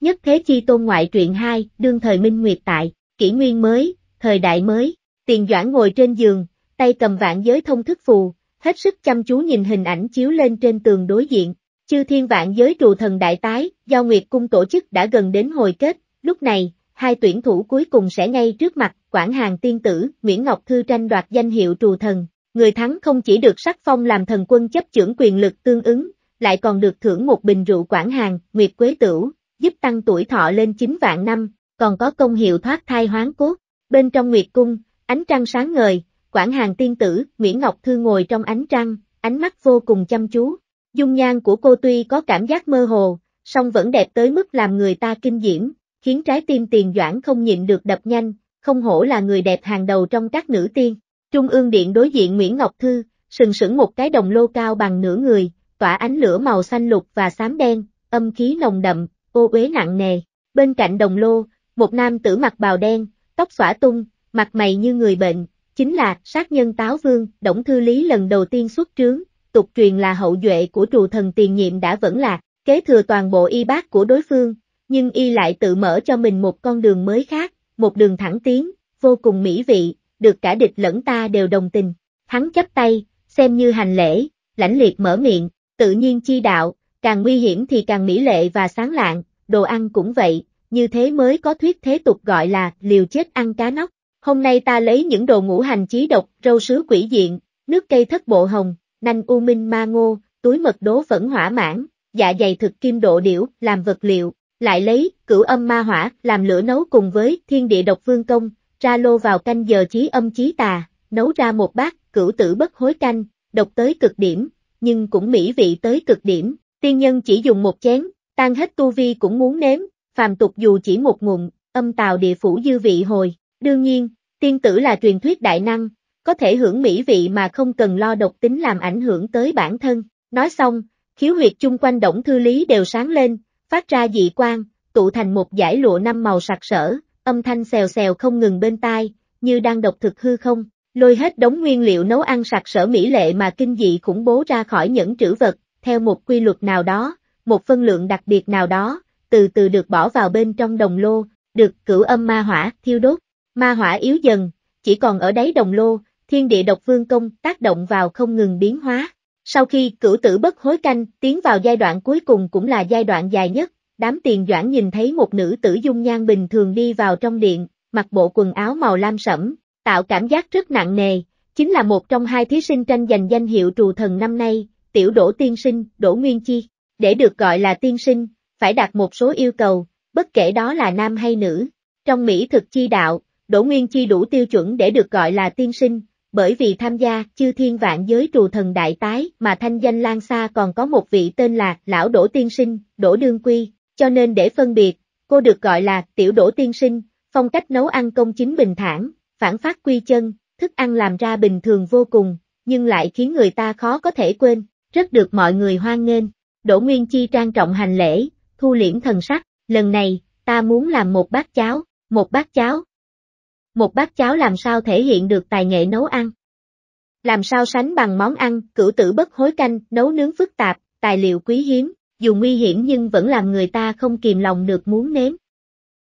Nhất thế chi tôn ngoại truyện 2, đương thời minh nguyệt tại, kỷ nguyên mới, thời đại mới, tiền doãn ngồi trên giường, tay cầm vạn giới thông thức phù, hết sức chăm chú nhìn hình ảnh chiếu lên trên tường đối diện, chư thiên vạn giới trù thần đại tái, do Nguyệt Cung tổ chức đã gần đến hồi kết, lúc này, hai tuyển thủ cuối cùng sẽ ngay trước mặt, quản Hàng Tiên Tử, Nguyễn Ngọc Thư tranh đoạt danh hiệu trù thần, người thắng không chỉ được sắc phong làm thần quân chấp trưởng quyền lực tương ứng, lại còn được thưởng một bình rượu quản Hàng, Nguyệt Quế Tửu, giúp tăng tuổi thọ lên 9 vạn năm, còn có công hiệu thoát thai hoán cốt. Bên trong Nguyệt Cung, ánh trăng sáng ngời, quản Hàng tiên tử, Nguyễn Ngọc Thư ngồi trong ánh trăng, ánh mắt vô cùng chăm chú. Dung nhan của cô tuy có cảm giác mơ hồ, song vẫn đẹp tới mức làm người ta kinh diễm, khiến trái tim tiền doãn không nhịn được đập nhanh, không hổ là người đẹp hàng đầu trong các nữ tiên. Trung ương điện đối diện Nguyễn Ngọc Thư, sừng sững một cái đồng lô cao bằng nửa người, tỏa ánh lửa màu xanh lục và xám đen, âm khí nồng đậm, ô uế nặng nề. Bên cạnh đồng lô, một nam tử mặc bào đen, tóc xõa tung, mặt mày như người bệnh, chính là sát nhân táo vương, Đổng Thư Lý lần đầu tiên xuất trướng, tục truyền là hậu duệ của trù thần tiền nhiệm đã vẫn lạc, kế thừa toàn bộ y bác của đối phương, nhưng y lại tự mở cho mình một con đường mới khác, một đường thẳng tiến, vô cùng mỹ vị, được cả địch lẫn ta đều đồng tình. Hắn chấp tay, xem như hành lễ, lãnh liệt mở miệng, tự nhiên chi đạo, càng nguy hiểm thì càng mỹ lệ và sáng lạng, đồ ăn cũng vậy, như thế mới có thuyết thế tục gọi là liều chết ăn cá nóc. Hôm nay ta lấy những đồ ngũ hành chí độc, râu sứ quỷ diện, nước cây thất bộ hồng, nanh u minh ma ngô, túi mật đố vẫn hỏa mãn, dạ dày thực kim độ điểu, làm vật liệu, lại lấy cửu âm ma hỏa làm lửa nấu cùng với thiên địa độc vương công, ra lô vào canh giờ chí âm chí tà, nấu ra một bát cửu tử bất hối canh, độc tới cực điểm, nhưng cũng mỹ vị tới cực điểm. Tiên nhân chỉ dùng một chén, tan hết tu vi cũng muốn nếm, phàm tục dù chỉ một ngụm, âm tào địa phủ dư vị hồi, đương nhiên, tiên tử là truyền thuyết đại năng, có thể hưởng mỹ vị mà không cần lo độc tính làm ảnh hưởng tới bản thân, nói xong, khiếu huyệt chung quanh đổng thư lý đều sáng lên, phát ra dị quang, tụ thành một giải lụa năm màu sặc sỡ, âm thanh xèo xèo không ngừng bên tai, như đang độc thực hư không, lôi hết đống nguyên liệu nấu ăn sặc sỡ mỹ lệ mà kinh dị khủng bố ra khỏi những trữ vật, theo một quy luật nào đó, một phân lượng đặc biệt nào đó, từ từ được bỏ vào bên trong đồng lô, được cửu âm ma hỏa thiêu đốt. Ma hỏa yếu dần, chỉ còn ở đáy đồng lô, thiên địa độc vương công tác động vào không ngừng biến hóa. Sau khi cửu tử bất hối canh tiến vào giai đoạn cuối cùng cũng là giai đoạn dài nhất, đám tiền doãn nhìn thấy một nữ tử dung nhan bình thường đi vào trong điện, mặc bộ quần áo màu lam sẫm, tạo cảm giác rất nặng nề, chính là một trong hai thí sinh tranh giành danh hiệu trù thần năm nay, tiểu đỗ tiên sinh, đỗ nguyên chi. Để được gọi là tiên sinh, phải đạt một số yêu cầu, bất kể đó là nam hay nữ. Trong Mỹ thực chi đạo, Đỗ Nguyên Chi đủ tiêu chuẩn để được gọi là tiên sinh, bởi vì tham gia chư thiên vạn giới trù thần đại tái mà thanh danh lan xa còn có một vị tên là Lão Đỗ Tiên Sinh, Đỗ Đương Quy, cho nên để phân biệt, cô được gọi là Tiểu Đỗ Tiên Sinh, phong cách nấu ăn công chính bình thản, phản phát quy chân, thức ăn làm ra bình thường vô cùng, nhưng lại khiến người ta khó có thể quên, rất được mọi người hoan nghênh. Đỗ Nguyên Chi trang trọng hành lễ, thu liễm thần sắc, lần này, ta muốn làm một bát cháo, một bát cháo. Một bát cháo làm sao thể hiện được tài nghệ nấu ăn. Làm sao sánh bằng món ăn, cửu tử bất hối canh, nấu nướng phức tạp, tài liệu quý hiếm, dù nguy hiểm nhưng vẫn làm người ta không kìm lòng được muốn nếm.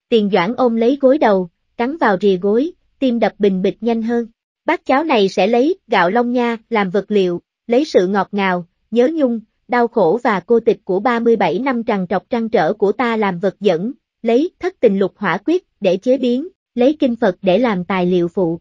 Tiền Doãn ôm lấy gối đầu, cắn vào rìa gối, tim đập bình bịch nhanh hơn. Bát cháo này sẽ lấy gạo long nha làm vật liệu, lấy sự ngọt ngào, nhớ nhung, đau khổ và cô tịch của 37 năm trằn trọc trăn trở của ta làm vật dẫn, lấy thất tình lục hỏa quyết để chế biến, lấy kinh Phật để làm tài liệu phụ.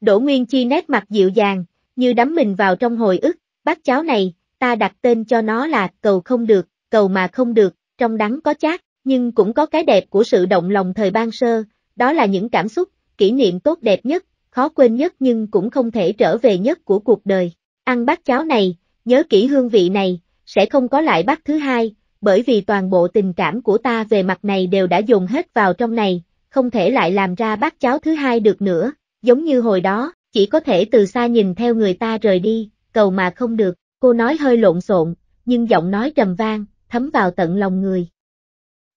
Đỗ Nguyên Chi nét mặt dịu dàng, như đắm mình vào trong hồi ức, bác cháu này, ta đặt tên cho nó là cầu không được, cầu mà không được, trong đắng có chát, nhưng cũng có cái đẹp của sự động lòng thời ban sơ, đó là những cảm xúc, kỷ niệm tốt đẹp nhất, khó quên nhất nhưng cũng không thể trở về nhất của cuộc đời. Ăn bát cháo này, nhớ kỹ hương vị này, sẽ không có lại bát thứ hai, bởi vì toàn bộ tình cảm của ta về mặt này đều đã dùng hết vào trong này, không thể lại làm ra bát cháo thứ hai được nữa, giống như hồi đó, chỉ có thể từ xa nhìn theo người ta rời đi, cầu mà không được, cô nói hơi lộn xộn, nhưng giọng nói trầm vang, thấm vào tận lòng người.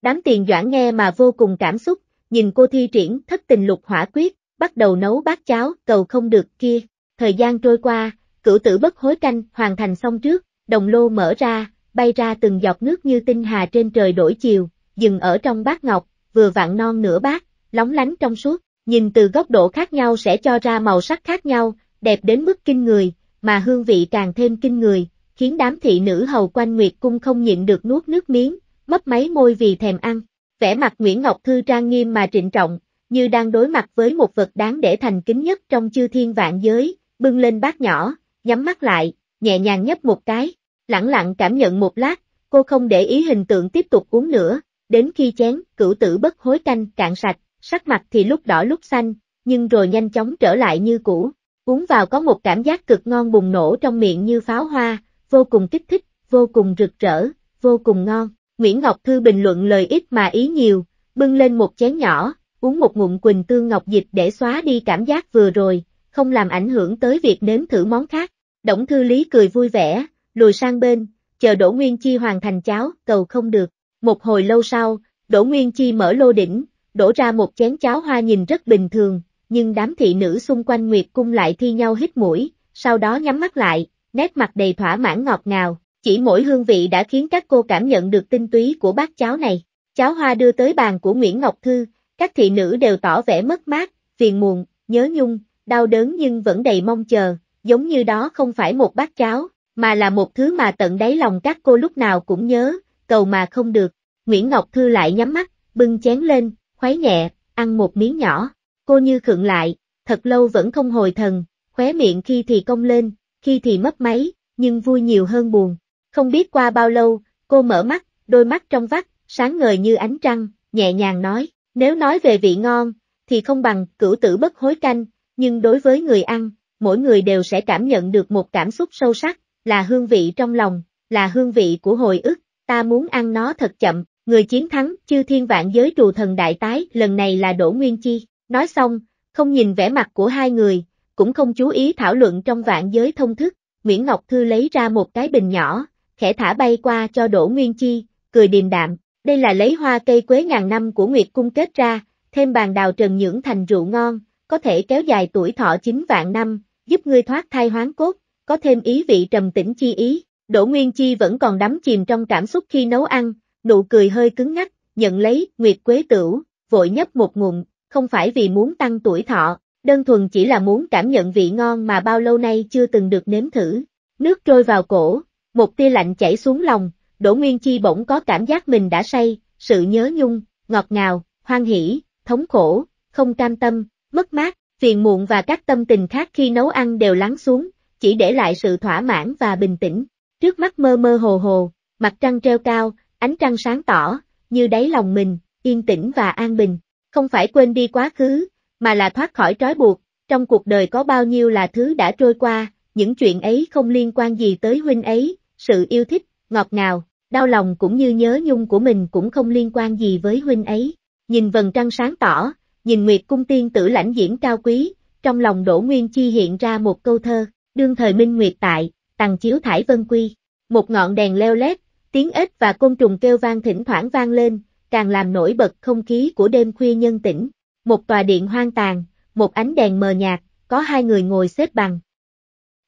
Đám tiền doãn nghe mà vô cùng cảm xúc, nhìn cô thi triển thất tình lục hỏa quyết, bắt đầu nấu bát cháo cầu không được kia, thời gian trôi qua, cửu tử bất hối canh hoàn thành xong trước, đồng lô mở ra, bay ra từng giọt nước như tinh hà trên trời đổi chiều, dừng ở trong bát ngọc, vừa vặn non nửa bát, lóng lánh trong suốt, nhìn từ góc độ khác nhau sẽ cho ra màu sắc khác nhau, đẹp đến mức kinh người, mà hương vị càng thêm kinh người, khiến đám thị nữ hầu quanh Nguyệt Cung không nhịn được nuốt nước miếng, mấp máy môi vì thèm ăn. Vẻ mặt Nguyễn Ngọc Thư trang nghiêm mà trịnh trọng, như đang đối mặt với một vật đáng để thành kính nhất trong chư thiên vạn giới, bưng lên bát nhỏ, nhắm mắt lại, nhẹ nhàng nhấp một cái, lặng lặng cảm nhận một lát, cô không để ý hình tượng tiếp tục uống nữa, đến khi chén, cửu tử bất hối canh cạn sạch, sắc mặt thì lúc đỏ lúc xanh, nhưng rồi nhanh chóng trở lại như cũ, uống vào có một cảm giác cực ngon bùng nổ trong miệng như pháo hoa, vô cùng kích thích, vô cùng rực rỡ, vô cùng ngon. Nguyễn Ngọc Thư bình luận lời ít mà ý nhiều, bưng lên một chén nhỏ, uống một ngụm quỳnh tương ngọc dịch để xóa đi cảm giác vừa rồi, không làm ảnh hưởng tới việc nếm thử món khác. Đổng Thư Lý cười vui vẻ, lùi sang bên, chờ Đỗ Nguyên Chi hoàn thành cháo, cầu không được. Một hồi lâu sau, Đỗ Nguyên Chi mở lô đỉnh, đổ ra một chén cháo hoa nhìn rất bình thường, nhưng đám thị nữ xung quanh Nguyệt Cung lại thi nhau hít mũi, sau đó nhắm mắt lại, nét mặt đầy thỏa mãn ngọt ngào, chỉ mỗi hương vị đã khiến các cô cảm nhận được tinh túy của bát cháo này. Cháo hoa đưa tới bàn của Nguyễn Ngọc Thư, các thị nữ đều tỏ vẻ mất mát, phiền muộn, nhớ nhung, đau đớn nhưng vẫn đầy mong chờ, giống như đó không phải một bát cháo, mà là một thứ mà tận đáy lòng các cô lúc nào cũng nhớ, cầu mà không được. Nguyễn Ngọc Thư lại nhắm mắt, bưng chén lên, khoái nhẹ, ăn một miếng nhỏ. Cô như khựng lại, thật lâu vẫn không hồi thần, khóe miệng khi thì cong lên, khi thì mất máy, nhưng vui nhiều hơn buồn. Không biết qua bao lâu, cô mở mắt, đôi mắt trong vắt, sáng ngời như ánh trăng, nhẹ nhàng nói, nếu nói về vị ngon, thì không bằng cửu tử bất hối canh, nhưng đối với người ăn, mỗi người đều sẽ cảm nhận được một cảm xúc sâu sắc, là hương vị trong lòng, là hương vị của hồi ức, ta muốn ăn nó thật chậm, người chiến thắng, chư thiên vạn giới trù thần đại tái, lần này là Đỗ Nguyên Chi, nói xong, không nhìn vẻ mặt của hai người, cũng không chú ý thảo luận trong vạn giới thông thức, Nguyễn Ngọc Thư lấy ra một cái bình nhỏ, khẽ thả bay qua cho Đỗ Nguyên Chi, cười điềm đạm, đây là lấy hoa cây quế ngàn năm của Nguyệt Cung kết ra, thêm bàn đào trần nhưỡng thành rượu ngon, có thể kéo dài tuổi thọ 9 vạn năm, giúp ngươi thoát thai hoán cốt, có thêm ý vị trầm tĩnh chi ý. Đỗ Nguyên Chi vẫn còn đắm chìm trong cảm xúc khi nấu ăn, nụ cười hơi cứng ngắc, nhận lấy Nguyệt Quế Tửu, vội nhấp một ngụm, không phải vì muốn tăng tuổi thọ, đơn thuần chỉ là muốn cảm nhận vị ngon mà bao lâu nay chưa từng được nếm thử. Nước trôi vào cổ, một tia lạnh chảy xuống lòng, Đỗ Nguyên Chi bỗng có cảm giác mình đã say, sự nhớ nhung, ngọt ngào, hoan hỷ, thống khổ, không cam tâm, mất mát, phiền muộn và các tâm tình khác khi nấu ăn đều lắng xuống, chỉ để lại sự thỏa mãn và bình tĩnh. Trước mắt mơ mơ hồ hồ, mặt trăng treo cao, ánh trăng sáng tỏ, như đáy lòng mình, yên tĩnh và an bình. Không phải quên đi quá khứ, mà là thoát khỏi trói buộc, trong cuộc đời có bao nhiêu là thứ đã trôi qua, những chuyện ấy không liên quan gì tới huynh ấy, sự yêu thích, ngọt ngào, đau lòng cũng như nhớ nhung của mình cũng không liên quan gì với huynh ấy. Nhìn vầng trăng sáng tỏ, nhìn Nguyệt Cung tiên tử lãnh diễn cao quý, trong lòng Đỗ Nguyên Chi hiện ra một câu thơ, đương thời minh nguyệt tại, tàng chiếu thải vân quy, một ngọn đèn leo lét, tiếng ếch và côn trùng kêu vang thỉnh thoảng vang lên, càng làm nổi bật không khí của đêm khuya nhân tĩnh, một tòa điện hoang tàn, một ánh đèn mờ nhạt, có hai người ngồi xếp bằng.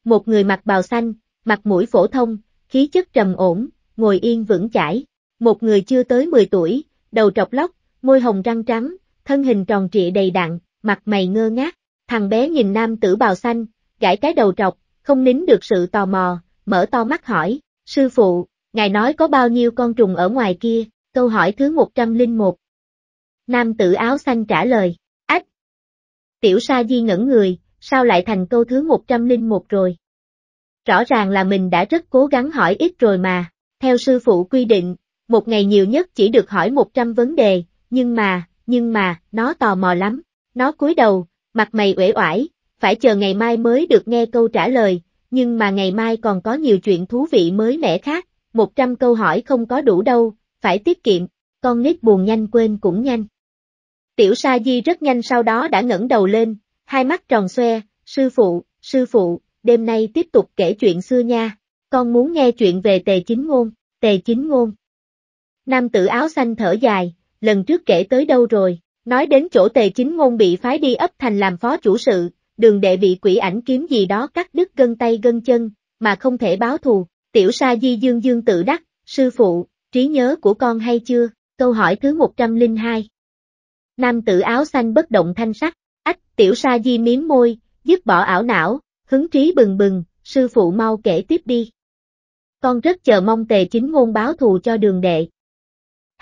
Một người mặc bào xanh, mặt mũi phổ thông, khí chất trầm ổn, ngồi yên vững chãi, một người chưa tới 10 tuổi, đầu trọc lóc, môi hồng răng trắng, thân hình tròn trịa đầy đặn, mặt mày ngơ ngác. Thằng bé nhìn nam tử bào xanh, gãi cái đầu trọc, không nín được sự tò mò, mở to mắt hỏi, sư phụ, ngài nói có bao nhiêu con trùng ở ngoài kia, câu hỏi thứ 101. Nam tử áo xanh trả lời, ách. Tiểu sa di ngẩn người, sao lại thành câu thứ 101 rồi? Rõ ràng là mình đã rất cố gắng hỏi ít rồi mà, theo sư phụ quy định, một ngày nhiều nhất chỉ được hỏi 100 vấn đề, nhưng mà, nhưng mà, nó tò mò lắm. Nó cúi đầu, mặt mày uể oải, phải chờ ngày mai mới được nghe câu trả lời, nhưng mà ngày mai còn có nhiều chuyện thú vị mới mẻ khác, 100 câu hỏi không có đủ đâu, phải tiết kiệm, con nít buồn nhanh quên cũng nhanh. Tiểu Sa Di rất nhanh sau đó đã ngẩng đầu lên, hai mắt tròn xoe, sư phụ, sư phụ, đêm nay tiếp tục kể chuyện xưa nha, con muốn nghe chuyện về tề chính ngôn, tề chính ngôn. Nam tử áo xanh thở dài, lần trước kể tới đâu rồi, nói đến chỗ tề chính ngôn bị phái đi ấp thành làm phó chủ sự, đường đệ bị quỷ ảnh kiếm gì đó cắt đứt gân tay gân chân, mà không thể báo thù, tiểu sa di dương dương tự đắc, sư phụ, trí nhớ của con hay chưa, câu hỏi thứ 102. Nam tử áo xanh bất động thanh sắc, ách, tiểu sa di miếm môi, dứt bỏ ảo não, hứng trí bừng bừng, sư phụ mau kể tiếp đi. Con rất chờ mong tề chính ngôn báo thù cho đường đệ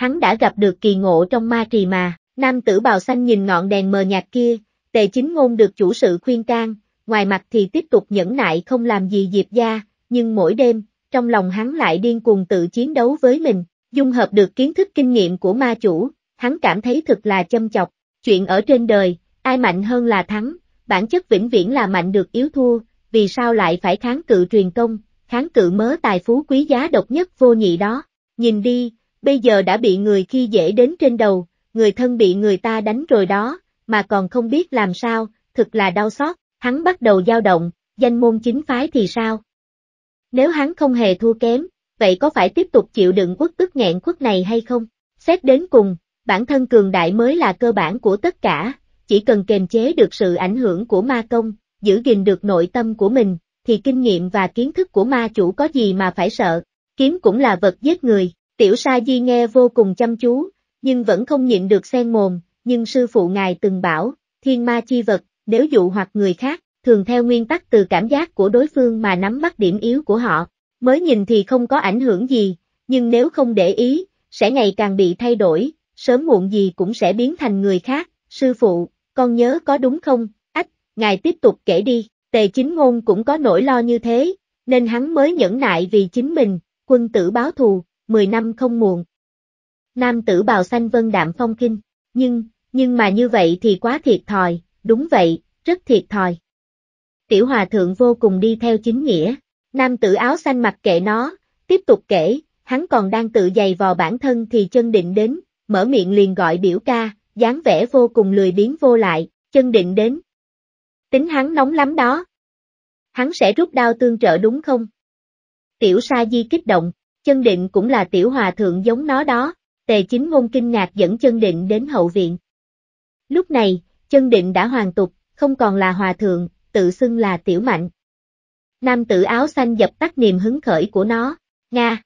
hắn đã gặp được kỳ ngộ trong ma trì mà, nam tử bào xanh nhìn ngọn đèn mờ nhạt kia, tề chính ngôn được chủ sự khuyên can, ngoài mặt thì tiếp tục nhẫn nại không làm gì Diệp gia, nhưng mỗi đêm, trong lòng hắn lại điên cuồng tự chiến đấu với mình, dung hợp được kiến thức kinh nghiệm của ma chủ, hắn cảm thấy thực là châm chọc, chuyện ở trên đời, ai mạnh hơn là thắng, bản chất vĩnh viễn là mạnh được yếu thua, vì sao lại phải kháng cự truyền công, kháng cự mớ tài phú quý giá độc nhất vô nhị đó, nhìn đi, bây giờ đã bị người khi dễ đến trên đầu, người thân bị người ta đánh rồi đó, mà còn không biết làm sao, thực là đau xót, hắn bắt đầu dao động, danh môn chính phái thì sao? Nếu hắn không hề thua kém, vậy có phải tiếp tục chịu đựng quốc tức nghẹn quốc này hay không? Xét đến cùng, bản thân cường đại mới là cơ bản của tất cả, chỉ cần kềm chế được sự ảnh hưởng của ma công, giữ gìn được nội tâm của mình, thì kinh nghiệm và kiến thức của ma chủ có gì mà phải sợ, kiếm cũng là vật giết người. Tiểu Sa Di nghe vô cùng chăm chú, nhưng vẫn không nhịn được sen mồm, nhưng sư phụ ngài từng bảo, thiên ma chi vật, nếu dụ hoặc người khác, thường theo nguyên tắc từ cảm giác của đối phương mà nắm bắt điểm yếu của họ, mới nhìn thì không có ảnh hưởng gì, nhưng nếu không để ý, sẽ ngày càng bị thay đổi, sớm muộn gì cũng sẽ biến thành người khác, sư phụ, con nhớ có đúng không, ách, ngài tiếp tục kể đi, tề chính ngôn cũng có nỗi lo như thế, nên hắn mới nhẫn nại vì chính mình, quân tử báo thù, 10 năm không muộn. Nam tử bào xanh vân đạm phong kinh, nhưng, nhưng mà như vậy thì quá thiệt thòi, đúng vậy, rất thiệt thòi. Tiểu hòa thượng vô cùng đi theo chính nghĩa, nam tử áo xanh mặc kệ nó, tiếp tục kể, hắn còn đang tự giày vò bản thân thì chân định đến, mở miệng liền gọi biểu ca, dáng vẻ vô cùng lười biến vô lại, chân định đến. Tính hắn nóng lắm đó. Hắn sẽ rút đao tương trợ đúng không? Tiểu sa di kích động. Chân định cũng là tiểu hòa thượng giống nó đó, tề chính ngôn kinh ngạc dẫn chân định đến hậu viện. Lúc này, chân định đã hoàn tục, không còn là hòa thượng, tự xưng là tiểu mạnh. Nam tử áo xanh dập tắt niềm hứng khởi của nó, Nga.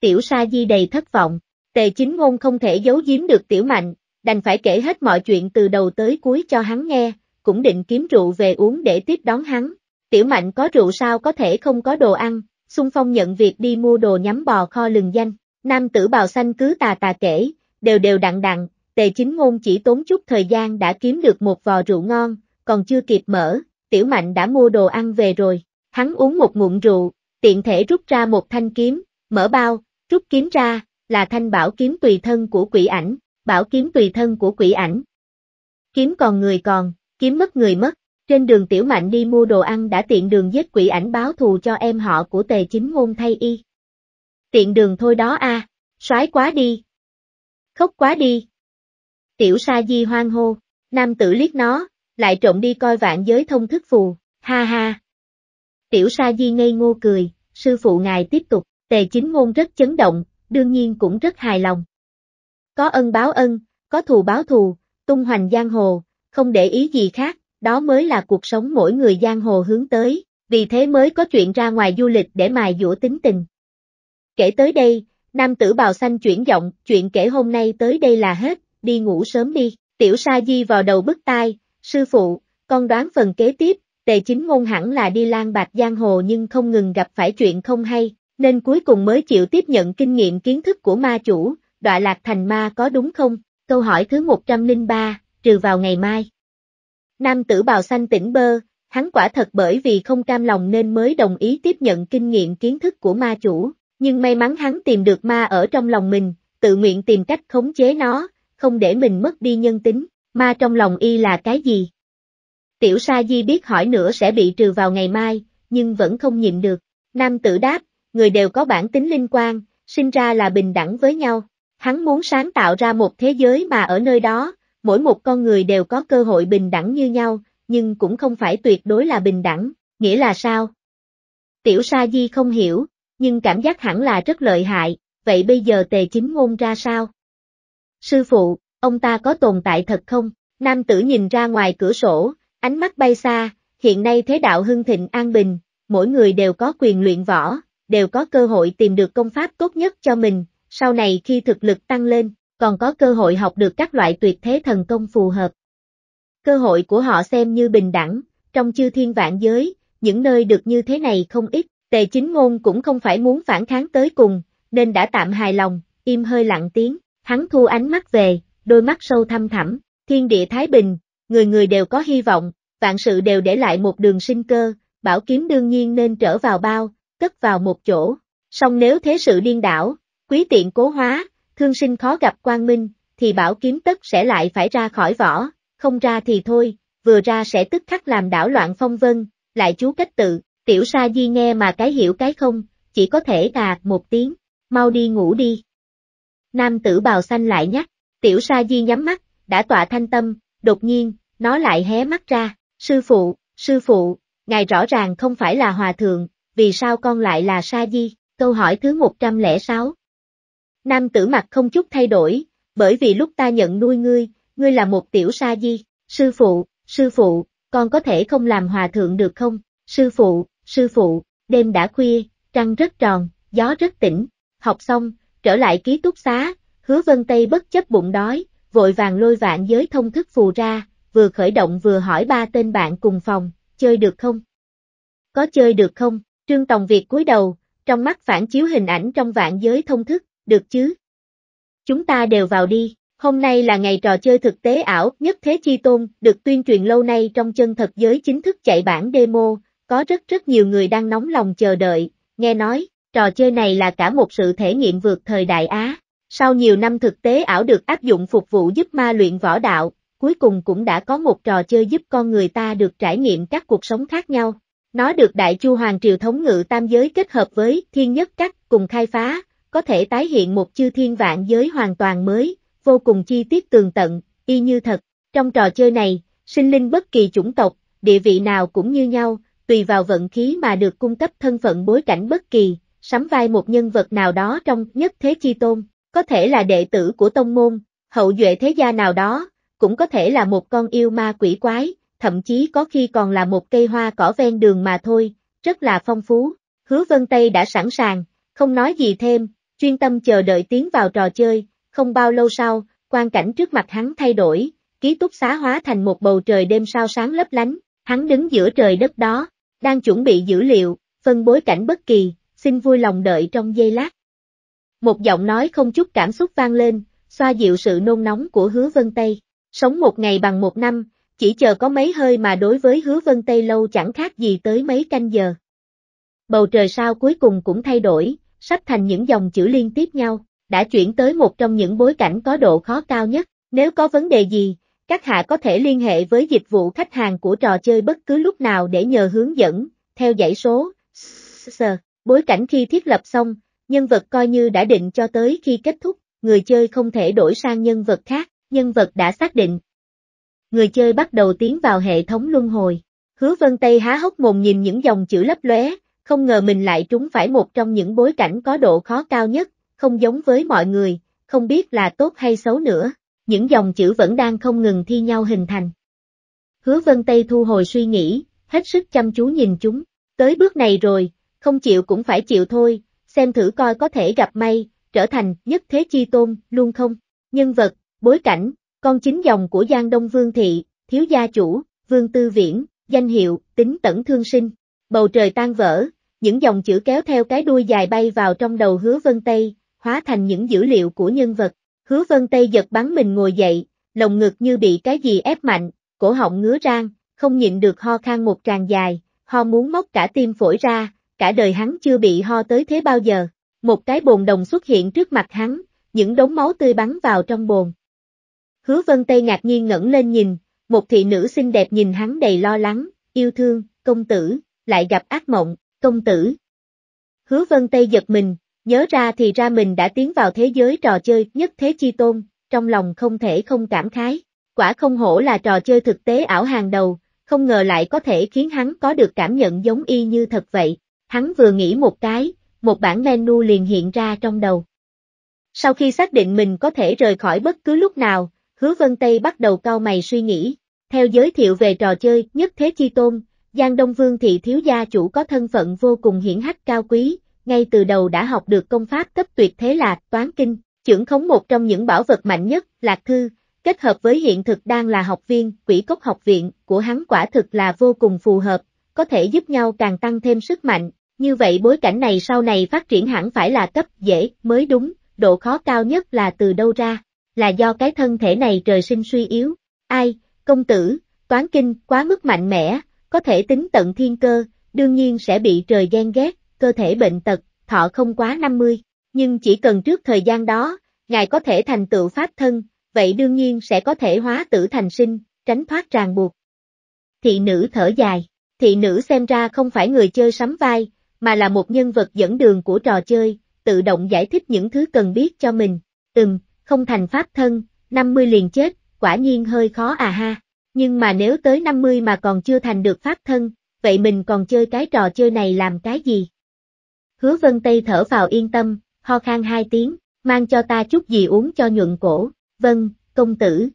Tiểu sa di đầy thất vọng, tề chính ngôn không thể giấu giếm được tiểu mạnh, đành phải kể hết mọi chuyện từ đầu tới cuối cho hắn nghe, cũng định kiếm rượu về uống để tiếp đón hắn. Tiểu mạnh có rượu sao có thể không có đồ ăn, xung phong nhận việc đi mua đồ nhắm bò kho lừng danh, nam tử bào xanh cứ tà tà kể, đều đều đặng đặng. tề chính ngôn chỉ tốn chút thời gian đã kiếm được một vò rượu ngon, còn chưa kịp mở, tiểu mạnh đã mua đồ ăn về rồi, hắn uống một ngụm rượu, tiện thể rút ra một thanh kiếm, mở bao, rút kiếm ra, là thanh bảo kiếm tùy thân của quỷ ảnh, bảo kiếm tùy thân của quỷ ảnh. Kiếm còn người còn, kiếm mất người mất. Trên đường Tiểu Mạnh đi mua đồ ăn đã tiện đường giết quỷ ảnh báo thù cho em họ của tề chính ngôn thay y. Tiện đường thôi đó a, à, quá đi. Khóc quá đi. Tiểu Sa Di hoang hô, nam tử liếc nó, lại trộm đi coi vạn giới thông thức phù, ha ha. Tiểu Sa Di ngây ngô cười, sư phụ ngài tiếp tục, tề chính ngôn rất chấn động, đương nhiên cũng rất hài lòng. Có ân báo ân, có thù báo thù, tung hoành giang hồ, không để ý gì khác, đó mới là cuộc sống mỗi người giang hồ hướng tới, vì thế mới có chuyện ra ngoài du lịch để mài dũa tính tình. Kể tới đây, nam tử bào xanh chuyển giọng, chuyện kể hôm nay tới đây là hết, đi ngủ sớm đi, tiểu sa di vào đầu bức tai, sư phụ, con đoán phần kế tiếp, tề chính ngôn hẳn là đi lang bạc giang hồ nhưng không ngừng gặp phải chuyện không hay, nên cuối cùng mới chịu tiếp nhận kinh nghiệm kiến thức của ma chủ, đọa lạc thành ma có đúng không? Câu hỏi thứ 103, trừ vào ngày mai. Nam tử bào xanh tỉnh bơ, hắn quả thật bởi vì không cam lòng nên mới đồng ý tiếp nhận kinh nghiệm kiến thức của ma chủ, nhưng may mắn hắn tìm được ma ở trong lòng mình, tự nguyện tìm cách khống chế nó, không để mình mất đi nhân tính, ma trong lòng y là cái gì? Tiểu Sa Di biết hỏi nữa sẽ bị trừ vào ngày mai, nhưng vẫn không nhịn được. Nam tử đáp, người đều có bản tính linh quan, sinh ra là bình đẳng với nhau. Hắn muốn sáng tạo ra một thế giới mà ở nơi đó, mỗi một con người đều có cơ hội bình đẳng như nhau, nhưng cũng không phải tuyệt đối là bình đẳng, nghĩa là sao? Tiểu Sa Di không hiểu, nhưng cảm giác hẳn là rất lợi hại, vậy bây giờ tề chính ngôn ra sao? Sư phụ, ông ta có tồn tại thật không? Nam tử nhìn ra ngoài cửa sổ, ánh mắt bay xa, hiện nay thế đạo hưng thịnh an bình, mỗi người đều có quyền luyện võ, đều có cơ hội tìm được công pháp tốt nhất cho mình, sau này khi thực lực tăng lên, còn có cơ hội học được các loại tuyệt thế thần công phù hợp. Cơ hội của họ xem như bình đẳng, trong chư thiên vạn giới, những nơi được như thế này không ít, tề chính ngôn cũng không phải muốn phản kháng tới cùng, nên đã tạm hài lòng, im hơi lặng tiếng, hắn thu ánh mắt về, đôi mắt sâu thăm thẳm, thiên địa thái bình, người người đều có hy vọng, vạn sự đều để lại một đường sinh cơ, bảo kiếm đương nhiên nên trở vào bao, cất vào một chỗ, song nếu thế sự điên đảo, quý tiện cố hóa, thương sinh khó gặp quang minh, thì bảo kiếm tất sẽ lại phải ra khỏi vỏ, không ra thì thôi, vừa ra sẽ tức khắc làm đảo loạn phong vân, lại chú cách tự, tiểu sa di nghe mà cái hiểu cái không, chỉ có thể à một tiếng, mau đi ngủ đi. Nam tử bào xanh lại nhắc, tiểu sa di nhắm mắt, đã tọa thanh tâm, đột nhiên, nó lại hé mắt ra, sư phụ, sư phụ, ngài rõ ràng không phải là hòa thượng, vì sao con lại là sa di, câu hỏi thứ 106. Nam tử mặt không chút thay đổi, bởi vì lúc ta nhận nuôi ngươi, ngươi là một tiểu sa di, sư phụ, sư phụ, con có thể không làm hòa thượng được không, sư phụ, sư phụ, đêm đã khuya, trăng rất tròn, gió rất tỉnh, học xong, trở lại ký túc xá, hứa vân Tây bất chấp bụng đói, vội vàng lôi vạn giới thông thức phù ra, vừa khởi động vừa hỏi ba tên bạn cùng phòng, chơi được không? Có chơi được không? Trương Tòng Việt cúi đầu, trong mắt phản chiếu hình ảnh trong vạn giới thông thức, được chứ? Chúng ta đều vào đi, hôm nay là ngày trò chơi thực tế ảo nhất thế chi tôn, được tuyên truyền lâu nay trong chân thật giới chính thức chạy bản demo, có rất rất nhiều người đang nóng lòng chờ đợi, nghe nói, trò chơi này là cả một sự thể nghiệm vượt thời đại Á. Sau nhiều năm thực tế ảo được áp dụng phục vụ giúp ma luyện võ đạo, cuối cùng cũng đã có một trò chơi giúp con người ta được trải nghiệm các cuộc sống khác nhau. Nó được Đại Chu Hoàng Triều Thống Ngự Tam Giới kết hợp với Thiên Nhất Cắt cùng khai phá, có thể tái hiện một chư thiên vạn giới hoàn toàn mới, vô cùng chi tiết tường tận, y như thật. Trong trò chơi này, sinh linh bất kỳ chủng tộc, địa vị nào cũng như nhau, tùy vào vận khí mà được cung cấp thân phận bối cảnh bất kỳ, sắm vai một nhân vật nào đó trong nhất thế chi tôn, có thể là đệ tử của tông môn, hậu duệ thế gia nào đó, cũng có thể là một con yêu ma quỷ quái, thậm chí có khi còn là một cây hoa cỏ ven đường mà thôi, rất là phong phú. Hứa Vân Tây đã sẵn sàng, không nói gì thêm, chuyên tâm chờ đợi tiến vào trò chơi, không bao lâu sau, quan cảnh trước mặt hắn thay đổi, ký túc xá hóa thành một bầu trời đêm sao sáng lấp lánh, hắn đứng giữa trời đất đó, đang chuẩn bị dữ liệu, phân bối cảnh bất kỳ, xin vui lòng đợi trong giây lát. Một giọng nói không chút cảm xúc vang lên, xoa dịu sự nôn nóng của hứa vân Tây, sống một ngày bằng một năm, chỉ chờ có mấy hơi mà đối với hứa vân Tây lâu chẳng khác gì tới mấy canh giờ. Bầu trời sao cuối cùng cũng thay đổi, sắp thành những dòng chữ liên tiếp nhau, đã chuyển tới một trong những bối cảnh có độ khó cao nhất. Nếu có vấn đề gì, các hạ có thể liên hệ với dịch vụ khách hàng của trò chơi bất cứ lúc nào để nhờ hướng dẫn, theo dãy số. Bối cảnh khi thiết lập xong, nhân vật coi như đã định cho tới khi kết thúc, người chơi không thể đổi sang nhân vật khác, nhân vật đã xác định. Người chơi bắt đầu tiến vào hệ thống luân hồi. Hứa Vân Tây há hốc mồm nhìn những dòng chữ lấp lóe, không ngờ mình lại trúng phải một trong những bối cảnh có độ khó cao nhất, không giống với mọi người, không biết là tốt hay xấu nữa. Những dòng chữ vẫn đang không ngừng thi nhau hình thành. Hứa Vân Tây thu hồi suy nghĩ, hết sức chăm chú nhìn chúng. Tới bước này rồi, không chịu cũng phải chịu thôi, xem thử coi có thể gặp may, trở thành nhất thế chi tôn, luôn không? Nhân vật, bối cảnh, con chính dòng của Giang Đông Vương Thị, thiếu gia chủ, Vương Tư Viễn, danh hiệu, tính tẩn thương sinh, Bầu trời tan vỡ, những dòng chữ kéo theo cái đuôi dài bay vào trong đầu hứa vân Tây, hóa thành những dữ liệu của nhân vật. Hứa vân Tây giật bắn mình ngồi dậy, lồng ngực như bị cái gì ép mạnh, cổ họng ngứa rang, không nhịn được ho khan một tràng dài, ho muốn móc cả tim phổi ra, cả đời hắn chưa bị ho tới thế bao giờ. Một cái bồn đồng xuất hiện trước mặt hắn, những đống máu tươi bắn vào trong bồn. Hứa vân Tây ngạc nhiên ngẩng lên nhìn, một thị nữ xinh đẹp nhìn hắn đầy lo lắng, yêu thương, công tử, lại gặp ác mộng, công tử. Hứa vân Tây giật mình, nhớ ra thì ra mình đã tiến vào thế giới trò chơi nhất thế chi tôn, trong lòng không thể không cảm khái. Quả không hổ là trò chơi thực tế ảo hàng đầu, không ngờ lại có thể khiến hắn có được cảm nhận giống y như thật vậy. Hắn vừa nghĩ một cái, một bản menu liền hiện ra trong đầu. Sau khi xác định mình có thể rời khỏi bất cứ lúc nào, Hứa Vân Tây bắt đầu cau mày suy nghĩ. Theo giới thiệu về trò chơi Nhất Thế Chi Tôn, Giang Đông Vương thị thiếu gia chủ có thân phận vô cùng hiển hách cao quý, ngay từ đầu đã học được công pháp cấp tuyệt thế lạc, toán kinh, trưởng khống một trong những bảo vật mạnh nhất, lạc thư, kết hợp với hiện thực đang là học viên, quỷ cốc học viện, của hắn quả thực là vô cùng phù hợp, có thể giúp nhau càng tăng thêm sức mạnh, như vậy bối cảnh này sau này phát triển hẳn phải là cấp dễ, mới đúng, độ khó cao nhất là từ đâu ra, là do cái thân thể này trời sinh suy yếu, ai, công tử, toán kinh, quá mức mạnh mẽ, có thể tính tận thiên cơ, đương nhiên sẽ bị trời ghen ghét, cơ thể bệnh tật, thọ không quá 50, nhưng chỉ cần trước thời gian đó, ngài có thể thành tựu pháp thân, vậy đương nhiên sẽ có thể hóa tử thành sinh, tránh thoát ràng buộc. Thị nữ thở dài, thị nữ xem ra không phải người chơi sắm vai, mà là một nhân vật dẫn đường của trò chơi, tự động giải thích những thứ cần biết cho mình, từng, không thành pháp thân, 50 liền chết, quả nhiên hơi khó à ha. Nhưng mà nếu tới 50 mà còn chưa thành được pháp thân, vậy mình còn chơi cái trò chơi này làm cái gì? Hứa Vân Tây thở vào yên tâm, ho khan hai tiếng, mang cho ta chút gì uống cho nhuận cổ, vâng, công tử.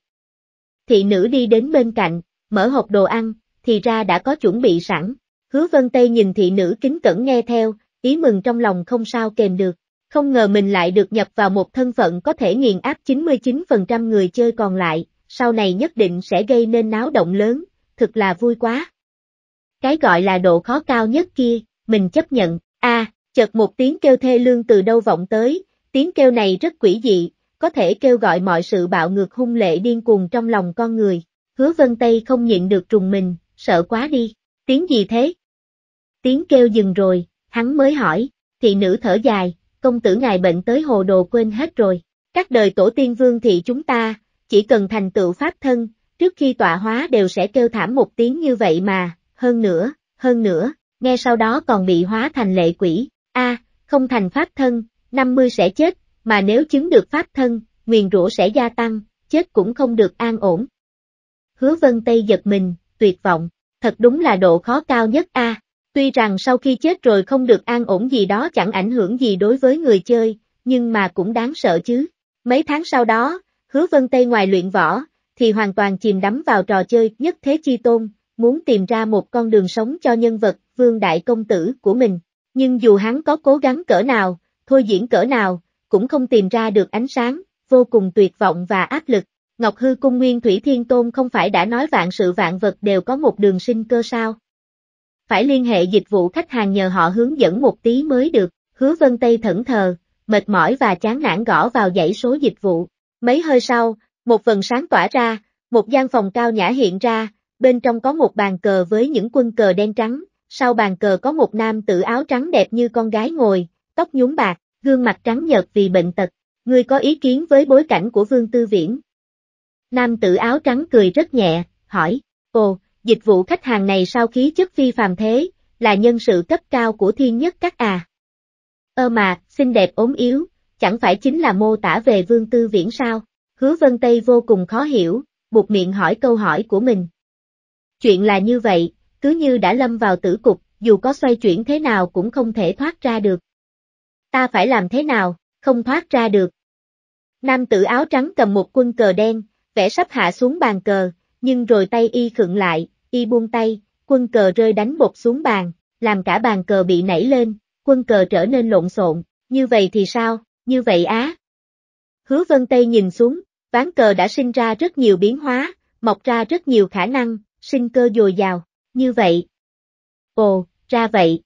Thị nữ đi đến bên cạnh, mở hộp đồ ăn, thì ra đã có chuẩn bị sẵn. Hứa Vân Tây nhìn thị nữ kính cẩn nghe theo, ý mừng trong lòng không sao kềm được. Không ngờ mình lại được nhập vào một thân phận có thể nghiền áp 99% người chơi còn lại, sau này nhất định sẽ gây nên náo động lớn, thực là vui quá. Cái gọi là độ khó cao nhất kia, mình chấp nhận, a chợt một tiếng kêu thê lương từ đâu vọng tới, tiếng kêu này rất quỷ dị, có thể kêu gọi mọi sự bạo ngược hung lệ điên cuồng trong lòng con người, hứa vân Tây không nhịn được trùng mình, sợ quá đi, tiếng gì thế? Tiếng kêu dừng rồi, hắn mới hỏi, thị nữ thở dài, công tử ngài bệnh tới hồ đồ quên hết rồi, các đời tổ tiên vương thị chúng ta, chỉ cần thành tựu pháp thân, trước khi tọa hóa đều sẽ kêu thảm một tiếng như vậy mà, hơn nữa, hơn nữa, nghe sau đó còn bị hóa thành lệ quỷ, a không thành pháp thân, 50 sẽ chết, mà nếu chứng được pháp thân, nguyền rũ sẽ gia tăng, chết cũng không được an ổn. Hứa Vân Tây giật mình, tuyệt vọng, thật đúng là độ khó cao nhất a. Tuy rằng sau khi chết rồi không được an ổn gì đó chẳng ảnh hưởng gì đối với người chơi, nhưng mà cũng đáng sợ chứ. Mấy tháng sau đó, Hứa Vân Tây ngoài luyện võ, thì hoàn toàn chìm đắm vào trò chơi nhất thế chi tôn, muốn tìm ra một con đường sống cho nhân vật, vương đại công tử của mình. Nhưng dù hắn có cố gắng cỡ nào, thôi diễn cỡ nào, cũng không tìm ra được ánh sáng, vô cùng tuyệt vọng và áp lực. Ngọc Hư Cung Nguyên Thủy Thiên Tôn không phải đã nói vạn sự vạn vật đều có một đường sinh cơ sao? Phải liên hệ dịch vụ khách hàng nhờ họ hướng dẫn một tí mới được, hứa vân Tây thẫn thờ, mệt mỏi và chán nản gõ vào dãy số dịch vụ. Mấy hơi sau, một vần sáng tỏa ra, một gian phòng cao nhã hiện ra, bên trong có một bàn cờ với những quân cờ đen trắng, sau bàn cờ có một nam tử áo trắng đẹp như con gái ngồi, tóc nhúm bạc, gương mặt trắng nhợt vì bệnh tật. người có ý kiến với bối cảnh của Vương Tư Viễn? Nam tử áo trắng cười rất nhẹ, hỏi, ồ, dịch vụ khách hàng này sao khí chất phi phàm thế, là nhân sự cấp cao của thiên nhất các à? Ơ mà, xinh đẹp ốm yếu, chẳng phải chính là mô tả về Vương Tư Viễn sao? Hứa Vân Tây vô cùng khó hiểu, buộc miệng hỏi câu hỏi của mình. Chuyện là như vậy, cứ như đã lâm vào tử cục, dù có xoay chuyển thế nào cũng không thể thoát ra được. Ta phải làm thế nào, không thoát ra được. Nam tử áo trắng cầm một quân cờ đen, vẽ sắp hạ xuống bàn cờ, nhưng rồi tay y khựng lại, y buông tay, quân cờ rơi đánh bột xuống bàn, làm cả bàn cờ bị nảy lên, quân cờ trở nên lộn xộn, như vậy thì sao? như vậy á. Hứa Vân Tây nhìn xuống, ván cờ đã sinh ra rất nhiều biến hóa, mọc ra rất nhiều khả năng, sinh cơ dồi dào, như vậy. Ồ, ra vậy.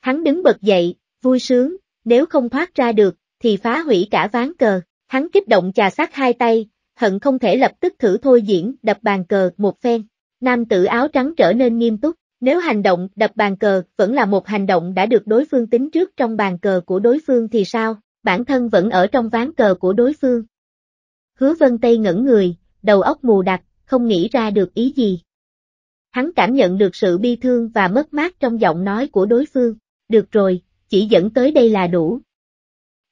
Hắn đứng bật dậy, vui sướng, nếu không thoát ra được, thì phá hủy cả ván cờ. Hắn kích động chà sát hai tay, hận không thể lập tức thử thôi diễn đập bàn cờ một phen. Nam tử áo trắng trở nên nghiêm túc, nếu hành động đập bàn cờ vẫn là một hành động đã được đối phương tính trước trong bàn cờ của đối phương thì sao? bản thân vẫn ở trong ván cờ của đối phương. Hứa Vân Tây ngẩn người, đầu óc mù đặc, không nghĩ ra được ý gì. Hắn cảm nhận được sự bi thương và mất mát trong giọng nói của đối phương. Được rồi, chỉ dẫn tới đây là đủ.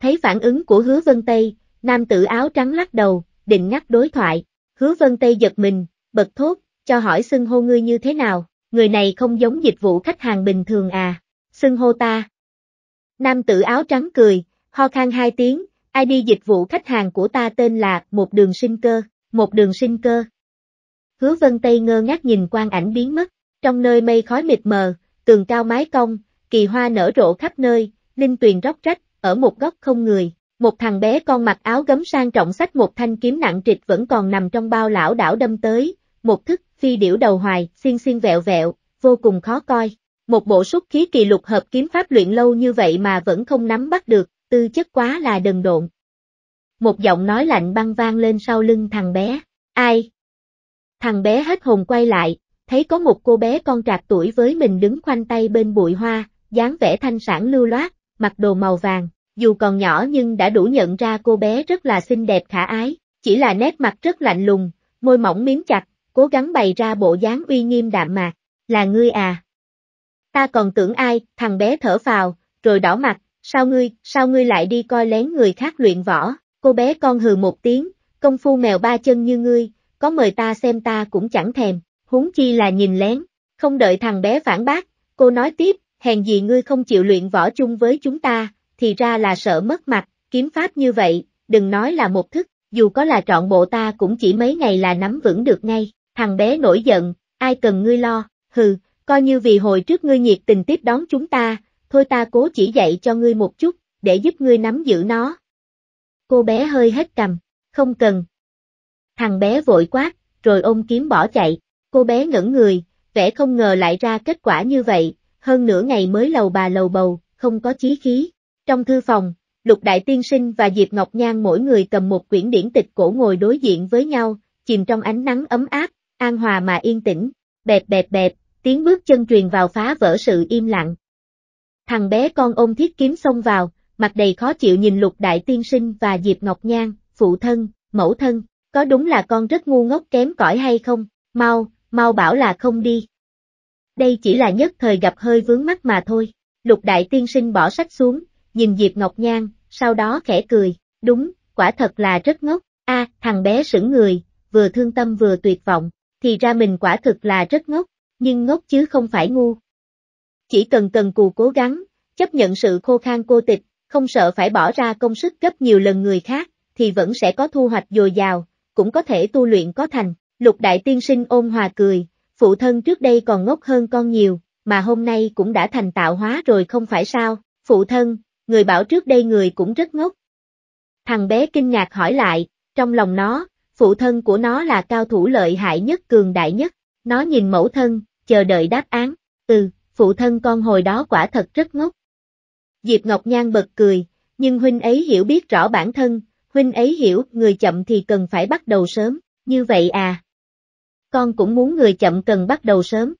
Thấy phản ứng của Hứa Vân Tây, nam tử áo trắng lắc đầu, định ngắt đối thoại. Hứa Vân Tây giật mình, bật thốt, cho hỏi xưng hô ngươi như thế nào, người này không giống dịch vụ khách hàng bình thường à, xưng hô ta. Nam tử áo trắng cười, Ho khan hai tiếng, ID dịch vụ khách hàng của ta tên là Một Đường Sinh Cơ, Một Đường Sinh Cơ. Hứa Vân Tây ngơ ngác nhìn quang ảnh biến mất, trong nơi mây khói mịt mờ, tường cao mái cong, kỳ hoa nở rộ khắp nơi, linh tuyền róc rách, ở một góc không người, một thằng bé con mặc áo gấm sang trọng sách một thanh kiếm nặng trịch vẫn còn nằm trong bao lão đảo đâm tới, một thức phi điểu đầu hoài, xiên xiên vẹo vẹo, vô cùng khó coi. Một bộ xuất khí kỳ lục hợp kiếm pháp luyện lâu như vậy mà vẫn không nắm bắt được, tư chất quá là đần độn. Một giọng nói lạnh băng vang lên sau lưng thằng bé, ai? Thằng bé hết hồn quay lại, thấy có một cô bé con trạc tuổi với mình đứng khoanh tay bên bụi hoa, dáng vẻ thanh sản lưu loát, mặc đồ màu vàng, dù còn nhỏ nhưng đã đủ nhận ra cô bé rất là xinh đẹp khả ái, chỉ là nét mặt rất lạnh lùng, môi mỏng miếng chặt, cố gắng bày ra bộ dáng uy nghiêm đạm mạc, là ngươi à? Ta còn tưởng ai, thằng bé thở phào, rồi đỏ mặt, sao ngươi, sao ngươi lại đi coi lén người khác luyện võ, cô bé con hừ một tiếng, công phu mèo ba chân như ngươi, có mời ta xem ta cũng chẳng thèm, huống chi là nhìn lén, không đợi thằng bé phản bác, cô nói tiếp, hèn gì ngươi không chịu luyện võ chung với chúng ta, thì ra là sợ mất mặt, kiếm pháp như vậy, đừng nói là một thức, dù có là trọn bộ ta cũng chỉ mấy ngày là nắm vững được ngay, thằng bé nổi giận, ai cần ngươi lo, hừ, coi như vì hồi trước ngươi nhiệt tình tiếp đón chúng ta, thôi ta cố chỉ dạy cho ngươi một chút, để giúp ngươi nắm giữ nó. Cô bé hơi hết cầm, không cần. Thằng bé vội quát, rồi ôm kiếm bỏ chạy, cô bé ngẩn người, vẻ không ngờ lại ra kết quả như vậy, hơn nửa ngày mới lầu bà lầu bầu, không có chí khí. Trong thư phòng, Lục Đại Tiên Sinh và Diệp Ngọc Nhan mỗi người cầm một quyển điển tịch cổ ngồi đối diện với nhau, chìm trong ánh nắng ấm áp, an hòa mà yên tĩnh, bẹp bẹp bẹp, tiếng bước chân truyền vào phá vỡ sự im lặng, Thằng bé con ôm thiết kiếm xông vào, mặt đầy khó chịu nhìn lục đại tiên sinh và Diệp Ngọc Nhan, phụ thân, mẫu thân, có đúng là con rất ngu ngốc kém cỏi hay không, mau, mau bảo là không đi. Đây chỉ là nhất thời gặp hơi vướng mắt mà thôi, lục đại tiên sinh bỏ sách xuống, nhìn Diệp Ngọc Nhan, sau đó khẽ cười, đúng, quả thật là rất ngốc, a thằng bé sững người, vừa thương tâm vừa tuyệt vọng, thì ra mình quả thực là rất ngốc, nhưng ngốc chứ không phải ngu. Chỉ cần cần cù cố gắng, chấp nhận sự khô khan cô tịch, không sợ phải bỏ ra công sức gấp nhiều lần người khác, thì vẫn sẽ có thu hoạch dồi dào, cũng có thể tu luyện có thành. Lục đại tiên sinh ôn hòa cười, phụ thân trước đây còn ngốc hơn con nhiều, mà hôm nay cũng đã thành tạo hóa rồi không phải sao, phụ thân, người bảo trước đây người cũng rất ngốc. Thằng bé kinh ngạc hỏi lại, trong lòng nó, phụ thân của nó là cao thủ lợi hại nhất cường đại nhất, nó nhìn mẫu thân, chờ đợi đáp án, ừ, phụ thân con hồi đó quả thật rất ngốc. Diệp Ngọc Nhan bật cười, nhưng huynh ấy hiểu biết rõ bản thân, huynh ấy hiểu người chậm thì cần phải bắt đầu sớm, như vậy à. Con cũng muốn người chậm cần bắt đầu sớm.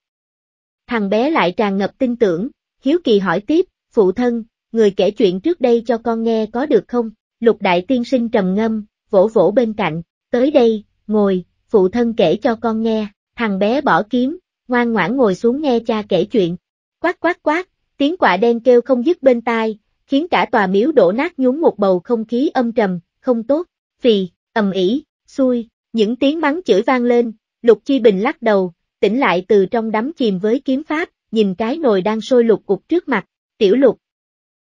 Thằng bé lại tràn ngập tin tưởng, hiếu kỳ hỏi tiếp, phụ thân, người kể chuyện trước đây cho con nghe có được không? Lục đại tiên sinh trầm ngâm, vỗ vỗ bên cạnh, tới đây, ngồi, phụ thân kể cho con nghe, thằng bé bỏ kiếm, ngoan ngoãn ngồi xuống nghe cha kể chuyện, Quát quát quát, tiếng quạ đen kêu không dứt bên tai, khiến cả tòa miếu đổ nát nhún một bầu không khí âm trầm, không tốt, phì, ầm ỉ, xui, những tiếng mắng chửi vang lên, Lục Chi Bình lắc đầu, tỉnh lại từ trong đắm chìm với kiếm pháp, nhìn cái nồi đang sôi lục cục trước mặt, tiểu lục.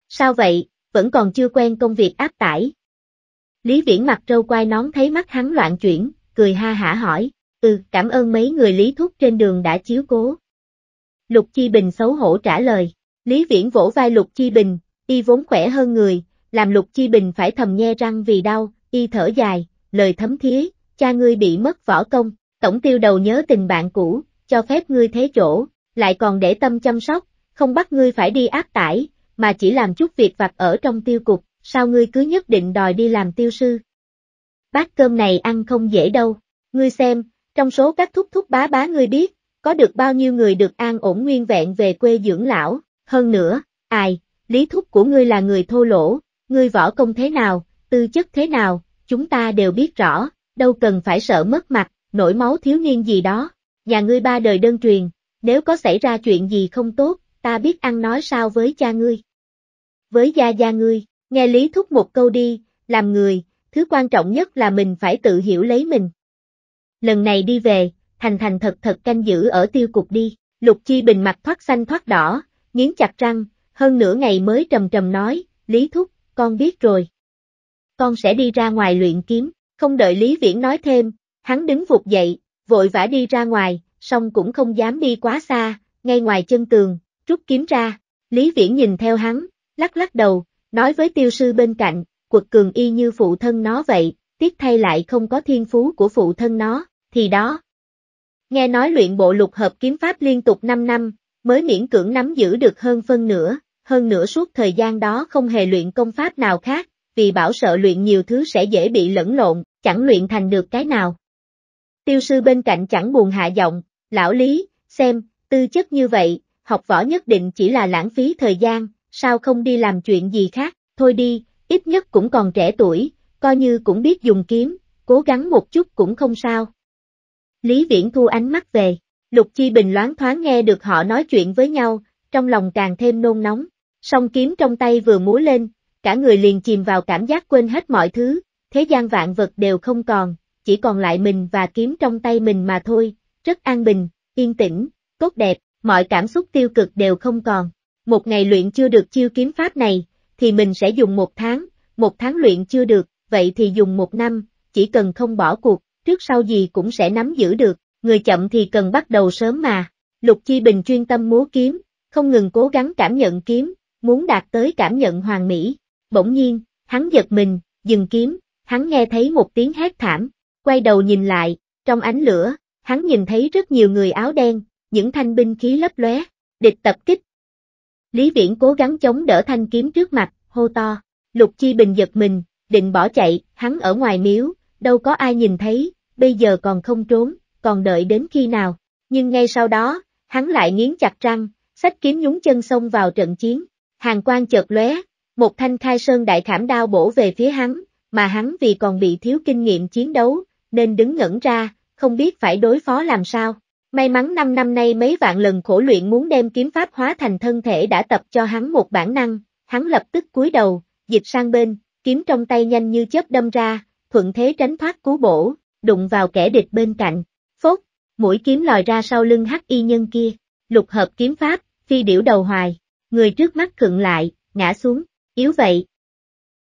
Sao vậy, vẫn còn chưa quen công việc áp tải. Lý Viễn mặt trâu quai nón thấy mắt hắn loạn chuyển, cười ha hả hỏi, ừ, cảm ơn mấy người Lý Thúc trên đường đã chiếu cố, Lục Chi Bình xấu hổ trả lời. Lý Viễn vỗ vai Lục Chi Bình, y vốn khỏe hơn người, làm Lục Chi Bình phải thầm nhe răng vì đau, y thở dài, lời thấm thía, cha ngươi bị mất võ công, tổng tiêu đầu nhớ tình bạn cũ, cho phép ngươi thế chỗ, lại còn để tâm chăm sóc, không bắt ngươi phải đi áp tải, mà chỉ làm chút việc vặt ở trong tiêu cục, sao ngươi cứ nhất định đòi đi làm tiêu sư. Bát cơm này ăn không dễ đâu, ngươi xem, trong số các thúc thúc bá bá ngươi biết, có được bao nhiêu người được an ổn nguyên vẹn về quê dưỡng lão, hơn nữa, ai, lý thúc của ngươi là người thô lỗ, ngươi võ công thế nào, tư chất thế nào, chúng ta đều biết rõ, đâu cần phải sợ mất mặt, nổi máu thiếu niên gì đó, nhà ngươi ba đời đơn truyền, nếu có xảy ra chuyện gì không tốt, ta biết ăn nói sao với cha ngươi. Với gia gia ngươi, nghe Lý Thúc một câu đi, làm người, thứ quan trọng nhất là mình phải tự hiểu lấy mình. Lần này đi về, thành thành thật thật canh giữ ở tiêu cục đi. Lục Chi Bình mặt thoát xanh thoát đỏ, nghiến chặt răng, hơn nửa ngày mới trầm trầm nói, Lý Thúc, con biết rồi. Con sẽ đi ra ngoài luyện kiếm, không đợi Lý Viễn nói thêm, hắn đứng vụt dậy, vội vã đi ra ngoài, song cũng không dám đi quá xa, ngay ngoài chân tường, rút kiếm ra, Lý Viễn nhìn theo hắn, lắc lắc đầu, nói với tiêu sư bên cạnh, quật cường y như phụ thân nó vậy, tiếc thay lại không có thiên phú của phụ thân nó, thì đó, Nghe nói luyện bộ lục hợp kiếm pháp liên tục 5 năm, mới miễn cưỡng nắm giữ được hơn phân nửa, hơn nửa suốt thời gian đó không hề luyện công pháp nào khác, vì bảo sợ luyện nhiều thứ sẽ dễ bị lẫn lộn, chẳng luyện thành được cái nào. Tiêu sư bên cạnh chẳng buồn hạ giọng, lão lý, xem, tư chất như vậy, học võ nhất định chỉ là lãng phí thời gian, sao không đi làm chuyện gì khác, thôi đi, ít nhất cũng còn trẻ tuổi, coi như cũng biết dùng kiếm, cố gắng một chút cũng không sao. Lý Viễn thu ánh mắt về, Lục Chi Bình loáng thoáng nghe được họ nói chuyện với nhau, trong lòng càng thêm nôn nóng, song kiếm trong tay vừa múa lên, cả người liền chìm vào cảm giác quên hết mọi thứ, thế gian vạn vật đều không còn, chỉ còn lại mình và kiếm trong tay mình mà thôi, rất an bình, yên tĩnh, tốt đẹp, mọi cảm xúc tiêu cực đều không còn. Một ngày luyện chưa được chiêu kiếm pháp này, thì mình sẽ dùng một tháng, một tháng luyện chưa được, vậy thì dùng một năm, chỉ cần không bỏ cuộc, trước sau gì cũng sẽ nắm giữ được, người chậm thì cần bắt đầu sớm mà. Lục Chi Bình chuyên tâm múa kiếm, không ngừng cố gắng cảm nhận kiếm, muốn đạt tới cảm nhận hoàn mỹ. Bỗng nhiên, hắn giật mình, dừng kiếm, hắn nghe thấy một tiếng hét thảm, quay đầu nhìn lại, trong ánh lửa, hắn nhìn thấy rất nhiều người áo đen, những thanh binh khí lấp lóe, địch tập kích. Lý Viễn cố gắng chống đỡ thanh kiếm trước mặt, hô to, Lục Chi Bình giật mình, định bỏ chạy, hắn ở ngoài miếu, đâu có ai nhìn thấy, bây giờ còn không trốn, còn đợi đến khi nào. Nhưng ngay sau đó, hắn lại nghiến chặt răng, sách kiếm nhúng chân xông vào trận chiến. Hàng quan chợt lóe, một thanh khai sơn đại thảm đao bổ về phía hắn, mà hắn vì còn bị thiếu kinh nghiệm chiến đấu, nên đứng ngẩn ra, không biết phải đối phó làm sao. May mắn năm năm nay mấy vạn lần khổ luyện muốn đem kiếm pháp hóa thành thân thể đã tập cho hắn một bản năng, hắn lập tức cúi đầu, dịch sang bên, kiếm trong tay nhanh như chớp đâm ra, thuận thế tránh thoát cú bổ, đụng vào kẻ địch bên cạnh, phốt, mũi kiếm lòi ra sau lưng hắc y nhân kia, lục hợp kiếm pháp, phi điểu đầu hoài, người trước mắt khựng lại, ngã xuống, yếu vậy.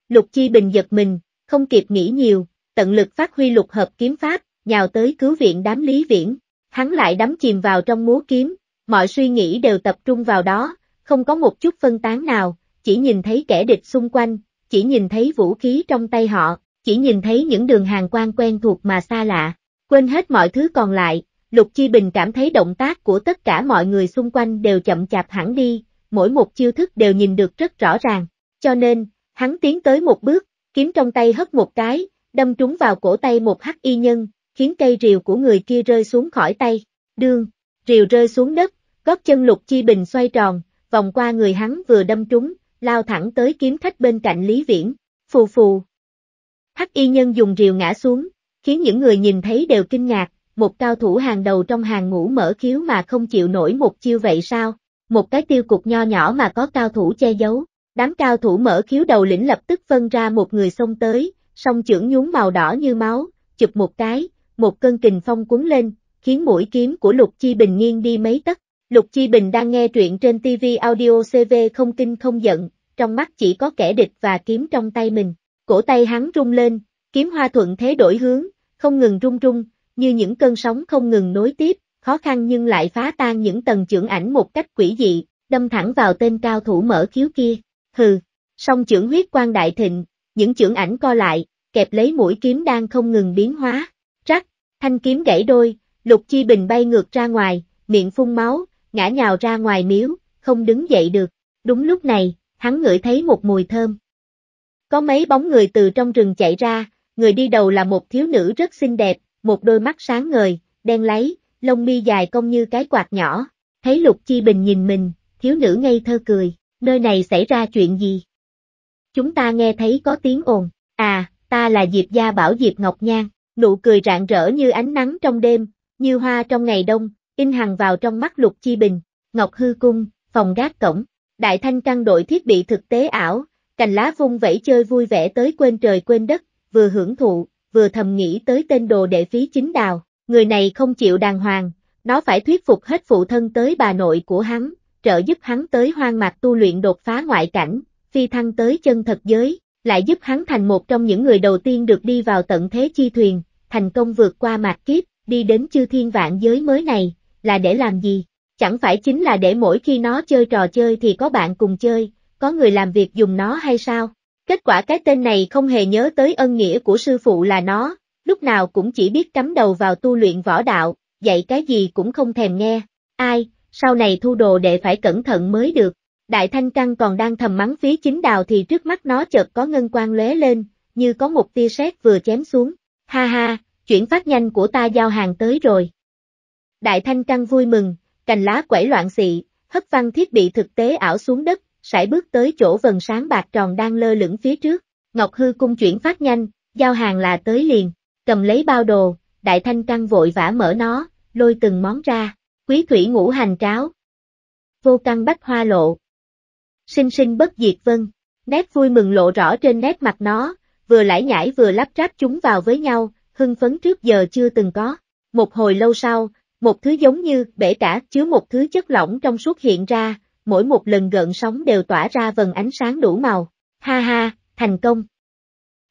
Lục chi bình giật mình, không kịp nghĩ nhiều, tận lực phát huy lục hợp kiếm pháp, nhào tới cứu viện đám lý viễn, hắn lại đắm chìm vào trong múa kiếm, mọi suy nghĩ đều tập trung vào đó, không có một chút phân tán nào, chỉ nhìn thấy kẻ địch xung quanh, chỉ nhìn thấy vũ khí trong tay họ, chỉ nhìn thấy những đường hàng quan quen thuộc mà xa lạ, quên hết mọi thứ còn lại, Lục Chi Bình cảm thấy động tác của tất cả mọi người xung quanh đều chậm chạp hẳn đi, mỗi một chiêu thức đều nhìn được rất rõ ràng, cho nên, hắn tiến tới một bước, kiếm trong tay hất một cái, đâm trúng vào cổ tay một hắc y nhân, khiến cây rìu của người kia rơi xuống khỏi tay, đương, rìu rơi xuống đất, gót chân Lục Chi Bình xoay tròn, vòng qua người hắn vừa đâm trúng, lao thẳng tới kiếm khách bên cạnh Lý Viễn, phù phù. Hắc y nhân dùng rìu ngã xuống, khiến những người nhìn thấy đều kinh ngạc, một cao thủ hàng đầu trong hàng ngũ mở khiếu mà không chịu nổi một chiêu vậy sao? Một cái tiêu cục nho nhỏ mà có cao thủ che giấu, đám cao thủ mở khiếu đầu lĩnh lập tức phân ra một người xông tới, song trưởng nhún màu đỏ như máu, chụp một cái, một cơn kình phong cuốn lên, khiến mũi kiếm của Lục Chi Bình nghiêng đi mấy tấc. Lục Chi Bình đang nghe truyện trên TV audio CV không kinh không giận, trong mắt chỉ có kẻ địch và kiếm trong tay mình. Cổ tay hắn rung lên, kiếm hoa thuận thế đổi hướng, không ngừng rung rung, như những cơn sóng không ngừng nối tiếp, khó khăn nhưng lại phá tan những tầng trưởng ảnh một cách quỷ dị, đâm thẳng vào tên cao thủ mở khiếu kia. Hừ, song trưởng huyết quan đại thịnh, những trưởng ảnh co lại, kẹp lấy mũi kiếm đang không ngừng biến hóa. Rắc, thanh kiếm gãy đôi, Lục Chi Bình bay ngược ra ngoài, miệng phun máu, ngã nhào ra ngoài miếu, không đứng dậy được. Đúng lúc này, hắn ngửi thấy một mùi thơm, có mấy bóng người từ trong rừng chạy ra, người đi đầu là một thiếu nữ rất xinh đẹp, một đôi mắt sáng ngời, đen láy, lông mi dài cong như cái quạt nhỏ. Thấy Lục Chi Bình nhìn mình, thiếu nữ ngây thơ cười, nơi này xảy ra chuyện gì? Chúng ta nghe thấy có tiếng ồn, à, ta là Diệp Gia Bảo Diệp Ngọc Nhan, nụ cười rạng rỡ như ánh nắng trong đêm, như hoa trong ngày đông, in hằng vào trong mắt Lục Chi Bình, Ngọc Hư Cung, phòng gác cổng, đại thanh căn đội thiết bị thực tế ảo, cành lá vung vẫy chơi vui vẻ tới quên trời quên đất, vừa hưởng thụ, vừa thầm nghĩ tới tên đồ đệ phí chính đào, người này không chịu đàng hoàng, nó phải thuyết phục hết phụ thân tới bà nội của hắn, trợ giúp hắn tới hoang mạc tu luyện đột phá ngoại cảnh, phi thăng tới chân thật giới, lại giúp hắn thành một trong những người đầu tiên được đi vào tận thế chi thuyền, thành công vượt qua mạc kiếp, đi đến chư thiên vạn giới mới này, là để làm gì? Chẳng phải chính là để mỗi khi nó chơi trò chơi thì có bạn cùng chơi, có người làm việc dùng nó hay sao? Kết quả cái tên này không hề nhớ tới ân nghĩa của sư phụ là nó, lúc nào cũng chỉ biết cắm đầu vào tu luyện võ đạo, dạy cái gì cũng không thèm nghe. Ai, sau này thu đồ đệ phải cẩn thận mới được. Đại Thanh Căng còn đang thầm mắng phía chính đào thì trước mắt nó chợt có ngân quang lóe lên, như có một tia sét vừa chém xuống. Ha ha, chuyển phát nhanh của ta giao hàng tới rồi. Đại Thanh Căng vui mừng, cành lá quẩy loạn xị, hất văng thiết bị thực tế ảo xuống đất, sải bước tới chỗ vần sáng bạc tròn đang lơ lửng phía trước, Ngọc Hư cung chuyển phát nhanh, giao hàng là tới liền, cầm lấy bao đồ, đại thanh căng vội vã mở nó, lôi từng món ra, quý thủy ngũ hành tráo. Vô căng bách hoa lộ. Sinh sinh bất diệt vân, nét vui mừng lộ rõ trên nét mặt nó, vừa lải nhải vừa lắp ráp chúng vào với nhau, hưng phấn trước giờ chưa từng có. Một hồi lâu sau, một thứ giống như bể cả chứa một thứ chất lỏng trong suốt hiện ra, mỗi một lần gợn sóng đều tỏa ra vần ánh sáng đủ màu. Ha ha, thành công.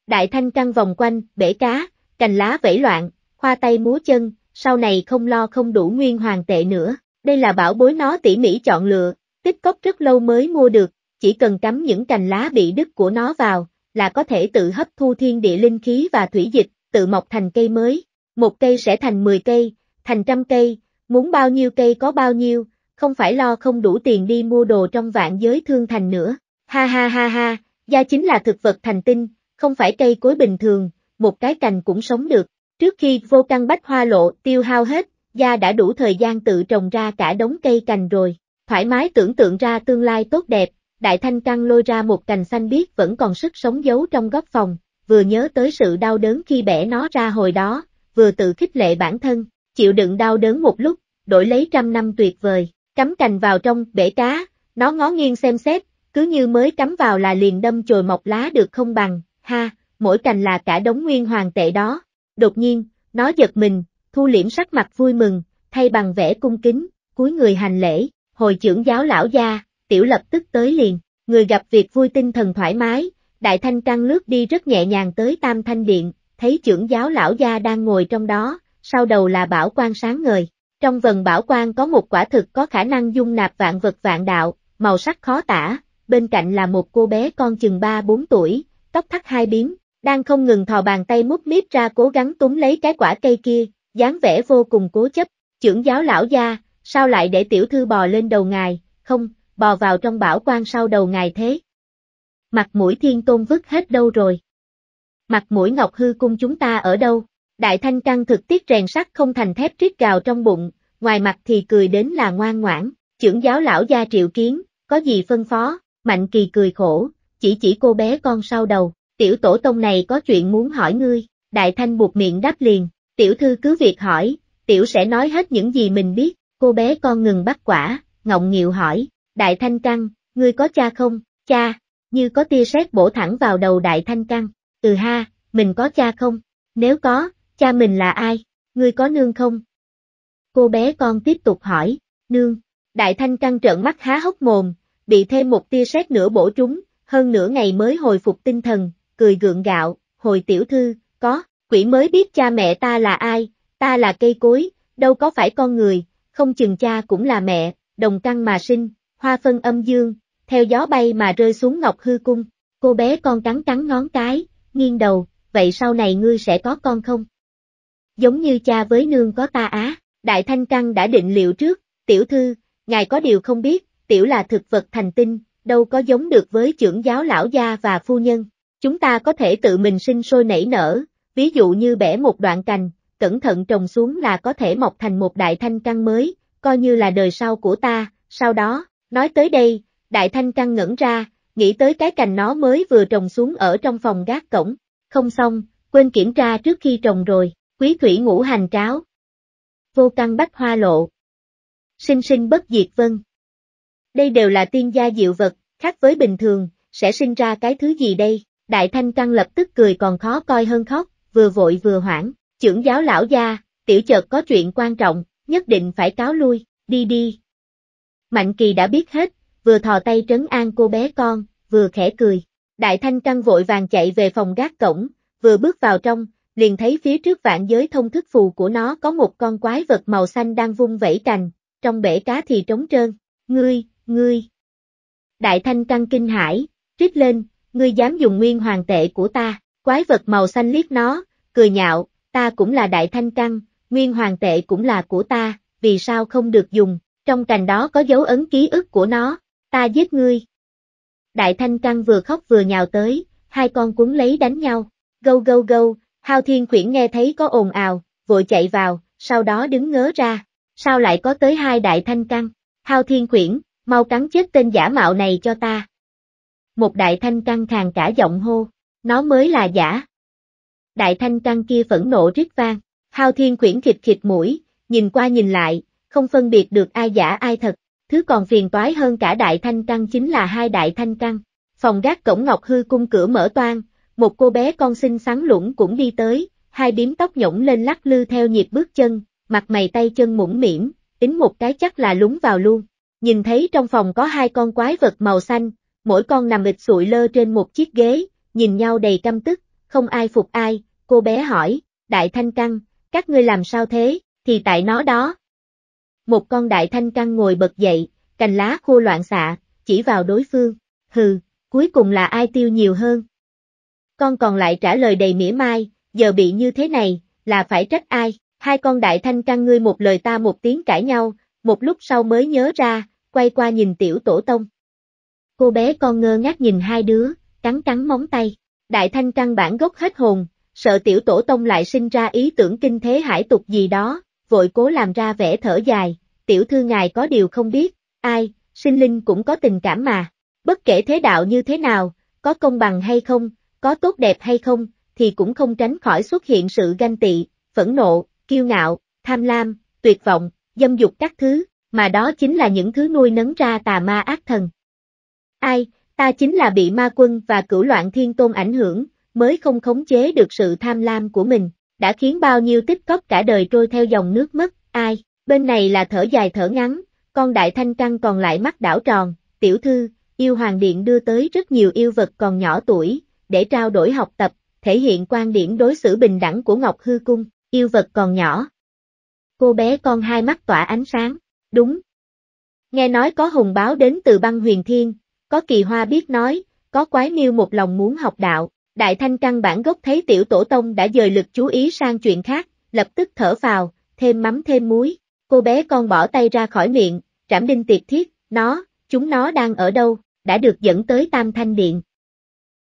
Đại thanh căng vòng quanh, bể cá, cành lá vẫy loạn, khoa tay múa chân, sau này không lo không đủ nguyên hoàng tệ nữa. Đây là bảo bối nó tỉ mỉ chọn lựa, tích cốc rất lâu mới mua được, chỉ cần cắm những cành lá bị đứt của nó vào, là có thể tự hấp thu thiên địa linh khí và thủy dịch, tự mọc thành cây mới. Một cây sẽ thành 10 cây, thành trăm cây, muốn bao nhiêu cây có bao nhiêu, không phải lo không đủ tiền đi mua đồ trong vạn giới thương thành nữa. Ha ha ha ha, da chính là thực vật thành tinh, không phải cây cối bình thường, một cái cành cũng sống được. Trước khi vô căn bách hoa lộ tiêu hao hết, da đã đủ thời gian tự trồng ra cả đống cây cành rồi. Thoải mái tưởng tượng ra tương lai tốt đẹp, đại thanh căng lôi ra một cành xanh biếc vẫn còn sức sống giấu trong góc phòng, vừa nhớ tới sự đau đớn khi bẻ nó ra hồi đó, vừa tự khích lệ bản thân, chịu đựng đau đớn một lúc, đổi lấy trăm năm tuyệt vời cắm cành vào trong bể cá, nó ngó nghiêng xem xét, cứ như mới cắm vào là liền đâm chồi mọc lá được không bằng, ha, mỗi cành là cả đống nguyên hoàng tệ đó. Đột nhiên, nó giật mình, thu liễm sắc mặt vui mừng, thay bằng vẻ cung kính, cúi người hành lễ, hồi trưởng giáo lão gia, tiểu lập tức tới liền, người gặp việc vui tinh thần thoải mái, đại thanh trăng lướt đi rất nhẹ nhàng tới tam thanh điện, thấy trưởng giáo lão gia đang ngồi trong đó, sau đầu là bảo quan sáng ngời, trong vần bảo quan có một quả thực có khả năng dung nạp vạn vật vạn đạo, màu sắc khó tả, bên cạnh là một cô bé con chừng 3-4 tuổi, tóc thắt hai biến, đang không ngừng thò bàn tay mút miếp ra cố gắng túm lấy cái quả cây kia, dáng vẻ vô cùng cố chấp, trưởng giáo lão gia, sao lại để tiểu thư bò lên đầu ngài, không, bò vào trong bảo quan sau đầu ngài thế. Mặt mũi thiên tôn vứt hết đâu rồi? Mặt mũi ngọc hư cung chúng ta ở đâu? đại thanh căng thực tiết rèn sắt không thành thép triết gào trong bụng, ngoài mặt thì cười đến là ngoan ngoãn, trưởng giáo lão gia triệu kiến, có gì phân phó, mạnh kỳ cười khổ, chỉ chỉ cô bé con sau đầu, tiểu tổ tông này có chuyện muốn hỏi ngươi, đại thanh buộc miệng đáp liền, tiểu thư cứ việc hỏi, tiểu sẽ nói hết những gì mình biết, cô bé con ngừng bắt quả, ngọng nghịu hỏi, đại thanh căng, ngươi có cha không, cha, như có tia sét bổ thẳng vào đầu đại thanh căng, ừ ha, mình có cha không, nếu có, Cha mình là ai? Ngươi có nương không? Cô bé con tiếp tục hỏi, nương. Đại thanh căng trợn mắt há hốc mồm, bị thêm một tia sét nữa bổ trúng, hơn nửa ngày mới hồi phục tinh thần, cười gượng gạo, hồi tiểu thư, có, quỷ mới biết cha mẹ ta là ai, ta là cây cối, đâu có phải con người, không chừng cha cũng là mẹ, đồng căn mà sinh, hoa phân âm dương, theo gió bay mà rơi xuống ngọc hư cung, cô bé con cắn cắn ngón cái, nghiêng đầu, vậy sau này ngươi sẽ có con không? giống như cha với nương có ta á, đại thanh căng đã định liệu trước, tiểu thư, ngài có điều không biết, tiểu là thực vật thành tinh, đâu có giống được với trưởng giáo lão gia và phu nhân, chúng ta có thể tự mình sinh sôi nảy nở, ví dụ như bẻ một đoạn cành, cẩn thận trồng xuống là có thể mọc thành một đại thanh căng mới, coi như là đời sau của ta, sau đó, nói tới đây, đại thanh căng ngẩn ra, nghĩ tới cái cành nó mới vừa trồng xuống ở trong phòng gác cổng, không xong, quên kiểm tra trước khi trồng rồi. Quý thủy ngũ hành tráo. Vô căn bách hoa lộ. Sinh sinh bất diệt vân. Đây đều là tiên gia diệu vật, khác với bình thường, sẽ sinh ra cái thứ gì đây? Đại thanh căn lập tức cười còn khó coi hơn khóc, vừa vội vừa hoảng, trưởng giáo lão gia, tiểu chợt có chuyện quan trọng, nhất định phải cáo lui, đi đi. Mạnh kỳ đã biết hết, vừa thò tay trấn an cô bé con, vừa khẽ cười. Đại thanh căn vội vàng chạy về phòng gác cổng, vừa bước vào trong, liền thấy phía trước vạn giới thông thức phù của nó có một con quái vật màu xanh đang vung vẫy cành, trong bể cá thì trống trơn, ngươi, ngươi. Đại thanh căng kinh hải, rít lên, ngươi dám dùng nguyên hoàng tệ của ta, quái vật màu xanh liếc nó, cười nhạo, ta cũng là đại thanh căng, nguyên hoàng tệ cũng là của ta, vì sao không được dùng, trong cành đó có dấu ấn ký ức của nó, ta giết ngươi. Đại thanh căng vừa khóc vừa nhào tới, hai con cuốn lấy đánh nhau, gâu gâu gâu, Hao Thiên Quyển nghe thấy có ồn ào, vội chạy vào, sau đó đứng ngớ ra. Sao lại có tới hai đại thanh căn? Hao Thiên Quyển, mau cắn chết tên giả mạo này cho ta. Một đại thanh căn khàn cả giọng hô, nó mới là giả. Đại thanh căn kia phẫn nộ rít vang, Hao Thiên Quyển khịt khịt mũi, nhìn qua nhìn lại, không phân biệt được ai giả ai thật, thứ còn phiền toái hơn cả đại thanh căn chính là hai đại thanh căn. Phòng gác cổng Ngọc Hư cung cửa mở toang, một cô bé con xinh xắn lũng cũng đi tới, hai biếm tóc nhổng lên lắc lư theo nhịp bước chân, mặt mày tay chân mũm mỉm, tính một cái chắc là lúng vào luôn. Nhìn thấy trong phòng có hai con quái vật màu xanh, mỗi con nằm bịch sụi lơ trên một chiếc ghế, nhìn nhau đầy căm tức, không ai phục ai, cô bé hỏi, đại thanh căng, các ngươi làm sao thế, thì tại nó đó. Một con đại thanh căng ngồi bật dậy, cành lá khô loạn xạ, chỉ vào đối phương, hừ, cuối cùng là ai tiêu nhiều hơn. Con còn lại trả lời đầy mỉa mai, giờ bị như thế này, là phải trách ai? Hai con đại thanh căn ngươi một lời ta một tiếng cãi nhau, một lúc sau mới nhớ ra, quay qua nhìn tiểu tổ tông. Cô bé con ngơ ngác nhìn hai đứa, cắn cắn móng tay. Đại thanh căn bản gốc hết hồn, sợ tiểu tổ tông lại sinh ra ý tưởng kinh thế hải tục gì đó, vội cố làm ra vẻ thở dài, tiểu thư ngài có điều không biết, ai, sinh linh cũng có tình cảm mà. Bất kể thế đạo như thế nào, có công bằng hay không, có tốt đẹp hay không, thì cũng không tránh khỏi xuất hiện sự ganh tị, phẫn nộ, kiêu ngạo, tham lam, tuyệt vọng, dâm dục các thứ, mà đó chính là những thứ nuôi nấng ra tà ma ác thần. Ai, ta chính là bị ma quân và cửu loạn thiên tôn ảnh hưởng, mới không khống chế được sự tham lam của mình, đã khiến bao nhiêu tích cóp cả đời trôi theo dòng nước mất, ai, bên này là thở dài thở ngắn, con đại thanh trăng còn lại mắt đảo tròn, tiểu thư, yêu hoàng điện đưa tới rất nhiều yêu vật còn nhỏ tuổi, để trao đổi học tập, thể hiện quan điểm đối xử bình đẳng của Ngọc Hư Cung, yêu vật còn nhỏ. Cô bé con hai mắt tỏa ánh sáng, đúng. Nghe nói có hùng báo đến từ băng huyền thiên, có kỳ hoa biết nói, có quái miêu một lòng muốn học đạo, đại thanh căn bản gốc thấy tiểu tổ tông đã dời lực chú ý sang chuyện khác, lập tức thở vào, thêm mắm thêm muối, cô bé con bỏ tay ra khỏi miệng, trảm đinh tiệt thiết, nó, chúng nó đang ở đâu, đã được dẫn tới tam thanh điện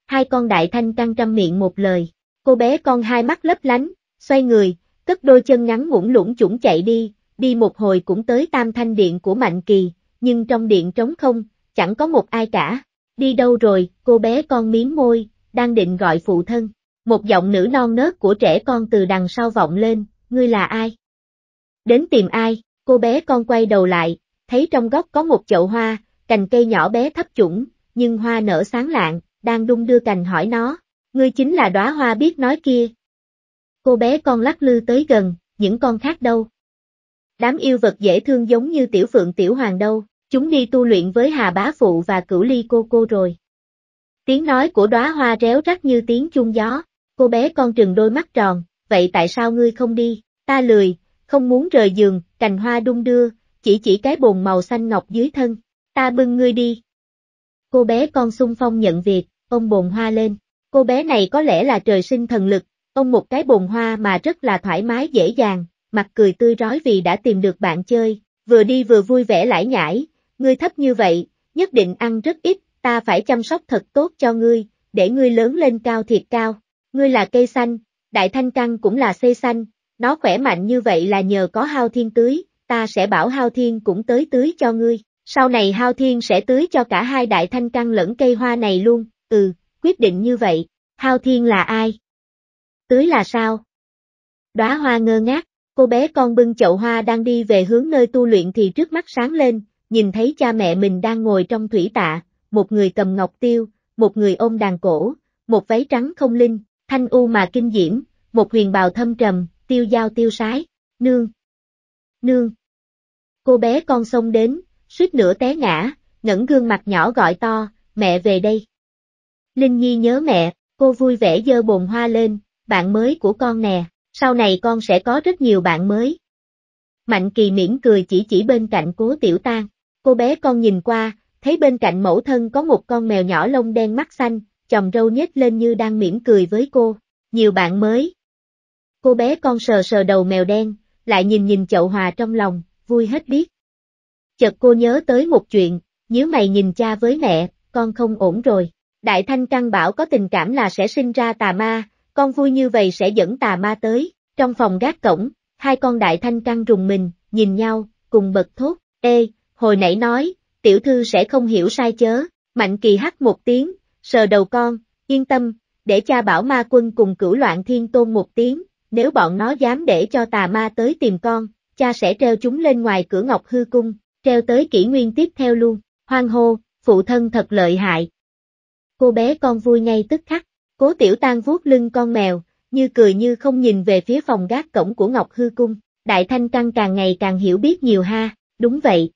hai con đại thanh căng trăm miệng một lời. Cô bé con hai mắt lấp lánh, xoay người, cất đôi chân ngắn ngủn lũng chủng chạy đi, đi một hồi cũng tới tam thanh điện của Mạnh Kỳ, nhưng trong điện trống không, chẳng có một ai cả. Đi đâu rồi, cô bé con miếng môi, đang định gọi phụ thân. Một giọng nữ non nớt của trẻ con từ đằng sau vọng lên, ngươi là ai? Đến tìm ai, cô bé con quay đầu lại, thấy trong góc có một chậu hoa, cành cây nhỏ bé thấp chủng, nhưng hoa nở sáng lạng, đang đung đưa cành hỏi nó, ngươi chính là đóa hoa biết nói kia. Cô bé con lắc lư tới gần, những con khác đâu. Đám yêu vật dễ thương giống như tiểu phượng tiểu hoàng đâu, chúng đi tu luyện với hà bá phụ và cửu ly cô cô rồi. Tiếng nói của đóa hoa réo rắt như tiếng chuông gió, cô bé con trừng đôi mắt tròn, vậy tại sao ngươi không đi, ta lười, không muốn rời giường, cành hoa đung đưa, chỉ chỉ cái bồn màu xanh ngọc dưới thân, ta bưng ngươi đi. Cô bé con xung phong nhận việc, ông bồn hoa lên. Cô bé này có lẽ là trời sinh thần lực, ông một cái bồn hoa mà rất là thoải mái dễ dàng, mặt cười tươi rói vì đã tìm được bạn chơi, vừa đi vừa vui vẻ lải nhải, ngươi thấp như vậy, nhất định ăn rất ít, ta phải chăm sóc thật tốt cho ngươi, để ngươi lớn lên cao thiệt cao, ngươi là cây xanh, đại thanh căng cũng là xây xanh, nó khỏe mạnh như vậy là nhờ có hao thiên tưới, ta sẽ bảo hao thiên cũng tới tưới cho ngươi, sau này hao thiên sẽ tưới cho cả hai đại thanh căng lẫn cây hoa này luôn. Ừ, quyết định như vậy, Hao Thiên là ai? Tưới là sao? Đóa hoa ngơ ngác, cô bé con bưng chậu hoa đang đi về hướng nơi tu luyện thì trước mắt sáng lên, nhìn thấy cha mẹ mình đang ngồi trong thủy tạ, một người cầm ngọc tiêu, một người ôm đàn cổ, một váy trắng không linh, thanh u mà kinh diễm, một huyền bào thâm trầm, tiêu giao tiêu sái, nương. Nương. Cô bé con xông đến, suýt nữa té ngã, ngẩng gương mặt nhỏ gọi to, mẹ về đây. Linh Nhi nhớ mẹ, cô vui vẻ dơ bồn hoa lên, bạn mới của con nè, sau này con sẽ có rất nhiều bạn mới. Mạnh Kỳ miễn cười chỉ chỉ bên cạnh cố tiểu tan, cô bé con nhìn qua, thấy bên cạnh mẫu thân có một con mèo nhỏ lông đen mắt xanh, chồng râu nhếch lên như đang mỉm cười với cô, nhiều bạn mới. Cô bé con sờ sờ đầu mèo đen, lại nhìn nhìn chậu hòa trong lòng, vui hết biết. Chợt cô nhớ tới một chuyện, nhớ mày nhìn cha với mẹ, con không ổn rồi đại thanh căn bảo có tình cảm là sẽ sinh ra tà ma, con vui như vậy sẽ dẫn tà ma tới, trong phòng gác cổng, hai con đại thanh căn rùng mình, nhìn nhau, cùng bật thốt, ê, hồi nãy nói, tiểu thư sẽ không hiểu sai chớ, mạnh kỳ hắt một tiếng, sờ đầu con, yên tâm, để cha bảo ma quân cùng cửu loạn thiên tôn một tiếng, nếu bọn nó dám để cho tà ma tới tìm con, cha sẽ treo chúng lên ngoài cửa ngọc hư cung, treo tới kỷ nguyên tiếp theo luôn, hoang hô, phụ thân thật lợi hại, Cô bé con vui ngay tức khắc, cố tiểu tan vuốt lưng con mèo, như cười như không nhìn về phía phòng gác cổng của Ngọc Hư Cung, đại thanh căng càng ngày càng hiểu biết nhiều ha, đúng vậy.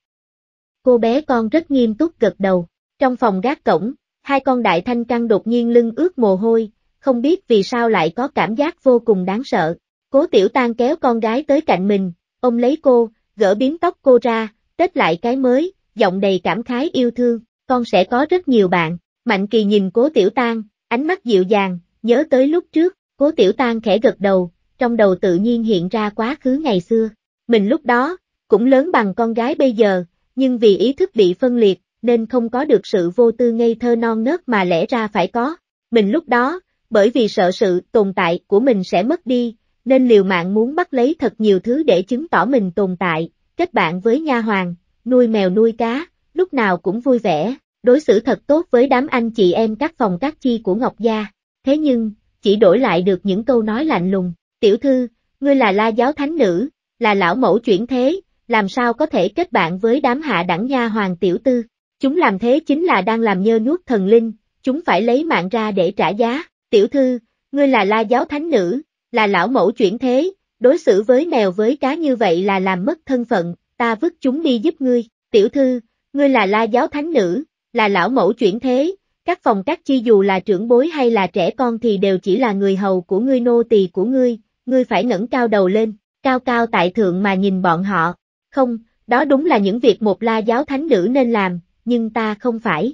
Cô bé con rất nghiêm túc gật đầu, trong phòng gác cổng, hai con đại thanh căng đột nhiên lưng ướt mồ hôi, không biết vì sao lại có cảm giác vô cùng đáng sợ. Cố tiểu tan kéo con gái tới cạnh mình, ông lấy cô, gỡ biến tóc cô ra, tết lại cái mới, giọng đầy cảm khái yêu thương, con sẽ có rất nhiều bạn. Mạnh kỳ nhìn cố tiểu tan, ánh mắt dịu dàng, nhớ tới lúc trước, cố tiểu tan khẽ gật đầu, trong đầu tự nhiên hiện ra quá khứ ngày xưa. Mình lúc đó, cũng lớn bằng con gái bây giờ, nhưng vì ý thức bị phân liệt, nên không có được sự vô tư ngây thơ non nớt mà lẽ ra phải có. Mình lúc đó, bởi vì sợ sự tồn tại của mình sẽ mất đi, nên liều mạng muốn bắt lấy thật nhiều thứ để chứng tỏ mình tồn tại, kết bạn với nha hoàng, nuôi mèo nuôi cá, lúc nào cũng vui vẻ, đối xử thật tốt với đám anh chị em các phòng các chi của Ngọc Gia, thế nhưng, chỉ đổi lại được những câu nói lạnh lùng, tiểu thư, ngươi là la giáo thánh nữ, là lão mẫu chuyển thế, làm sao có thể kết bạn với đám hạ đẳng nha hoàng tiểu tư, chúng làm thế chính là đang làm nhơ nuốt thần linh, chúng phải lấy mạng ra để trả giá, tiểu thư, ngươi là la giáo thánh nữ, là lão mẫu chuyển thế, đối xử với mèo với cá như vậy là làm mất thân phận, ta vứt chúng đi giúp ngươi, tiểu thư, ngươi là la giáo thánh nữ, là lão mẫu chuyển thế, các phòng các chi dù là trưởng bối hay là trẻ con thì đều chỉ là người hầu của ngươi nô tỳ của ngươi, ngươi phải ngẩng cao đầu lên, cao cao tại thượng mà nhìn bọn họ. Không, đó đúng là những việc một la giáo thánh nữ nên làm, nhưng ta không phải.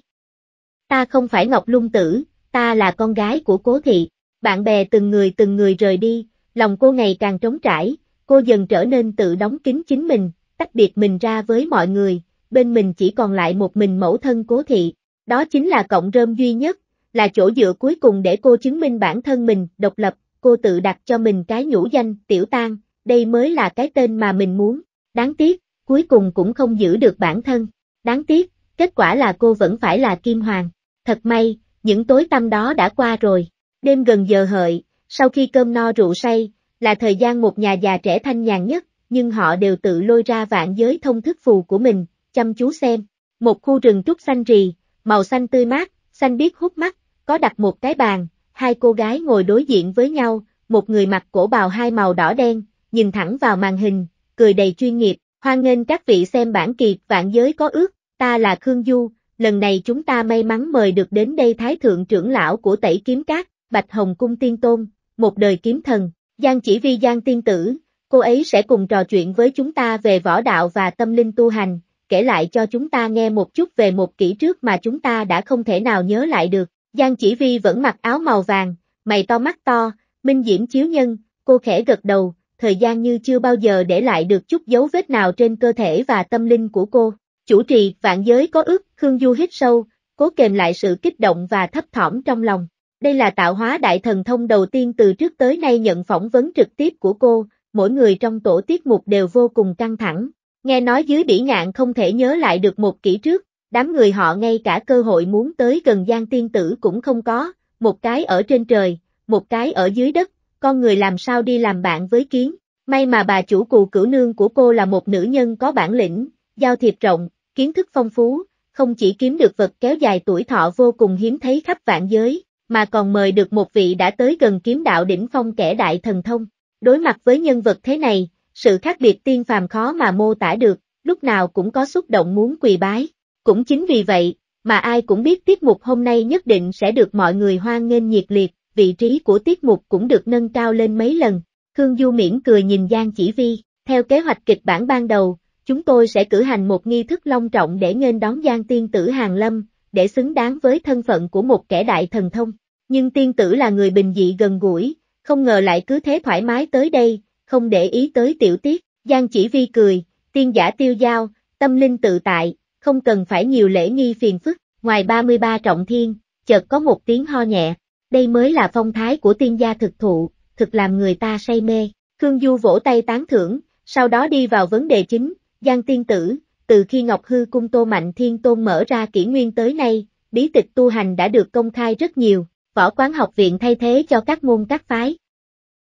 Ta không phải Ngọc Lung Tử, ta là con gái của cố thị, bạn bè từng người từng người rời đi, lòng cô ngày càng trống trải, cô dần trở nên tự đóng kín chính mình, tách biệt mình ra với mọi người, bên mình chỉ còn lại một mình mẫu thân cố thị. Đó chính là cộng rơm duy nhất, là chỗ dựa cuối cùng để cô chứng minh bản thân mình, độc lập, cô tự đặt cho mình cái nhũ danh, tiểu tang, đây mới là cái tên mà mình muốn. Đáng tiếc, cuối cùng cũng không giữ được bản thân. Đáng tiếc, kết quả là cô vẫn phải là Kim Hoàng. Thật may, những tối tăm đó đã qua rồi. Đêm gần giờ hợi, sau khi cơm no rượu say, là thời gian một nhà già trẻ thanh nhàn nhất, nhưng họ đều tự lôi ra vạn giới thông thức phù của mình, chăm chú xem. Một khu rừng trúc xanh rì, màu xanh tươi mát, xanh biếc hút mắt, có đặt một cái bàn, hai cô gái ngồi đối diện với nhau, một người mặc cổ bào hai màu đỏ đen, nhìn thẳng vào màn hình, cười đầy chuyên nghiệp, hoan nghênh các vị xem bản kiệt vạn giới có ước, ta là Khương Du, lần này chúng ta may mắn mời được đến đây Thái Thượng trưởng lão của Tẩy Kiếm Cát, Bạch Hồng Cung Tiên Tôn, một đời kiếm thần, Giang chỉ vi Giang Tiên Tử, cô ấy sẽ cùng trò chuyện với chúng ta về võ đạo và tâm linh tu hành, kể lại cho chúng ta nghe một chút về một kỷ trước mà chúng ta đã không thể nào nhớ lại được. Giang chỉ vi vẫn mặc áo màu vàng, mày to mắt to, minh diễm chiếu nhân, cô khẽ gật đầu, thời gian như chưa bao giờ để lại được chút dấu vết nào trên cơ thể và tâm linh của cô. Chủ trì vạn giới có ước, Khương Du hít sâu, cố kềm lại sự kích động và thấp thỏm trong lòng. Đây là tạo hóa đại thần thông đầu tiên từ trước tới nay nhận phỏng vấn trực tiếp của cô, mỗi người trong tổ tiết mục đều vô cùng căng thẳng, Nghe nói dưới bỉ ngạn không thể nhớ lại được một kỷ trước, đám người họ ngay cả cơ hội muốn tới gần Giang Tiên Tử cũng không có, một cái ở trên trời, một cái ở dưới đất, con người làm sao đi làm bạn với kiến. May mà bà chủ cù cửu nương của cô là một nữ nhân có bản lĩnh, giao thiệp rộng, kiến thức phong phú, không chỉ kiếm được vật kéo dài tuổi thọ vô cùng hiếm thấy khắp vạn giới, mà còn mời được một vị đã tới gần kiếm đạo đỉnh phong kẻ đại thần thông. Đối mặt với nhân vật thế này, sự khác biệt tiên phàm khó mà mô tả được, lúc nào cũng có xúc động muốn quỳ bái. Cũng chính vì vậy, mà ai cũng biết tiết mục hôm nay nhất định sẽ được mọi người hoan nghênh nhiệt liệt, vị trí của tiết mục cũng được nâng cao lên mấy lần. Khương Du miễn cười nhìn Giang Chỉ Vi, theo kế hoạch kịch bản ban đầu, chúng tôi sẽ cử hành một nghi thức long trọng để nghênh đón Giang Tiên Tử Hàng Lâm, để xứng đáng với thân phận của một kẻ đại thần thông. Nhưng tiên tử là người bình dị gần gũi, không ngờ lại cứ thế thoải mái tới đây, không để ý tới tiểu tiết, Giang chỉ vi cười, tiên giả tiêu giao, tâm linh tự tại, không cần phải nhiều lễ nghi phiền phức, ngoài 33 trọng thiên, chợt có một tiếng ho nhẹ, đây mới là phong thái của tiên gia thực thụ, thực làm người ta say mê, Khương Du vỗ tay tán thưởng, sau đó đi vào vấn đề chính, Giang tiên tử, từ khi Ngọc Hư Cung Tô Mạnh Thiên Tôn mở ra kỷ nguyên tới nay, bí tịch tu hành đã được công khai rất nhiều, võ quán học viện thay thế cho các môn các phái.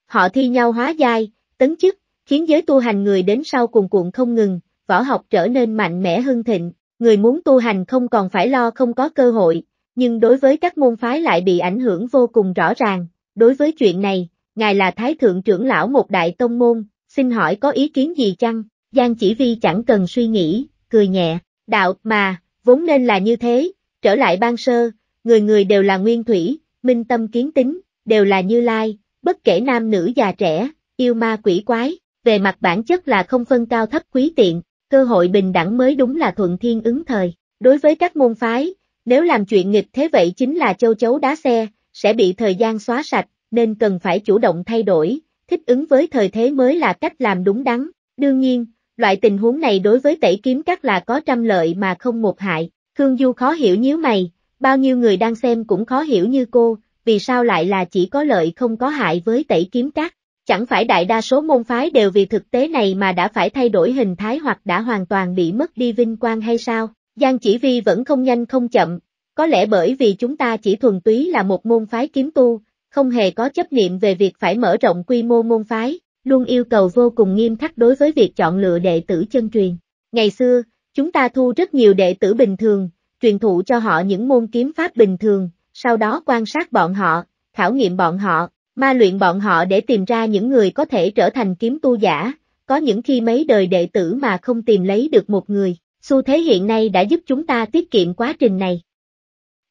Họ thi nhau hóa giai, tấn chức, khiến giới tu hành người đến sau cùng cuộn không ngừng, võ học trở nên mạnh mẽ hưng thịnh, người muốn tu hành không còn phải lo không có cơ hội, nhưng đối với các môn phái lại bị ảnh hưởng vô cùng rõ ràng. Đối với chuyện này, ngài là Thái Thượng trưởng lão một đại tông môn, xin hỏi có ý kiến gì chăng? Giang chỉ vi chẳng cần suy nghĩ, cười nhẹ, đạo mà, vốn nên là như thế, trở lại ban sơ, người người đều là nguyên thủy, minh tâm kiến tính, đều là như lai, bất kể nam nữ già trẻ, yêu ma quỷ quái, về mặt bản chất là không phân cao thấp quý tiện, cơ hội bình đẳng mới đúng là thuận thiên ứng thời. Đối với các môn phái, nếu làm chuyện nghịch thế vậy chính là châu chấu đá xe, sẽ bị thời gian xóa sạch, nên cần phải chủ động thay đổi, thích ứng với thời thế mới là cách làm đúng đắn. Đương nhiên, loại tình huống này đối với tẩy kiếm các là có trăm lợi mà không một hại. Khương Du khó hiểu nhíu mày, bao nhiêu người đang xem cũng khó hiểu như cô, vì sao lại là chỉ có lợi không có hại với tẩy kiếm các. Chẳng phải đại đa số môn phái đều vì thực tế này mà đã phải thay đổi hình thái hoặc đã hoàn toàn bị mất đi vinh quang hay sao? Giang chỉ vi vẫn không nhanh không chậm, có lẽ bởi vì chúng ta chỉ thuần túy là một môn phái kiếm tu, không hề có chấp niệm về việc phải mở rộng quy mô môn phái, luôn yêu cầu vô cùng nghiêm khắc đối với việc chọn lựa đệ tử chân truyền. Ngày xưa, chúng ta thu rất nhiều đệ tử bình thường, truyền thụ cho họ những môn kiếm pháp bình thường, sau đó quan sát bọn họ, khảo nghiệm bọn họ, Ma luyện bọn họ để tìm ra những người có thể trở thành kiếm tu giả, có những khi mấy đời đệ tử mà không tìm lấy được một người, xu thế hiện nay đã giúp chúng ta tiết kiệm quá trình này.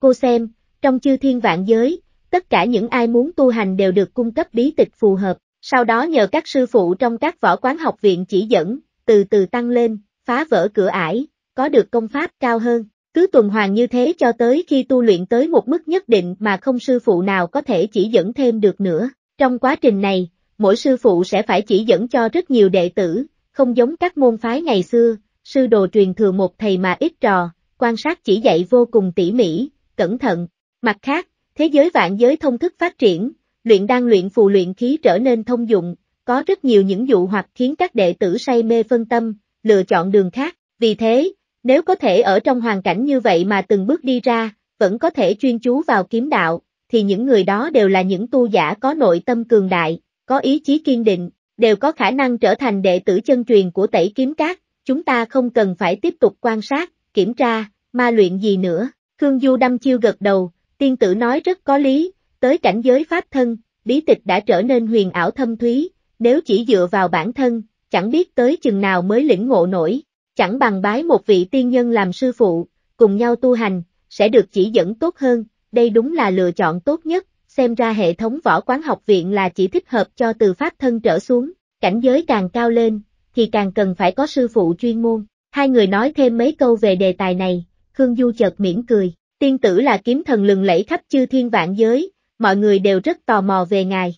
Cô xem, trong chư thiên vạn giới, tất cả những ai muốn tu hành đều được cung cấp bí tịch phù hợp, sau đó nhờ các sư phụ trong các võ quán học viện chỉ dẫn, từ từ tăng lên, phá vỡ cửa ải, có được công pháp cao hơn. Cứ tuần hoàn như thế cho tới khi tu luyện tới một mức nhất định mà không sư phụ nào có thể chỉ dẫn thêm được nữa. Trong quá trình này, mỗi sư phụ sẽ phải chỉ dẫn cho rất nhiều đệ tử, không giống các môn phái ngày xưa, sư đồ truyền thừa một thầy mà ít trò, quan sát chỉ dạy vô cùng tỉ mỉ, cẩn thận. Mặt khác, thế giới vạn giới thông thức phát triển, luyện đan luyện phù luyện khí trở nên thông dụng, có rất nhiều những dụ hoặc khiến các đệ tử say mê phân tâm, lựa chọn đường khác, vì thế, nếu có thể ở trong hoàn cảnh như vậy mà từng bước đi ra, vẫn có thể chuyên chú vào kiếm đạo, thì những người đó đều là những tu giả có nội tâm cường đại, có ý chí kiên định, đều có khả năng trở thành đệ tử chân truyền của tẩy kiếm cát, chúng ta không cần phải tiếp tục quan sát, kiểm tra, ma luyện gì nữa. Khương Du đâm chiêu gật đầu, tiên tử nói rất có lý, tới cảnh giới pháp thân, bí tịch đã trở nên huyền ảo thâm thúy, nếu chỉ dựa vào bản thân, chẳng biết tới chừng nào mới lĩnh ngộ nổi chẳng bằng bái một vị tiên nhân làm sư phụ, cùng nhau tu hành, sẽ được chỉ dẫn tốt hơn, đây đúng là lựa chọn tốt nhất, xem ra hệ thống võ quán học viện là chỉ thích hợp cho từ pháp thân trở xuống, cảnh giới càng cao lên, thì càng cần phải có sư phụ chuyên môn. Hai người nói thêm mấy câu về đề tài này, Khương Du chợt mỉm cười, tiên tử là kiếm thần lừng lẫy khắp chư thiên vạn giới, mọi người đều rất tò mò về ngài.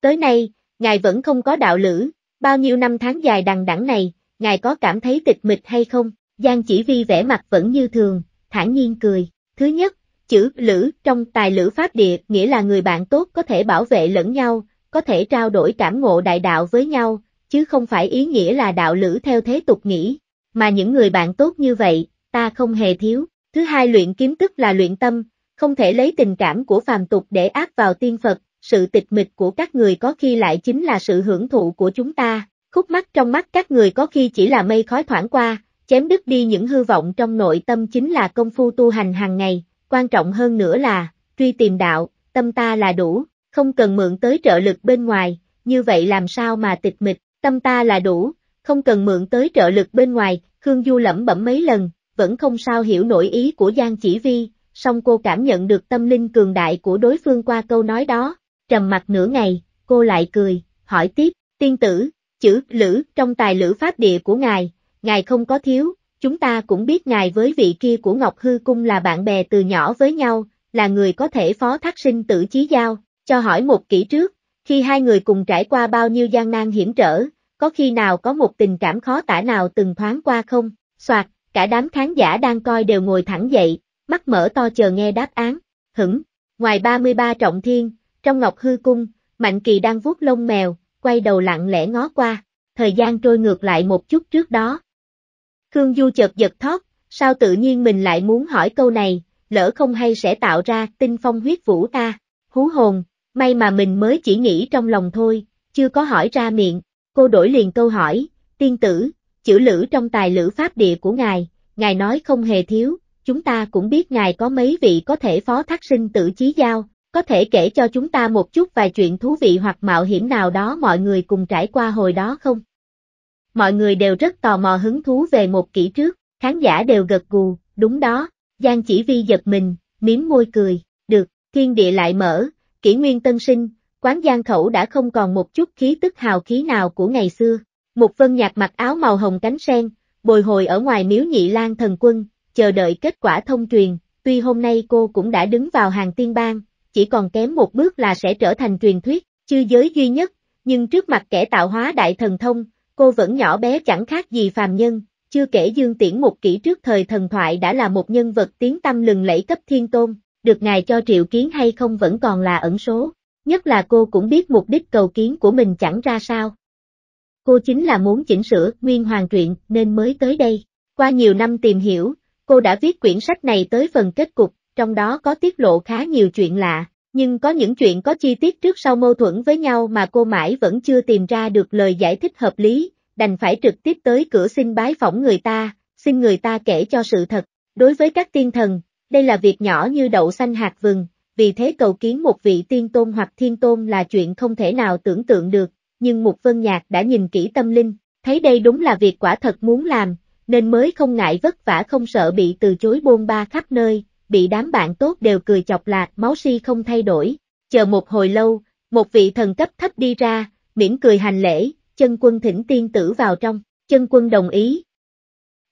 Tới nay, ngài vẫn không có đạo lữ, bao nhiêu năm tháng dài đằng đẵng này, ngài có cảm thấy tịch mịch hay không? Giang chỉ vi vẻ mặt vẫn như thường, thản nhiên cười. Thứ nhất, chữ lữ trong tài lữ pháp địa nghĩa là người bạn tốt có thể bảo vệ lẫn nhau, có thể trao đổi cảm ngộ đại đạo với nhau, chứ không phải ý nghĩa là đạo lữ theo thế tục nghĩ. Mà những người bạn tốt như vậy, ta không hề thiếu. Thứ hai luyện kiếm tức là luyện tâm, không thể lấy tình cảm của phàm tục để áp vào tiên Phật, sự tịch mịch của các người có khi lại chính là sự hưởng thụ của chúng ta khúc mắt trong mắt các người có khi chỉ là mây khói thoảng qua, chém đứt đi những hư vọng trong nội tâm chính là công phu tu hành hàng ngày, quan trọng hơn nữa là, truy tìm đạo, tâm ta là đủ, không cần mượn tới trợ lực bên ngoài, như vậy làm sao mà tịch mịch, tâm ta là đủ, không cần mượn tới trợ lực bên ngoài, Khương Du lẩm bẩm mấy lần, vẫn không sao hiểu nổi ý của Giang Chỉ Vi, song cô cảm nhận được tâm linh cường đại của đối phương qua câu nói đó, trầm mặt nửa ngày, cô lại cười, hỏi tiếp, tiên tử, chữ Lữ trong tài Lữ Pháp Địa của ngài, ngài không có thiếu, chúng ta cũng biết ngài với vị kia của Ngọc Hư Cung là bạn bè từ nhỏ với nhau, là người có thể phó thác sinh tử chí giao, cho hỏi một kỹ trước, khi hai người cùng trải qua bao nhiêu gian nan hiểm trở, có khi nào có một tình cảm khó tả nào từng thoáng qua không, soạt, cả đám khán giả đang coi đều ngồi thẳng dậy, mắt mở to chờ nghe đáp án, hửng, ngoài 33 trọng thiên, trong Ngọc Hư Cung, Mạnh Kỳ đang vuốt lông mèo, quay đầu lặng lẽ ngó qua, thời gian trôi ngược lại một chút trước đó. Khương Du chợt giật thót, sao tự nhiên mình lại muốn hỏi câu này, lỡ không hay sẽ tạo ra tinh phong huyết vũ ta, hú hồn, may mà mình mới chỉ nghĩ trong lòng thôi, chưa có hỏi ra miệng, cô đổi liền câu hỏi, tiên tử, chữ lữ trong tài lữ pháp địa của ngài, ngài nói không hề thiếu, chúng ta cũng biết ngài có mấy vị có thể phó thác sinh tử chí giao, có thể kể cho chúng ta một chút vài chuyện thú vị hoặc mạo hiểm nào đó mọi người cùng trải qua hồi đó không? Mọi người đều rất tò mò hứng thú về một kỹ trước, khán giả đều gật gù, đúng đó, Giang chỉ vi giật mình, miếm môi cười, được, thiên địa lại mở, kỷ nguyên tân sinh, quán giang khẩu đã không còn một chút khí tức hào khí nào của ngày xưa. Một vân nhạc mặc áo màu hồng cánh sen, bồi hồi ở ngoài miếu nhị lan thần quân, chờ đợi kết quả thông truyền, tuy hôm nay cô cũng đã đứng vào hàng tiên bang, chỉ còn kém một bước là sẽ trở thành truyền thuyết, chư giới duy nhất, nhưng trước mặt kẻ tạo hóa đại thần thông, cô vẫn nhỏ bé chẳng khác gì phàm nhân, chưa kể Dương Tiễn một kỷ trước thời thần thoại đã là một nhân vật tiếng tâm lừng lẫy cấp thiên tôn, được ngài cho triệu kiến hay không vẫn còn là ẩn số, nhất là cô cũng biết mục đích cầu kiến của mình chẳng ra sao. Cô chính là muốn chỉnh sửa Nguyên Hoàng truyện nên mới tới đây. Qua nhiều năm tìm hiểu, cô đã viết quyển sách này tới phần kết cục, trong đó có tiết lộ khá nhiều chuyện lạ, nhưng có những chuyện có chi tiết trước sau mâu thuẫn với nhau mà cô mãi vẫn chưa tìm ra được lời giải thích hợp lý, đành phải trực tiếp tới cửa xin bái phỏng người ta, xin người ta kể cho sự thật. Đối với các tiên thần, đây là việc nhỏ như đậu xanh hạt vừng, vì thế cầu kiến một vị tiên tôn hoặc thiên tôn là chuyện không thể nào tưởng tượng được, nhưng một Vân Nhạc đã nhìn kỹ tâm linh, thấy đây đúng là việc quả thật muốn làm, nên mới không ngại vất vả không sợ bị từ chối bôn ba khắp nơi, bị đám bạn tốt đều cười chọc lạc máu si không thay đổi. Chờ một hồi lâu, một vị thần cấp thấp đi ra, mỉm cười hành lễ, chân quân thỉnh tiên tử vào trong, chân quân đồng ý.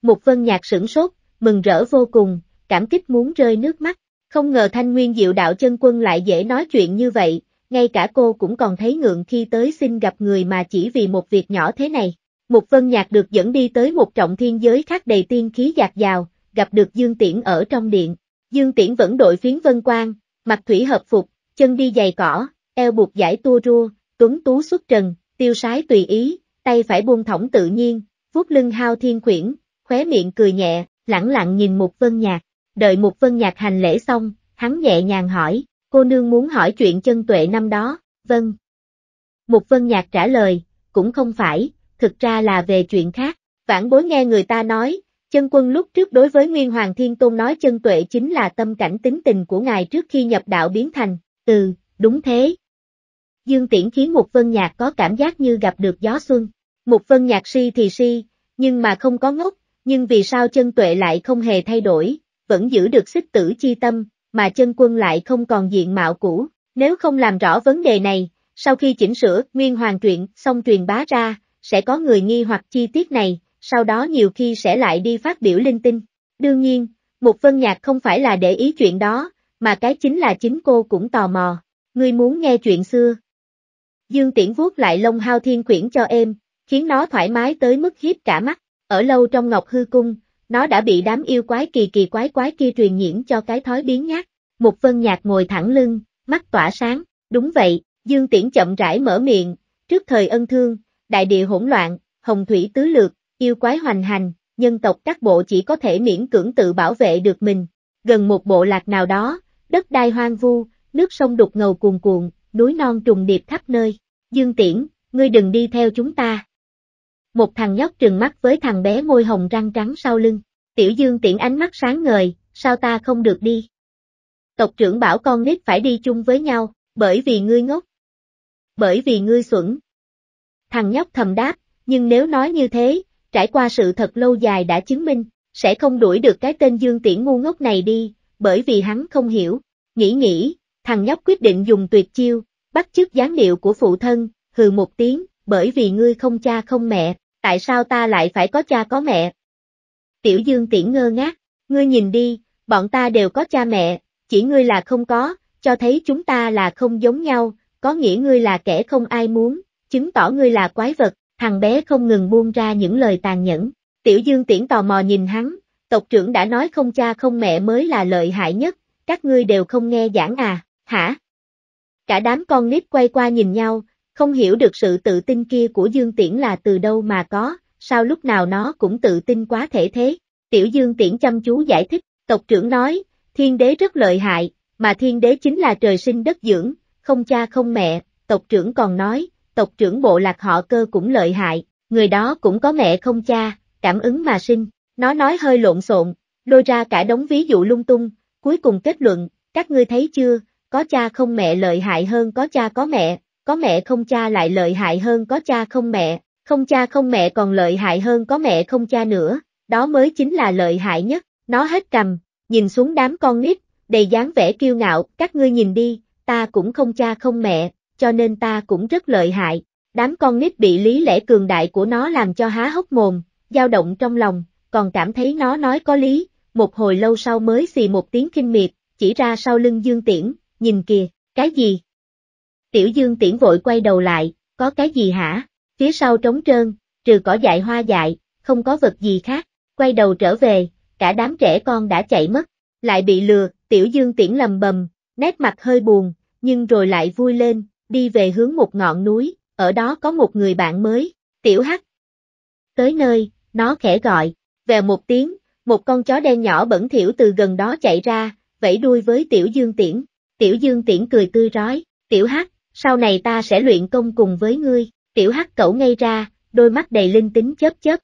Một vân nhạc sửng sốt, mừng rỡ vô cùng, cảm kích muốn rơi nước mắt, không ngờ thanh nguyên diệu đạo chân quân lại dễ nói chuyện như vậy, ngay cả cô cũng còn thấy ngượng khi tới xin gặp người mà chỉ vì một việc nhỏ thế này. Một vân nhạc được dẫn đi tới một trọng thiên giới khác đầy tiên khí giạt dào, gặp được Dương Tiễn ở trong điện, Dương Tiễn vẫn đội phiến vân quan, mặt thủy hợp phục, chân đi giày cỏ, eo buộc giải tua rua, tuấn tú xuất trần, tiêu sái tùy ý, tay phải buông thõng tự nhiên, vuốt lưng hao thiên quyển, khóe miệng cười nhẹ, lẳng lặng nhìn Mục Vân Nhạc, đợi Mục Vân Nhạc hành lễ xong, hắn nhẹ nhàng hỏi, cô nương muốn hỏi chuyện chân tuệ năm đó, vâng. Mục Vân Nhạc trả lời, cũng không phải, thực ra là về chuyện khác, vãn bối nghe người ta nói, Chân quân lúc trước đối với Nguyên Hoàng Thiên Tôn nói chân tuệ chính là tâm cảnh tính tình của ngài trước khi nhập đạo biến thành, từ đúng thế. Dương Tiễn khiến một vân nhạc có cảm giác như gặp được gió xuân, một vân nhạc si thì si, nhưng mà không có ngốc, nhưng vì sao chân tuệ lại không hề thay đổi, vẫn giữ được xích tử chi tâm, mà chân quân lại không còn diện mạo cũ, nếu không làm rõ vấn đề này, sau khi chỉnh sửa Nguyên Hoàng truyện xong truyền bá ra, sẽ có người nghi hoặc chi tiết này, sau đó nhiều khi sẽ lại đi phát biểu linh tinh. Đương nhiên, một vân nhạc không phải là để ý chuyện đó, mà cái chính là chính cô cũng tò mò. Ngươi muốn nghe chuyện xưa. Dương Tiễn vuốt lại lông hao thiên quyển cho em, khiến nó thoải mái tới mức hiếp cả mắt. Ở lâu trong Ngọc Hư Cung, nó đã bị đám yêu quái kỳ kỳ quái quái kia truyền nhiễm cho cái thói biến nhát. Một vân nhạc ngồi thẳng lưng, mắt tỏa sáng. Đúng vậy, Dương Tiễn chậm rãi mở miệng, trước thời ân thương, đại địa hỗn loạn, hồng thủy tứ lược, Yêu quái hoành hành, nhân tộc các bộ chỉ có thể miễn cưỡng tự bảo vệ được mình. Gần một bộ lạc nào đó, đất đai hoang vu, nước sông đục ngầu cuồn cuộn, núi non trùng điệp khắp nơi. Dương Tiễn, ngươi đừng đi theo chúng ta. Một thằng nhóc trừng mắt với thằng bé môi hồng răng trắng sau lưng. Tiểu Dương Tiễn ánh mắt sáng ngời, sao ta không được đi? Tộc trưởng bảo con nít phải đi chung với nhau, bởi vì ngươi ngốc. Bởi vì ngươi xuẩn. Thằng nhóc thầm đáp, nhưng nếu nói như thế, trải qua sự thật lâu dài đã chứng minh, sẽ không đuổi được cái tên Dương Tiễn ngu ngốc này đi, bởi vì hắn không hiểu. Nghĩ nghĩ, thằng nhóc quyết định dùng tuyệt chiêu, bắt chước gián điệu của phụ thân, hừ một tiếng, bởi vì ngươi không cha không mẹ, tại sao ta lại phải có cha có mẹ? Tiểu Dương Tiễn ngơ ngác, ngươi nhìn đi, bọn ta đều có cha mẹ, chỉ ngươi là không có, cho thấy chúng ta là không giống nhau, có nghĩa ngươi là kẻ không ai muốn, chứng tỏ ngươi là quái vật, thằng bé không ngừng buông ra những lời tàn nhẫn. Tiểu Dương Tiễn tò mò nhìn hắn, tộc trưởng đã nói không cha không mẹ mới là lợi hại nhất, các ngươi đều không nghe giảng à, hả? Cả đám con nít quay qua nhìn nhau, không hiểu được sự tự tin kia của Dương Tiễn là từ đâu mà có, sao lúc nào nó cũng tự tin quá thể thế. Tiểu Dương Tiễn chăm chú giải thích, tộc trưởng nói, thiên đế rất lợi hại, mà thiên đế chính là trời sinh đất dưỡng, không cha không mẹ, tộc trưởng còn nói, tộc trưởng bộ lạc họ cơ cũng lợi hại, người đó cũng có mẹ không cha, cảm ứng mà sinh, nó nói hơi lộn xộn, lôi ra cả đống ví dụ lung tung, cuối cùng kết luận, các ngươi thấy chưa, có cha không mẹ lợi hại hơn có cha có mẹ, có mẹ không cha lại lợi hại hơn có cha không mẹ, không cha không mẹ còn lợi hại hơn có mẹ không cha nữa, đó mới chính là lợi hại nhất, nó hết cầm, nhìn xuống đám con nít, đầy dáng vẻ kiêu ngạo, các ngươi nhìn đi, ta cũng không cha không mẹ, cho nên ta cũng rất lợi hại. Đám con nít bị lý lẽ cường đại của nó làm cho há hốc mồm, dao động trong lòng, còn cảm thấy nó nói có lý, một hồi lâu sau mới xì một tiếng kinh miệt, chỉ ra sau lưng Dương Tiễn, nhìn kìa, cái gì? Tiểu Dương Tiễn vội quay đầu lại, có cái gì hả? Phía sau trống trơn, trừ cỏ dại hoa dại, không có vật gì khác, quay đầu trở về, cả đám trẻ con đã chạy mất, lại bị lừa, Tiểu Dương Tiễn lầm bầm, nét mặt hơi buồn, nhưng rồi lại vui lên, đi về hướng một ngọn núi, ở đó có một người bạn mới, tiểu hắc. Tới nơi, nó khẽ gọi, về một tiếng, một con chó đen nhỏ bẩn thỉu từ gần đó chạy ra, vẫy đuôi với tiểu dương tiễn. Tiểu dương tiễn cười tươi rói, tiểu hắc, sau này ta sẽ luyện công cùng với ngươi, tiểu hắc cẩu ngay ra, đôi mắt đầy linh tính chớp chớp.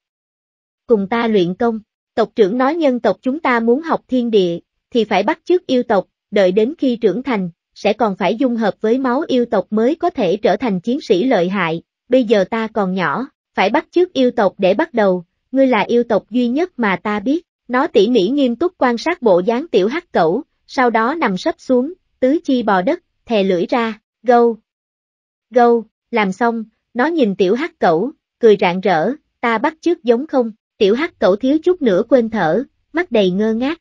Cùng ta luyện công, tộc trưởng nói nhân tộc chúng ta muốn học thiên địa, thì phải bắt chước yêu tộc, đợi đến khi trưởng thành, sẽ còn phải dung hợp với máu yêu tộc mới có thể trở thành chiến sĩ lợi hại, bây giờ ta còn nhỏ, phải bắt chước yêu tộc để bắt đầu, ngươi là yêu tộc duy nhất mà ta biết, nó tỉ mỉ nghiêm túc quan sát bộ dáng tiểu hắc cẩu, sau đó nằm sấp xuống, tứ chi bò đất, thè lưỡi ra, gâu. Gâu, làm xong, nó nhìn tiểu hắc cẩu, cười rạng rỡ, ta bắt chước giống không, tiểu hắc cẩu thiếu chút nữa quên thở, mắt đầy ngơ ngác,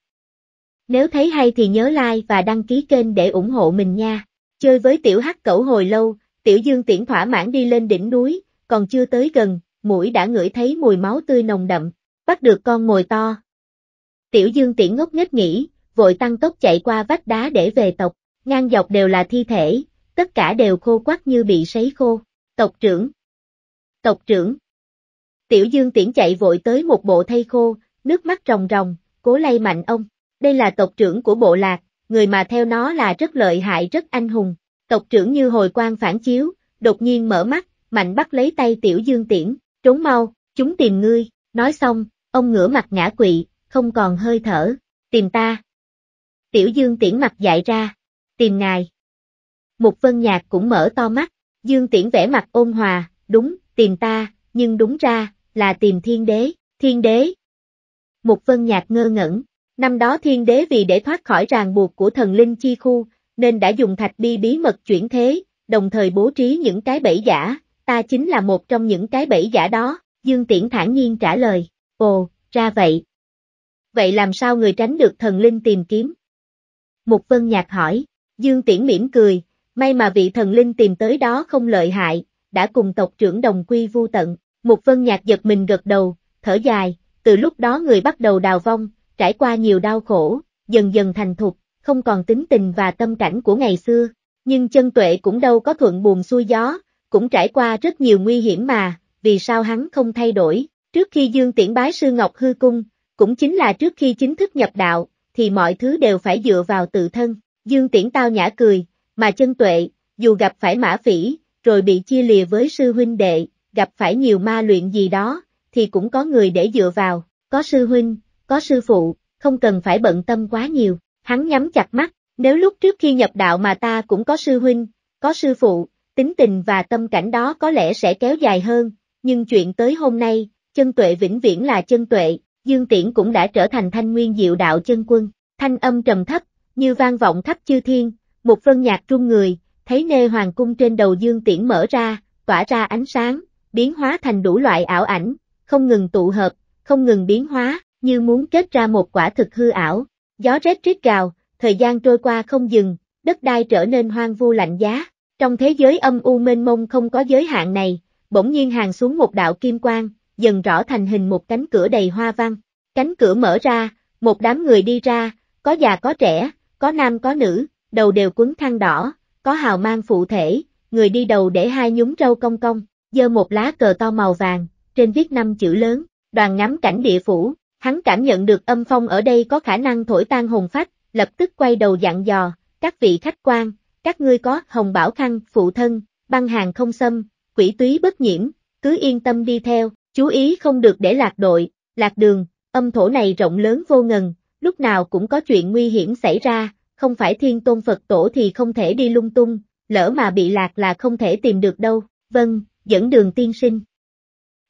nếu thấy hay thì nhớ like và đăng ký kênh để ủng hộ mình nha. Chơi với tiểu hắc cẩu hồi lâu, tiểu dương tiễn thỏa mãn đi lên đỉnh núi, còn chưa tới gần, mũi đã ngửi thấy mùi máu tươi nồng đậm, bắt được con mồi to. Tiểu dương tiễn ngốc nghếch nghĩ, vội tăng tốc chạy qua vách đá để về tộc, ngang dọc đều là thi thể, tất cả đều khô quắc như bị sấy khô. Tộc trưởng Tộc trưởng Tiểu dương tiễn chạy vội tới một bộ thây khô, nước mắt ròng ròng, cố lay mạnh ông. Đây là tộc trưởng của bộ lạc, người mà theo nó là rất lợi hại rất anh hùng. Tộc trưởng như hồi quan phản chiếu, đột nhiên mở mắt, mạnh bắt lấy tay tiểu dương tiễn, trốn mau, chúng tìm ngươi, nói xong, ông ngửa mặt ngã quỵ, không còn hơi thở, tìm ta. Tiểu dương tiễn mặt dại ra, tìm ngài. Mục vân nhạc cũng mở to mắt, dương tiễn vẽ mặt ôn hòa, đúng, tìm ta, nhưng đúng ra, là tìm thiên đế, thiên đế. Mục vân nhạc ngơ ngẩn, Năm đó thiên đế vì để thoát khỏi ràng buộc của thần linh chi khu, nên đã dùng thạch bi bí mật chuyển thế, đồng thời bố trí những cái bẫy giả, ta chính là một trong những cái bẫy giả đó, Dương Tiễn thản nhiên trả lời, ồ, ra vậy. Vậy làm sao người tránh được thần linh tìm kiếm? Mục Vân Nhạc hỏi, Dương Tiễn mỉm cười, may mà vị thần linh tìm tới đó không lợi hại, đã cùng tộc trưởng đồng quy vu tận, Mục Vân Nhạc giật mình gật đầu, thở dài, từ lúc đó người bắt đầu đào vong, trải qua nhiều đau khổ, dần dần thành thục, không còn tính tình và tâm cảnh của ngày xưa. Nhưng chân tuệ cũng đâu có thuận buồn xuôi gió, cũng trải qua rất nhiều nguy hiểm mà, vì sao hắn không thay đổi. Trước khi Dương Tiễn bái sư Ngọc Hư Cung, cũng chính là trước khi chính thức nhập đạo, thì mọi thứ đều phải dựa vào tự thân. Dương Tiễn tao nhã cười, mà chân tuệ, dù gặp phải mã phỉ, rồi bị chia lìa với sư huynh đệ, gặp phải nhiều ma luyện gì đó, thì cũng có người để dựa vào, có sư huynh, có sư phụ, không cần phải bận tâm quá nhiều, hắn nhắm chặt mắt, nếu lúc trước khi nhập đạo mà ta cũng có sư huynh, có sư phụ, tính tình và tâm cảnh đó có lẽ sẽ kéo dài hơn, nhưng chuyện tới hôm nay, chân tuệ vĩnh viễn là chân tuệ, Dương Tiễn cũng đã trở thành thanh nguyên diệu đạo chân quân, thanh âm trầm thấp, như vang vọng khắp chư thiên, một vân nhạc trung người, thấy nê hoàng cung trên đầu Dương Tiễn mở ra, tỏa ra ánh sáng, biến hóa thành đủ loại ảo ảnh, không ngừng tụ hợp, không ngừng biến hóa, như muốn kết ra một quả thực hư ảo, gió rét rít gào, thời gian trôi qua không dừng, đất đai trở nên hoang vu lạnh giá, trong thế giới âm u mênh mông không có giới hạn này, bỗng nhiên hàng xuống một đạo kim quang, dần rõ thành hình một cánh cửa đầy hoa văn, cánh cửa mở ra, một đám người đi ra, có già có trẻ, có nam có nữ, đầu đều quấn thăng đỏ, có hào mang phụ thể, người đi đầu để hai nhúng râu cong cong, giơ một lá cờ to màu vàng, trên viết năm chữ lớn, đoàn ngắm cảnh địa phủ, Hắn cảm nhận được âm phong ở đây có khả năng thổi tan hồn phách, lập tức quay đầu dặn dò, các vị khách quan, các ngươi có hồng bảo khăn, phụ thân, băng hàng không xâm, quỷ túy bất nhiễm, cứ yên tâm đi theo, chú ý không được để lạc đội, lạc đường, âm thổ này rộng lớn vô ngần, lúc nào cũng có chuyện nguy hiểm xảy ra, không phải thiên tôn Phật tổ thì không thể đi lung tung, lỡ mà bị lạc là không thể tìm được đâu, vâng, dẫn đường tiên sinh.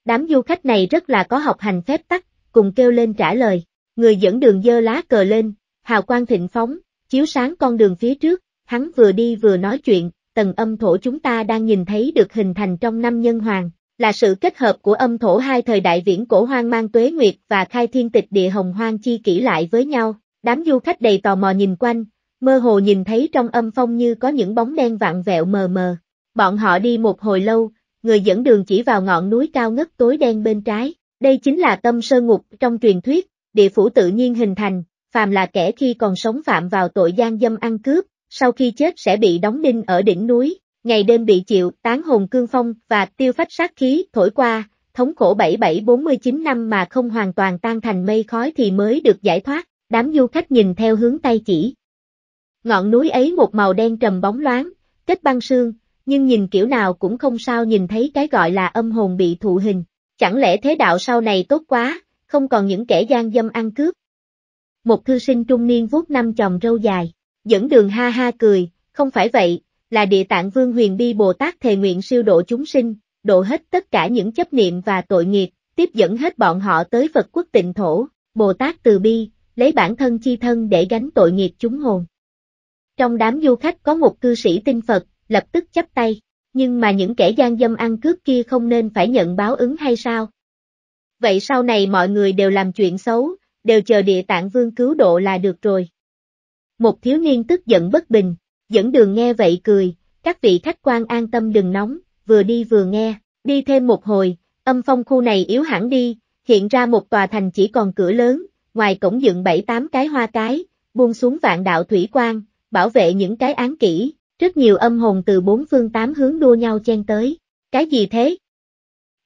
Đám du khách này rất là có học hành phép tắc, cùng kêu lên trả lời. Người dẫn đường dơ lá cờ lên, hào quang thịnh phóng, chiếu sáng con đường phía trước, hắn vừa đi vừa nói chuyện, tầng âm thổ chúng ta đang nhìn thấy được hình thành trong năm nhân hoàng, là sự kết hợp của âm thổ hai thời đại viễn cổ hoang mang tuế nguyệt và khai thiên tịch địa hồng hoang chi kỹ lại với nhau, đám du khách đầy tò mò nhìn quanh, mơ hồ nhìn thấy trong âm phong như có những bóng đen vạn vẹo mờ mờ. Bọn họ đi một hồi lâu, người dẫn đường chỉ vào ngọn núi cao ngất tối đen bên trái, đây chính là tâm sơ ngục trong truyền thuyết, địa phủ tự nhiên hình thành, phàm là kẻ khi còn sống phạm vào tội gian dâm ăn cướp, sau khi chết sẽ bị đóng đinh ở đỉnh núi, ngày đêm bị chịu tán hồn cương phong và tiêu phách sát khí thổi qua, thống khổ 7749 năm mà không hoàn toàn tan thành mây khói thì mới được giải thoát, đám du khách nhìn theo hướng tay chỉ. Ngọn núi ấy một màu đen trầm bóng loáng, kết băng sương, nhưng nhìn kiểu nào cũng không sao nhìn thấy cái gọi là âm hồn bị thụ hình. Chẳng lẽ thế đạo sau này tốt quá, không còn những kẻ gian dâm ăn cướp? Một thư sinh trung niên vuốt năm chồng râu dài, dẫn đường ha ha cười, không phải vậy, là địa tạng vương huyền bi Bồ Tát thề nguyện siêu độ chúng sinh, độ hết tất cả những chấp niệm và tội nghiệp, tiếp dẫn hết bọn họ tới Phật quốc tịnh thổ, Bồ Tát từ bi, lấy bản thân chi thân để gánh tội nghiệp chúng hồn. Trong đám du khách có một cư sĩ tinh Phật, lập tức chấp tay nhưng mà những kẻ gian dâm ăn cướp kia không nên phải nhận báo ứng hay sao? Vậy sau này mọi người đều làm chuyện xấu, đều chờ địa tạng vương cứu độ là được rồi. Một thiếu niên tức giận bất bình, dẫn đường nghe vậy cười, các vị khách quan an tâm đừng nóng, vừa đi vừa nghe, đi thêm một hồi, âm phong khu này yếu hẳn đi, hiện ra một tòa thành chỉ còn cửa lớn, ngoài cổng dựng bảy tám cái hoa cái, buông xuống vạn đạo thủy quan, bảo vệ những cái án kỹ, rất nhiều âm hồn từ bốn phương tám hướng đua nhau chen tới. Cái gì thế?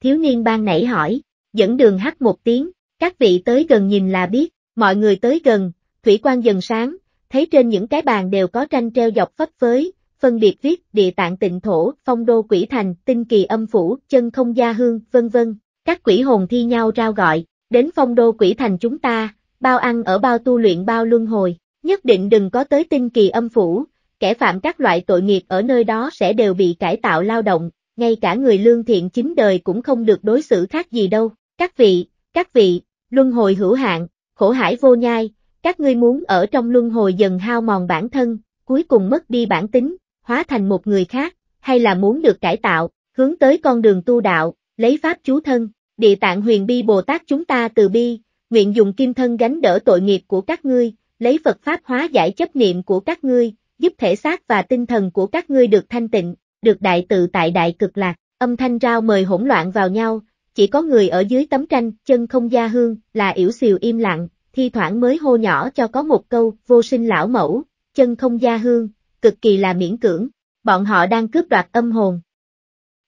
Thiếu niên ban nảy hỏi, dẫn đường hắt một tiếng, các vị tới gần nhìn là biết, mọi người tới gần, thủy quan dần sáng, thấy trên những cái bàn đều có tranh treo dọc phất phới, phân biệt viết địa tạng tịnh thổ, phong đô quỷ thành, tinh kỳ âm phủ, chân không gia hương, vân vân. Các quỷ hồn thi nhau rao gọi, đến phong đô quỷ thành chúng ta, bao ăn ở bao tu luyện bao luân hồi, nhất định đừng có tới tinh kỳ âm phủ, kẻ phạm các loại tội nghiệp ở nơi đó sẽ đều bị cải tạo lao động, ngay cả người lương thiện chính đời cũng không được đối xử khác gì đâu. Các vị, các vị, luân hồi hữu hạn, khổ hải vô nhai, các ngươi muốn ở trong luân hồi dần hao mòn bản thân, cuối cùng mất đi bản tính, hóa thành một người khác, hay là muốn được cải tạo, hướng tới con đường tu đạo, lấy pháp chú thân, địa tạng huyền bi Bồ Tát chúng ta từ bi, nguyện dùng kim thân gánh đỡ tội nghiệp của các ngươi, lấy Phật Pháp hóa giải chấp niệm của các ngươi, giúp thể xác và tinh thần của các ngươi được thanh tịnh, được đại tự tại đại cực lạc, âm thanh rao mời hỗn loạn vào nhau, chỉ có người ở dưới tấm tranh, chân không gia hương, là yểu xìu im lặng, thi thoảng mới hô nhỏ cho có một câu, vô sinh lão mẫu, chân không gia hương, cực kỳ là miễn cưỡng, bọn họ đang cướp đoạt âm hồn.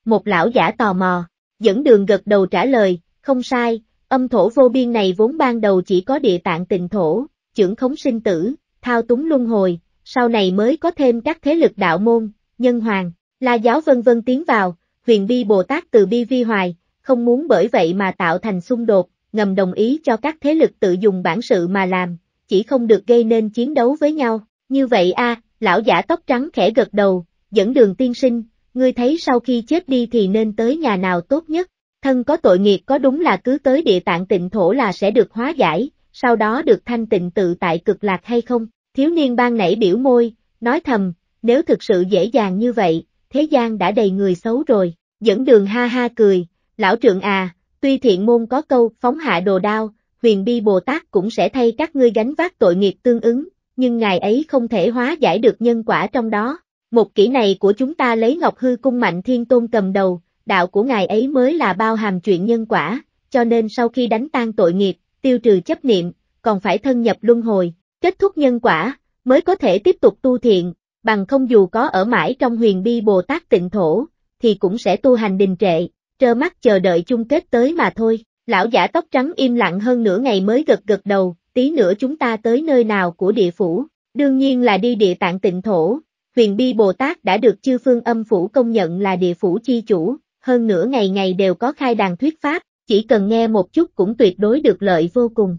Một lão giả tò mò, dẫn đường gật đầu trả lời, không sai, âm thổ vô biên này vốn ban đầu chỉ có địa tạng tình thổ, trưởng khống sinh tử, thao túng luân hồi, sau này mới có thêm các thế lực đạo môn, nhân hoàng, la giáo vân vân tiến vào, huyền bi Bồ Tát từ bi vi hoài, không muốn bởi vậy mà tạo thành xung đột, ngầm đồng ý cho các thế lực tự dùng bản sự mà làm, chỉ không được gây nên chiến đấu với nhau, như vậy a lão giả tóc trắng khẽ gật đầu, dẫn đường tiên sinh, ngươi thấy sau khi chết đi thì nên tới nhà nào tốt nhất, thân có tội nghiệp có đúng là cứ tới địa tạng tịnh thổ là sẽ được hóa giải, sau đó được thanh tịnh tự tại cực lạc hay không? Thiếu niên ban nảy biểu môi, nói thầm, nếu thực sự dễ dàng như vậy, thế gian đã đầy người xấu rồi, dẫn đường ha ha cười, lão trượng à, tuy thiện môn có câu phóng hạ đồ đao, huyền bi Bồ Tát cũng sẽ thay các ngươi gánh vác tội nghiệp tương ứng, nhưng ngài ấy không thể hóa giải được nhân quả trong đó. Một kỹ này của chúng ta lấy Ngọc Hư Cung Mạnh Thiên Tôn cầm đầu, đạo của ngài ấy mới là bao hàm chuyện nhân quả, cho nên sau khi đánh tan tội nghiệp, tiêu trừ chấp niệm, còn phải thân nhập luân hồi, kết thúc nhân quả, mới có thể tiếp tục tu thiện, bằng không dù có ở mãi trong huyền bi Bồ Tát tịnh thổ, thì cũng sẽ tu hành đình trệ, trơ mắt chờ đợi chung kết tới mà thôi. Lão giả tóc trắng im lặng hơn nửa ngày mới gật gật đầu, tí nữa chúng ta tới nơi nào của địa phủ, đương nhiên là đi địa tạng tịnh thổ, huyền bi Bồ Tát đã được chư phương âm phủ công nhận là địa phủ chi chủ, hơn nửa ngày ngày đều có khai đàn thuyết pháp, chỉ cần nghe một chút cũng tuyệt đối được lợi vô cùng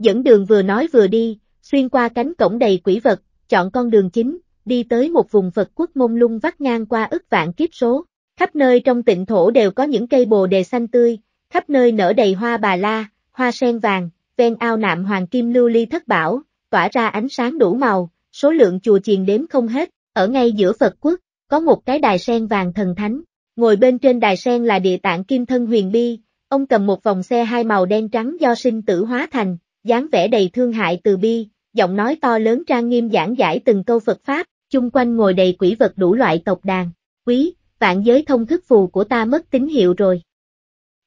dẫn đường vừa nói vừa đi, xuyên qua cánh cổng đầy quỷ vật, chọn con đường chính, đi tới một vùng Phật quốc mông lung vắt ngang qua ức vạn kiếp số. Khắp nơi trong tịnh thổ đều có những cây bồ đề xanh tươi, khắp nơi nở đầy hoa bà la, hoa sen vàng, ven ao nạm hoàng kim lưu ly thất bảo, tỏa ra ánh sáng đủ màu, số lượng chùa chiền đếm không hết, ở ngay giữa Phật quốc, có một cái đài sen vàng thần thánh, ngồi bên trên đài sen là địa tạng kim thân huyền bi, ông cầm một vòng xe hai màu đen trắng do sinh tử hóa thành, dáng vẻ đầy thương hại từ bi, giọng nói to lớn trang nghiêm giảng giải từng câu Phật Pháp, chung quanh ngồi đầy quỷ vật đủ loại tộc đàn, quý, vạn giới thông thức phù của ta mất tín hiệu rồi.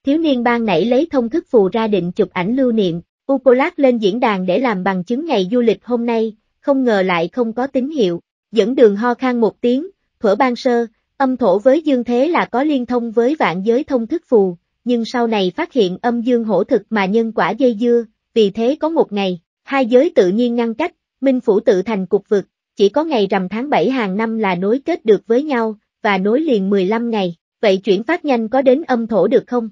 Thiếu niên ban nãy lấy thông thức phù ra định chụp ảnh lưu niệm, Ucolac lên diễn đàn để làm bằng chứng ngày du lịch hôm nay, không ngờ lại không có tín hiệu, dẫn đường ho khan một tiếng, thuở ban sơ, âm thổ với dương thế là có liên thông với vạn giới thông thức phù, nhưng sau này phát hiện âm dương hổ thực mà nhân quả dây dưa, vì thế có một ngày, hai giới tự nhiên ngăn cách, Minh Phủ tự thành cục vực, chỉ có ngày rằm tháng 7 hàng năm là nối kết được với nhau, và nối liền 15 ngày, vậy chuyển phát nhanh có đến âm thổ được không?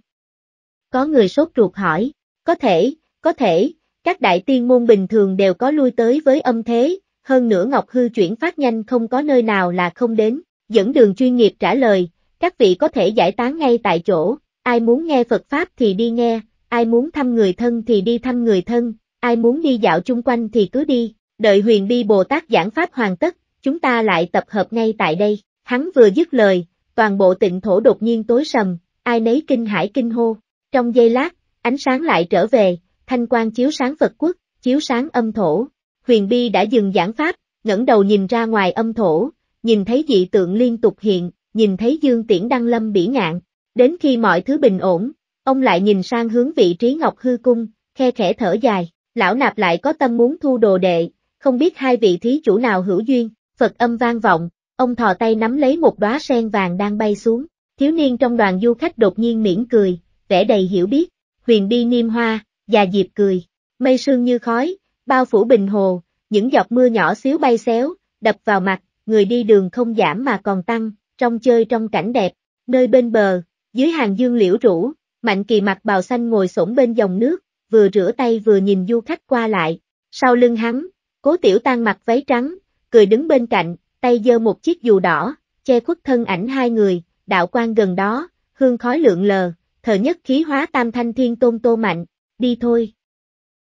Có người sốt ruột hỏi, có thể, có thể, các đại tiên môn bình thường đều có lui tới với âm thế, hơn nữa Ngọc Hư chuyển phát nhanh không có nơi nào là không đến, dẫn đường chuyên nghiệp trả lời, các vị có thể giải tán ngay tại chỗ, ai muốn nghe Phật Pháp thì đi nghe, ai muốn thăm người thân thì đi thăm người thân, ai muốn đi dạo chung quanh thì cứ đi, đợi huyền bi Bồ Tát giảng Pháp hoàn tất, chúng ta lại tập hợp ngay tại đây, hắn vừa dứt lời, toàn bộ tịnh thổ đột nhiên tối sầm, ai nấy kinh hải kinh hô, trong giây lát, ánh sáng lại trở về, thanh quang chiếu sáng Phật quốc, chiếu sáng âm thổ, huyền bi đã dừng giảng Pháp, ngẩng đầu nhìn ra ngoài âm thổ, nhìn thấy dị tượng liên tục hiện, nhìn thấy dương tiễn đăng lâm bỉ ngạn, đến khi mọi thứ bình ổn, Ông lại nhìn sang hướng vị trí Ngọc Hư Cung, khe khẽ thở dài, lão nạp lại có tâm muốn thu đồ đệ, không biết hai vị thí chủ nào hữu duyên, Phật âm vang vọng, ông thò tay nắm lấy một đóa sen vàng đang bay xuống, thiếu niên trong đoàn du khách đột nhiên mỉm cười, vẻ đầy hiểu biết, huyền bi niêm hoa, già diệp cười, mây sương như khói, bao phủ bình hồ, những giọt mưa nhỏ xíu bay xéo, đập vào mặt, người đi đường không giảm mà còn tăng, trong chơi trong cảnh đẹp, nơi bên bờ, dưới hàng dương liễu rủ. Mạnh kỳ mặc bào xanh ngồi xổm bên dòng nước, vừa rửa tay vừa nhìn du khách qua lại, sau lưng hắn, cố tiểu tan mặc váy trắng, cười đứng bên cạnh, tay giơ một chiếc dù đỏ, che khuất thân ảnh hai người, đạo quan gần đó, hương khói lượn lờ, thờ nhất khí hóa tam thanh thiên tôn tô mạnh, đi thôi.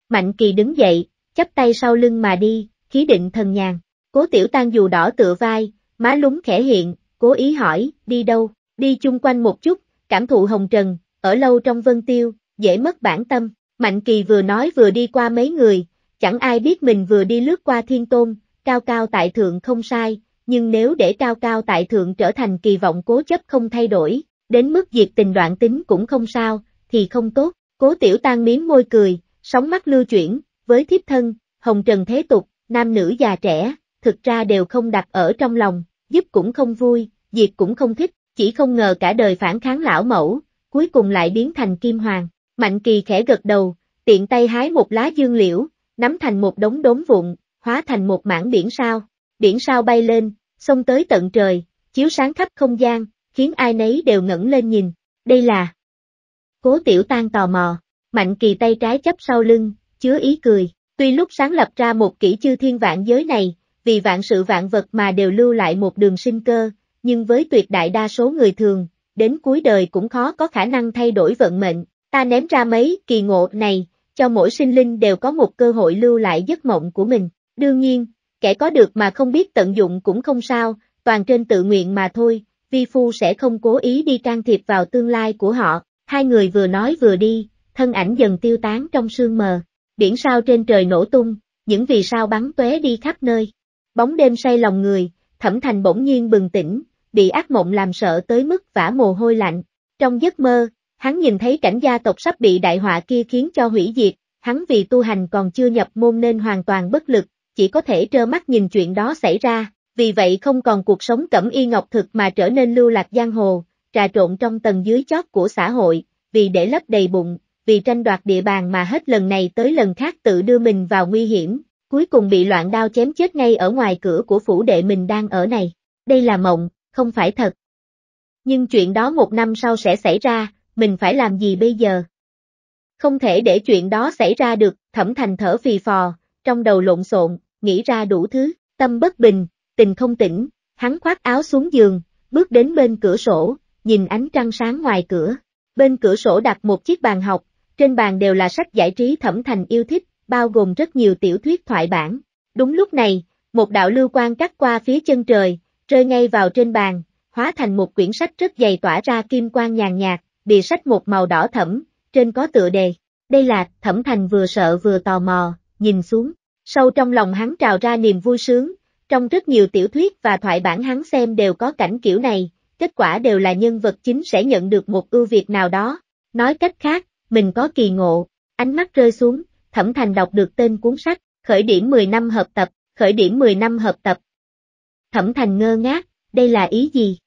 Mạnh kỳ đứng dậy, chắp tay sau lưng mà đi, khí định thần nhàn, cố tiểu tan dù đỏ tựa vai, má lúng khẽ hiện, cố ý hỏi, đi đâu, đi chung quanh một chút, cảm thụ hồng trần, ở lâu trong vân tiêu, dễ mất bản tâm. Mạnh kỳ vừa nói vừa đi qua mấy người, chẳng ai biết mình vừa đi lướt qua thiên tôn, cao cao tại thượng không sai, nhưng nếu để cao cao tại thượng trở thành kỳ vọng cố chấp không thay đổi, đến mức diệt tình đoạn tính cũng không sao, thì không tốt. Cố tiểu tan miếm môi cười, sóng mắt lưu chuyển, với thiếp thân, hồng trần thế tục, nam nữ già trẻ, thực ra đều không đặt ở trong lòng, giúp cũng không vui, diệt cũng không thích, chỉ không ngờ cả đời phản kháng lão mẫu, cuối cùng lại biến thành kim hoàng. Mạnh kỳ khẽ gật đầu, tiện tay hái một lá dương liễu, nắm thành một đống đốm vụn, hóa thành một mảng biển sao. Biển sao bay lên, xông tới tận trời, chiếu sáng khắp không gian, khiến ai nấy đều ngẩng lên nhìn. Đây là... Cố tiểu tan tò mò, mạnh kỳ tay trái chấp sau lưng, chứa ý cười. Tuy lúc sáng lập ra một kỷ chư thiên vạn giới này, vì vạn sự vạn vật mà đều lưu lại một đường sinh cơ, nhưng với tuyệt đại đa số người thường, đến cuối đời cũng khó có khả năng thay đổi vận mệnh, ta ném ra mấy kỳ ngộ này, cho mỗi sinh linh đều có một cơ hội lưu lại giấc mộng của mình, đương nhiên, kẻ có được mà không biết tận dụng cũng không sao, toàn trên tự nguyện mà thôi, vi phu sẽ không cố ý đi can thiệp vào tương lai của họ, hai người vừa nói vừa đi, thân ảnh dần tiêu tán trong sương mờ, biển sao trên trời nổ tung, những vì sao bắn tóe đi khắp nơi, bóng đêm say lòng người, thẩm thành bỗng nhiên bừng tỉnh, bị ác mộng làm sợ tới mức vả mồ hôi lạnh. Trong giấc mơ, hắn nhìn thấy cảnh gia tộc sắp bị đại họa kia khiến cho hủy diệt, hắn vì tu hành còn chưa nhập môn nên hoàn toàn bất lực, chỉ có thể trơ mắt nhìn chuyện đó xảy ra, vì vậy không còn cuộc sống cẩm y ngọc thực mà trở nên lưu lạc giang hồ, trà trộn trong tầng dưới chót của xã hội, vì để lấp đầy bụng, vì tranh đoạt địa bàn mà hết lần này tới lần khác tự đưa mình vào nguy hiểm, cuối cùng bị loạn đao chém chết ngay ở ngoài cửa của phủ đệ mình đang ở này. Đây là mộng, không phải thật. Nhưng chuyện đó một năm sau sẽ xảy ra, mình phải làm gì bây giờ? Không thể để chuyện đó xảy ra được, thẩm thành thở phì phò, trong đầu lộn xộn, nghĩ ra đủ thứ, tâm bất bình, tình không tỉnh, hắn khoác áo xuống giường, bước đến bên cửa sổ, nhìn ánh trăng sáng ngoài cửa. Bên cửa sổ đặt một chiếc bàn học, trên bàn đều là sách giải trí thẩm thành yêu thích, bao gồm rất nhiều tiểu thuyết thoại bản. Đúng lúc này, một đạo lưu quang cắt qua phía chân trời, rơi ngay vào trên bàn, hóa thành một quyển sách rất dày tỏa ra kim quang nhàn nhạt, bìa sách một màu đỏ thẫm, trên có tựa đề. Đây là, Thẩm Thành vừa sợ vừa tò mò, nhìn xuống, sâu trong lòng hắn trào ra niềm vui sướng, trong rất nhiều tiểu thuyết và thoại bản hắn xem đều có cảnh kiểu này, kết quả đều là nhân vật chính sẽ nhận được một ưu việt nào đó. Nói cách khác, mình có kỳ ngộ, ánh mắt rơi xuống, Thẩm Thành đọc được tên cuốn sách, khởi điểm 10 năm hợp tập, khởi điểm 10 năm hợp tập, Thẩm Thành ngơ ngác, đây là ý gì?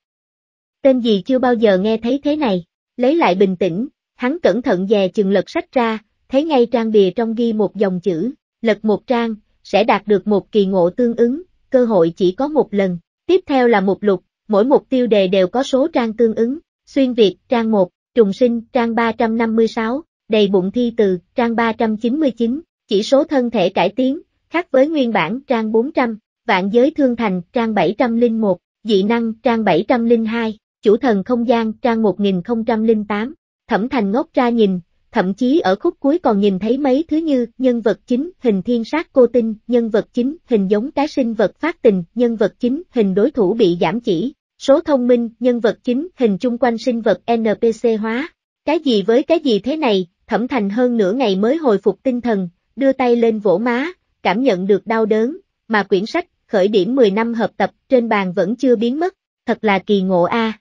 Tên gì chưa bao giờ nghe thấy thế này, lấy lại bình tĩnh, hắn cẩn thận dè chừng lật sách ra, thấy ngay trang bìa trong ghi một dòng chữ, lật một trang, sẽ đạt được một kỳ ngộ tương ứng, cơ hội chỉ có một lần. Tiếp theo là một lục, mỗi mục tiêu đề đều có số trang tương ứng, xuyên Việt, trang 1, trùng sinh, trang 356, đầy bụng thi từ, trang 399, chỉ số thân thể cải tiến, khác với nguyên bản trang 400, Vạn giới thương thành, trang 701, dị năng, trang 702, chủ thần không gian, trang 1008. Thẩm thành ngốc ra nhìn, thậm chí ở khúc cuối còn nhìn thấy mấy thứ như nhân vật chính, hình thiên sát cô tinh, nhân vật chính, hình giống cá sinh vật phát tình, nhân vật chính, hình đối thủ bị giảm chỉ, số thông minh, nhân vật chính, hình chung quanh sinh vật NPC hóa. Cái gì với cái gì thế này, thẩm thành hơn nửa ngày mới hồi phục tinh thần, đưa tay lên vỗ má, cảm nhận được đau đớn, mà quyển sách, khởi điểm 10 năm hợp tập trên bàn vẫn chưa biến mất, thật là kỳ ngộ a.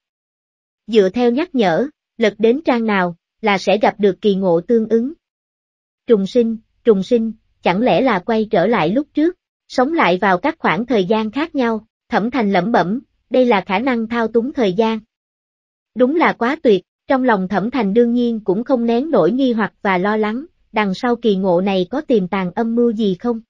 Dựa theo nhắc nhở, lật đến trang nào, là sẽ gặp được kỳ ngộ tương ứng. Trùng sinh, trùng sinh, chẳng lẽ là quay trở lại lúc trước, sống lại vào các khoảng thời gian khác nhau, thẩm thành lẩm bẩm, đây là khả năng thao túng thời gian. Đúng là quá tuyệt, trong lòng thẩm thành đương nhiên cũng không nén nổi nghi hoặc và lo lắng, đằng sau kỳ ngộ này có tiềm tàng âm mưu gì không?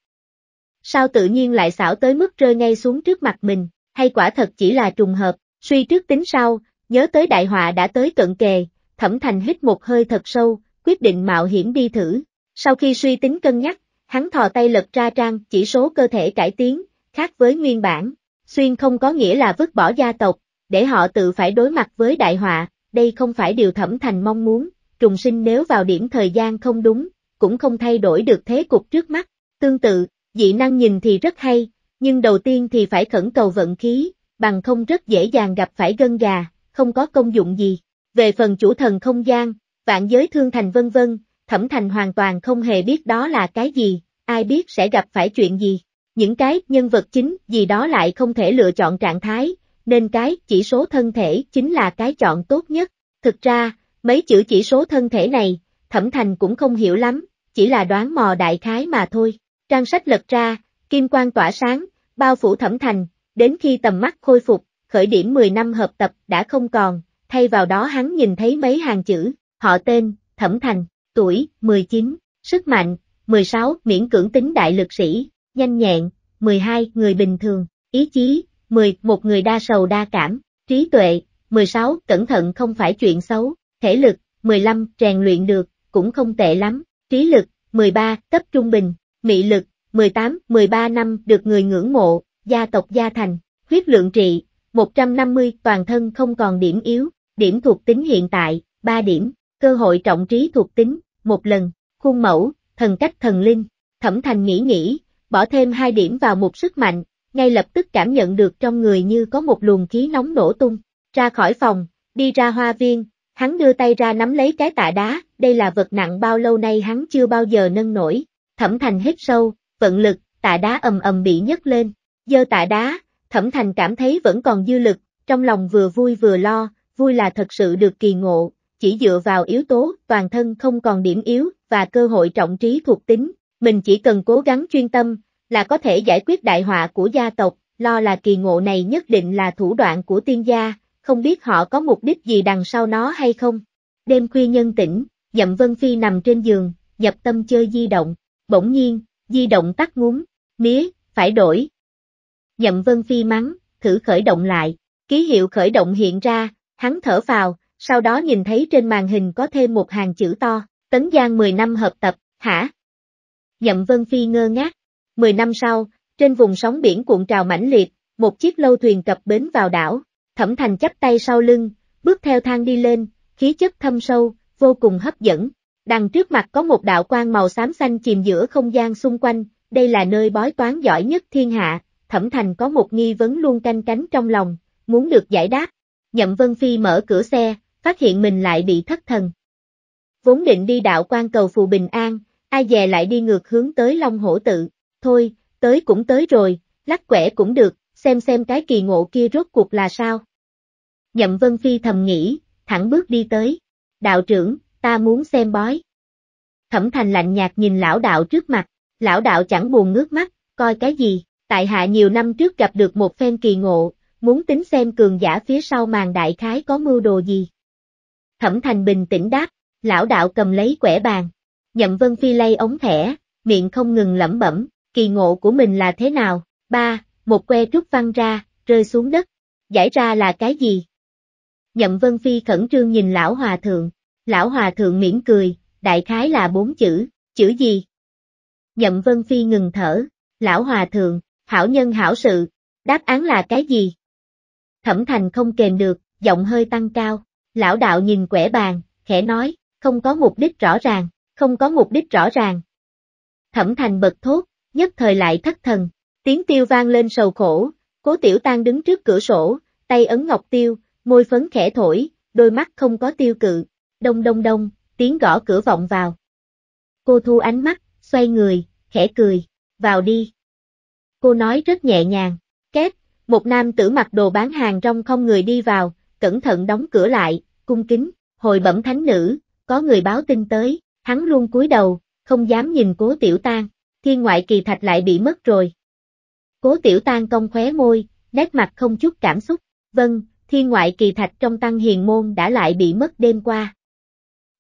sao tự nhiên lại xảo tới mức rơi ngay xuống trước mặt mình, hay quả thật chỉ là trùng hợp, suy trước tính sau, nhớ tới đại họa đã tới cận kề, thẩm thành hít một hơi thật sâu, quyết định mạo hiểm đi thử. Sau khi suy tính cân nhắc, hắn thò tay lật ra trang chỉ số cơ thể cải tiến, khác với nguyên bản, xuyên không có nghĩa là vứt bỏ gia tộc, để họ tự phải đối mặt với đại họa, đây không phải điều thẩm thành mong muốn, trùng sinh nếu vào điểm thời gian không đúng, cũng không thay đổi được thế cục trước mắt. Tương tự, dị năng nhìn thì rất hay, nhưng đầu tiên thì phải khẩn cầu vận khí, bằng không rất dễ dàng gặp phải gân gà, không có công dụng gì. Về phần chủ thần không gian, vạn giới thương thành vân vân, thẩm thành hoàn toàn không hề biết đó là cái gì, ai biết sẽ gặp phải chuyện gì. Những cái nhân vật chính gì đó lại không thể lựa chọn trạng thái, nên cái chỉ số thân thể chính là cái chọn tốt nhất. Thực ra, mấy chữ chỉ số thân thể này, thẩm thành cũng không hiểu lắm, chỉ là đoán mò đại khái mà thôi. Trang sách lật ra, kim quang tỏa sáng, bao phủ thẩm thành, đến khi tầm mắt khôi phục, khởi điểm 10 năm hợp tập đã không còn, thay vào đó hắn nhìn thấy mấy hàng chữ, họ tên, thẩm thành, tuổi, 19, sức mạnh, 16, miễn cưỡng tính đại lực sĩ, nhanh nhẹn, 12, người bình thường, ý chí, 10, một người đa sầu đa cảm, trí tuệ, 16, cẩn thận không phải chuyện xấu, thể lực, 15, rèn luyện được, cũng không tệ lắm, trí lực, 13, cấp trung bình, mị lực, 18-13 năm được người ngưỡng mộ, gia tộc gia thành, huyết lượng trị, 150 toàn thân không còn điểm yếu, điểm thuộc tính hiện tại, 3 điểm, cơ hội trọng trí thuộc tính, một lần, khuôn mẫu, thần cách thần linh, thẩm thành nghĩ nghĩ, bỏ thêm 2 điểm vào một sức mạnh, ngay lập tức cảm nhận được trong người như có một luồng khí nóng nổ tung, ra khỏi phòng, đi ra hoa viên, hắn đưa tay ra nắm lấy cái tạ đá, đây là vật nặng bao lâu nay hắn chưa bao giờ nâng nổi, thẩm thành hít sâu, vận lực, tạ đá ầm ầm bị nhấc lên, dơ tạ đá, thẩm thành cảm thấy vẫn còn dư lực, trong lòng vừa vui vừa lo, vui là thật sự được kỳ ngộ, chỉ dựa vào yếu tố toàn thân không còn điểm yếu và cơ hội trọng trí thuộc tính, mình chỉ cần cố gắng chuyên tâm là có thể giải quyết đại họa của gia tộc, lo là kỳ ngộ này nhất định là thủ đoạn của tiên gia, không biết họ có mục đích gì đằng sau nó hay không. Đêm khuya nhân tỉnh, Nhậm Vân Phi nằm trên giường, nhập tâm chơi di động, bỗng nhiên, di động tắt ngúng, mía, phải đổi. Nhậm Vân Phi mắng, thử khởi động lại, ký hiệu khởi động hiện ra, hắn thở vào, sau đó nhìn thấy trên màn hình có thêm một hàng chữ to, Tấn Giang 10 năm hợp tập, hả? Nhậm Vân Phi ngơ ngác. 10 năm sau, trên vùng sóng biển cuộn trào mãnh liệt, một chiếc lâu thuyền cập bến vào đảo, Thẩm Thành chắp tay sau lưng, bước theo thang đi lên, khí chất thâm sâu, vô cùng hấp dẫn. Đằng trước mặt có một đạo quang màu xám xanh chìm giữa không gian xung quanh, đây là nơi bói toán giỏi nhất thiên hạ, thẩm thành có một nghi vấn luôn canh cánh trong lòng, muốn được giải đáp. Nhậm Vân Phi mở cửa xe, phát hiện mình lại bị thất thần. Vốn định đi đạo quan cầu phù bình an, ai dè lại đi ngược hướng tới Long Hổ Tự, thôi, tới cũng tới rồi, lắc quẻ cũng được, xem xem cái kỳ ngộ kia rốt cuộc là sao. Nhậm Vân Phi thầm nghĩ, thẳng bước đi tới. Đạo trưởng, ta muốn xem bói. Thẩm thành lạnh nhạt nhìn lão đạo trước mặt, lão đạo chẳng buồn ngước mắt, coi cái gì, tại hạ nhiều năm trước gặp được một phen kỳ ngộ, muốn tính xem cường giả phía sau màn đại khái có mưu đồ gì. Thẩm thành bình tĩnh đáp, lão đạo cầm lấy quẻ bàn, nhậm vân phi lay ống thẻ, miệng không ngừng lẩm bẩm, kỳ ngộ của mình là thế nào, ba, một que trúc văng ra, rơi xuống đất, giải ra là cái gì? Nhậm vân phi khẩn trương nhìn lão hòa thượng, Lão Hòa Thượng miễn cười, đại khái là bốn chữ, chữ gì? Nhậm Vân Phi ngừng thở, Lão Hòa Thượng, hảo nhân hảo sự, đáp án là cái gì? Thẩm Thành không kềm được, giọng hơi tăng cao, Lão Đạo nhìn quẻ bàn, khẽ nói, không có mục đích rõ ràng, không có mục đích rõ ràng. Thẩm Thành bật thốt, nhất thời lại thất thần, tiếng tiêu vang lên sầu khổ, cố tiểu tan đứng trước cửa sổ, tay ấn ngọc tiêu, môi phấn khẽ thổi, đôi mắt không có tiêu cự, đông đông đông, tiếng gõ cửa vọng vào. Cô thu ánh mắt, xoay người, khẽ cười, vào đi. Cô nói rất nhẹ nhàng, két, một nam tử mặc đồ bán hàng trong không người đi vào, cẩn thận đóng cửa lại, cung kính, hồi bẩm thánh nữ, có người báo tin tới, hắn luôn cúi đầu, không dám nhìn cố tiểu tan, thiên ngoại kỳ thạch lại bị mất rồi. Cố tiểu tan cong khóe môi, nét mặt không chút cảm xúc, vâng, thiên ngoại kỳ thạch trong tăng hiền môn đã lại bị mất đêm qua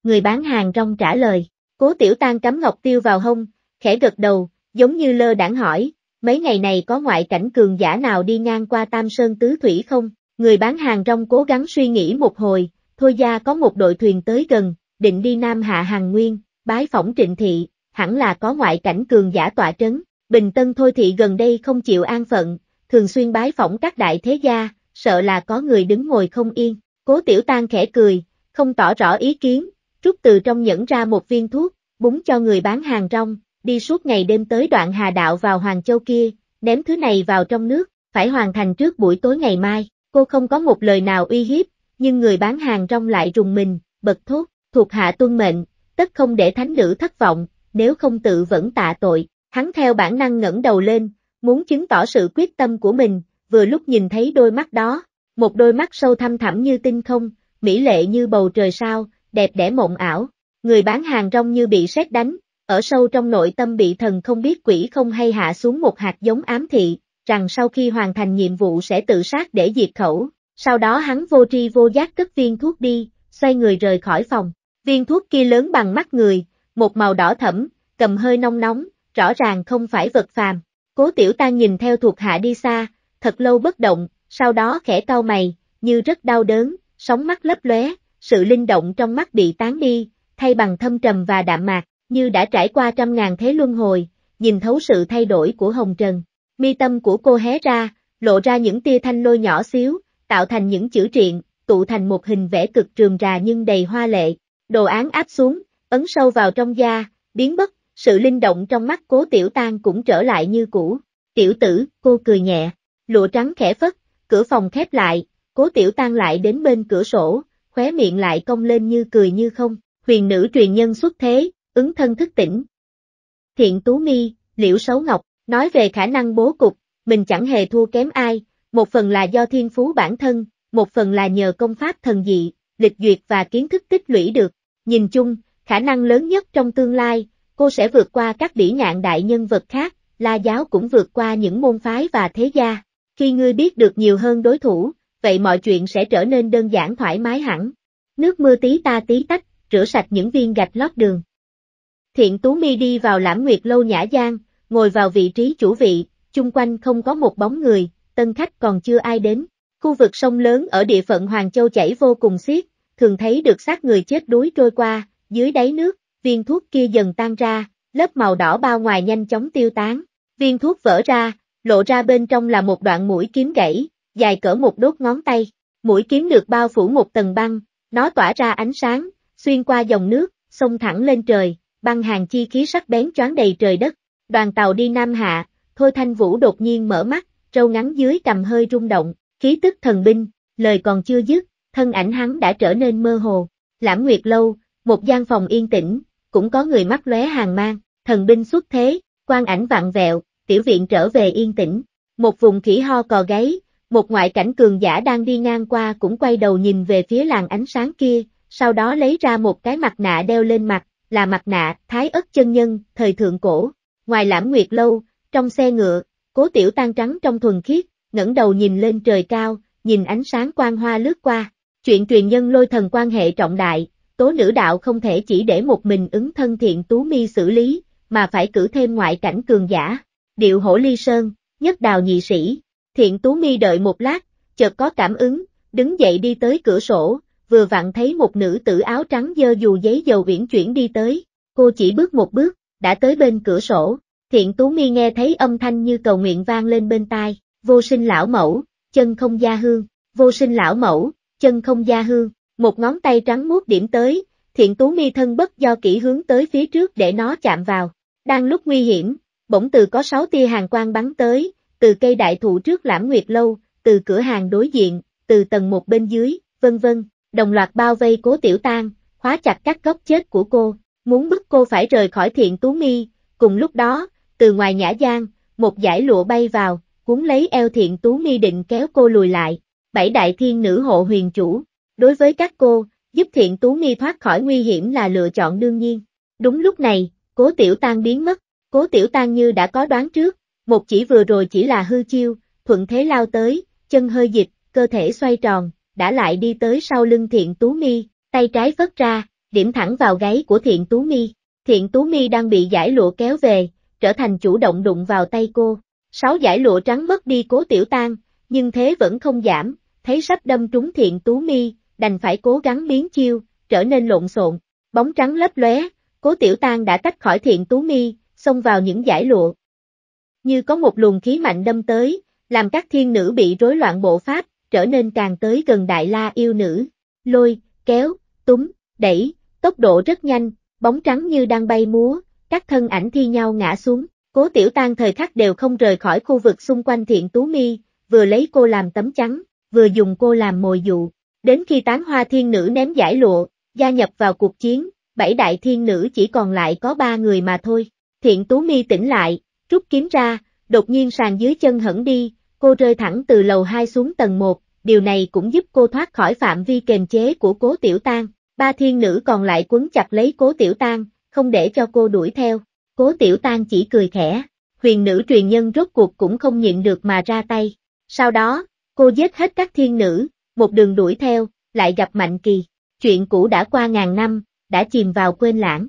người bán hàng rong trả lời. Cố tiểu tan cắm ngọc tiêu vào hông, khẽ gật đầu, giống như lơ đảng hỏi, mấy ngày này có ngoại cảnh cường giả nào đi ngang qua Tam Sơn Tứ Thủy không? Người bán hàng rong cố gắng suy nghĩ một hồi, thôi ra có một đội thuyền tới gần, định đi Nam Hạ Hàng Nguyên, bái phỏng trịnh thị, hẳn là có ngoại cảnh cường giả tọa trấn, Bình Tân Thôi Thị gần đây không chịu an phận, thường xuyên bái phỏng các đại thế gia, sợ là có người đứng ngồi không yên, cố tiểu tan khẽ cười, không tỏ rõ ý kiến, rút từ trong nhẫn ra một viên thuốc, búng cho người bán hàng rong, đi suốt ngày đêm tới đoạn hà đạo vào Hoàng Châu kia, ném thứ này vào trong nước, phải hoàn thành trước buổi tối ngày mai, cô không có một lời nào uy hiếp, nhưng người bán hàng rong lại rùng mình, bật thuốc, thuộc hạ tuân mệnh, tất không để thánh nữ thất vọng, nếu không tự vẫn tạ tội, hắn theo bản năng ngẩng đầu lên, muốn chứng tỏ sự quyết tâm của mình, vừa lúc nhìn thấy đôi mắt đó, một đôi mắt sâu thăm thẳm như tinh không, mỹ lệ như bầu trời sao, đẹp đẽ mộng ảo, người bán hàng rong như bị sét đánh, ở sâu trong nội tâm bị thần không biết quỷ không hay hạ xuống một hạt giống ám thị, rằng sau khi hoàn thành nhiệm vụ sẽ tự sát để diệt khẩu, sau đó hắn vô tri vô giác cất viên thuốc đi, xoay người rời khỏi phòng, viên thuốc kia lớn bằng mắt người, một màu đỏ thẫm, cầm hơi nóng nóng, rõ ràng không phải vật phàm, cố tiểu ta nhìn theo thuộc hạ đi xa, thật lâu bất động, sau đó khẽ cau mày, như rất đau đớn, sóng mắt lấp lóe, sự linh động trong mắt bị tán đi, thay bằng thâm trầm và đạm mạc, như đã trải qua trăm ngàn thế luân hồi, nhìn thấu sự thay đổi của Hồng Trần. Mi tâm của cô hé ra, lộ ra những tia thanh lôi nhỏ xíu, tạo thành những chữ triện, tụ thành một hình vẽ cực trường rà nhưng đầy hoa lệ. Đồ án áp xuống, ấn sâu vào trong da, biến mất, sự linh động trong mắt cố tiểu tan cũng trở lại như cũ. Tiểu tử, cô cười nhẹ, lụa trắng khẽ phất, cửa phòng khép lại, cố tiểu tan lại đến bên cửa sổ, khóe miệng lại cong lên như cười như không, huyền nữ truyền nhân xuất thế, ứng thân thức tỉnh. Thiện Tú Mi, Liễu Sấu Ngọc, nói về khả năng bố cục, mình chẳng hề thua kém ai, một phần là do thiên phú bản thân, một phần là nhờ công pháp thần dị, lịch duyệt và kiến thức tích lũy được. Nhìn chung, khả năng lớn nhất trong tương lai, cô sẽ vượt qua các bỉ ngạn đại nhân vật khác, La Giáo cũng vượt qua những môn phái và thế gia. Khi ngươi biết được nhiều hơn đối thủ, vậy mọi chuyện sẽ trở nên đơn giản thoải mái hẳn. Nước mưa tí ta tí tách, rửa sạch những viên gạch lót đường. Thiện Tú Mi đi vào lãm nguyệt lâu nhã giang, ngồi vào vị trí chủ vị, chung quanh không có một bóng người, tân khách còn chưa ai đến. Khu vực sông lớn ở địa phận Hoàng Châu chảy vô cùng xiết, thường thấy được xác người chết đuối trôi qua, dưới đáy nước, viên thuốc kia dần tan ra, lớp màu đỏ bao ngoài nhanh chóng tiêu tán, viên thuốc vỡ ra, lộ ra bên trong là một đoạn mũi kiếm gãy, dài cỡ một đốt ngón tay, mũi kiếm được bao phủ một tầng băng, nó tỏa ra ánh sáng, xuyên qua dòng nước, sông thẳng lên trời, băng hàng chi khí sắc bén choáng đầy trời đất. Đoàn tàu đi Nam Hạ, Thôi Thanh Vũ đột nhiên mở mắt, trâu ngắn dưới cầm hơi rung động, khí tức thần binh, lời còn chưa dứt, thân ảnh hắn đã trở nên mơ hồ. Lãm Nguyệt Lâu, một gian phòng yên tĩnh, cũng có người mắt lóe hàng mang, thần binh xuất thế, quan ảnh vạn vẹo, tiểu viện trở về yên tĩnh. Một vùng khỉ ho cò gáy, một ngoại cảnh cường giả đang đi ngang qua cũng quay đầu nhìn về phía làng ánh sáng kia, sau đó lấy ra một cái mặt nạ đeo lên mặt, là mặt nạ Thái ức Chân Nhân, thời thượng cổ. Ngoài lãm nguyệt lâu, trong xe ngựa, cố tiểu tan trắng trong thuần khiết, ngẩng đầu nhìn lên trời cao, nhìn ánh sáng quang hoa lướt qua. Chuyện truyền nhân lôi thần quan hệ trọng đại, tố nữ đạo không thể chỉ để một mình ứng thân thiện tú mi xử lý, mà phải cử thêm ngoại cảnh cường giả. Điệu hổ ly sơn, nhất đào nhị sĩ, Thiện Tú Mi đợi một lát, chợt có cảm ứng, đứng dậy đi tới cửa sổ, vừa vặn thấy một nữ tử áo trắng dơ dù giấy dầu viễn chuyển đi tới, cô chỉ bước một bước, đã tới bên cửa sổ, Thiện Tú Mi nghe thấy âm thanh như cầu nguyện vang lên bên tai, vô sinh lão mẫu, chân không gia hương, vô sinh lão mẫu, chân không gia hương, một ngón tay trắng muốt điểm tới, Thiện Tú Mi thân bất do kỹ hướng tới phía trước để nó chạm vào, đang lúc nguy hiểm, bỗng từ có sáu tia hàng quang bắn tới, từ cây đại thụ trước lãm nguyệt lâu, từ cửa hàng đối diện, từ tầng một bên dưới, vân vân, đồng loạt bao vây cố tiểu tan, khóa chặt các góc chết của cô, muốn bức cô phải rời khỏi thiện tú mi, cùng lúc đó, từ ngoài nhã giang, một giải lụa bay vào, cuốn lấy eo thiện tú mi định kéo cô lùi lại, bảy đại thiên nữ hộ huyền chủ, đối với các cô, giúp thiện tú mi thoát khỏi nguy hiểm là lựa chọn đương nhiên, đúng lúc này, cố tiểu tan biến mất, cố tiểu tan như đã có đoán trước, một chỉ vừa rồi chỉ là hư chiêu, thuận thế lao tới, chân hơi dịch, cơ thể xoay tròn, đã lại đi tới sau lưng thiện tú mi, tay trái phất ra, điểm thẳng vào gáy của thiện tú mi. Thiện tú mi đang bị giải lụa kéo về, trở thành chủ động đụng vào tay cô. Sáu giải lụa trắng mất đi cố tiểu tan, nhưng thế vẫn không giảm, thấy sắp đâm trúng thiện tú mi, đành phải cố gắng biến chiêu, trở nên lộn xộn. Bóng trắng lấp lóe, cố tiểu tan đã tách khỏi thiện tú mi, xông vào những giải lụa, như có một luồng khí mạnh đâm tới, làm các thiên nữ bị rối loạn bộ pháp, trở nên càng tới gần đại la yêu nữ. Lôi, kéo, túm, đẩy, tốc độ rất nhanh, bóng trắng như đang bay múa, các thân ảnh thi nhau ngã xuống. Cố tiểu tan thời khắc đều không rời khỏi khu vực xung quanh thiện tú mi, vừa lấy cô làm tấm trắng, vừa dùng cô làm mồi dụ. Đến khi tán hoa thiên nữ ném giải lụa, gia nhập vào cuộc chiến, bảy đại thiên nữ chỉ còn lại có ba người mà thôi. Thiện tú mi tỉnh lại, rút kiếm ra, đột nhiên sàn dưới chân hẳn đi, cô rơi thẳng từ lầu 2 xuống tầng 1, điều này cũng giúp cô thoát khỏi phạm vi kềm chế của cố tiểu tang Ba thiên nữ còn lại quấn chặt lấy cố tiểu tang, không để cho cô đuổi theo, cố tiểu tang chỉ cười khẽ, huyền nữ truyền nhân rốt cuộc cũng không nhịn được mà ra tay. Sau đó, cô giết hết các thiên nữ, một đường đuổi theo, lại gặp Mạnh Kỳ. Chuyện cũ đã qua ngàn năm, đã chìm vào quên lãng.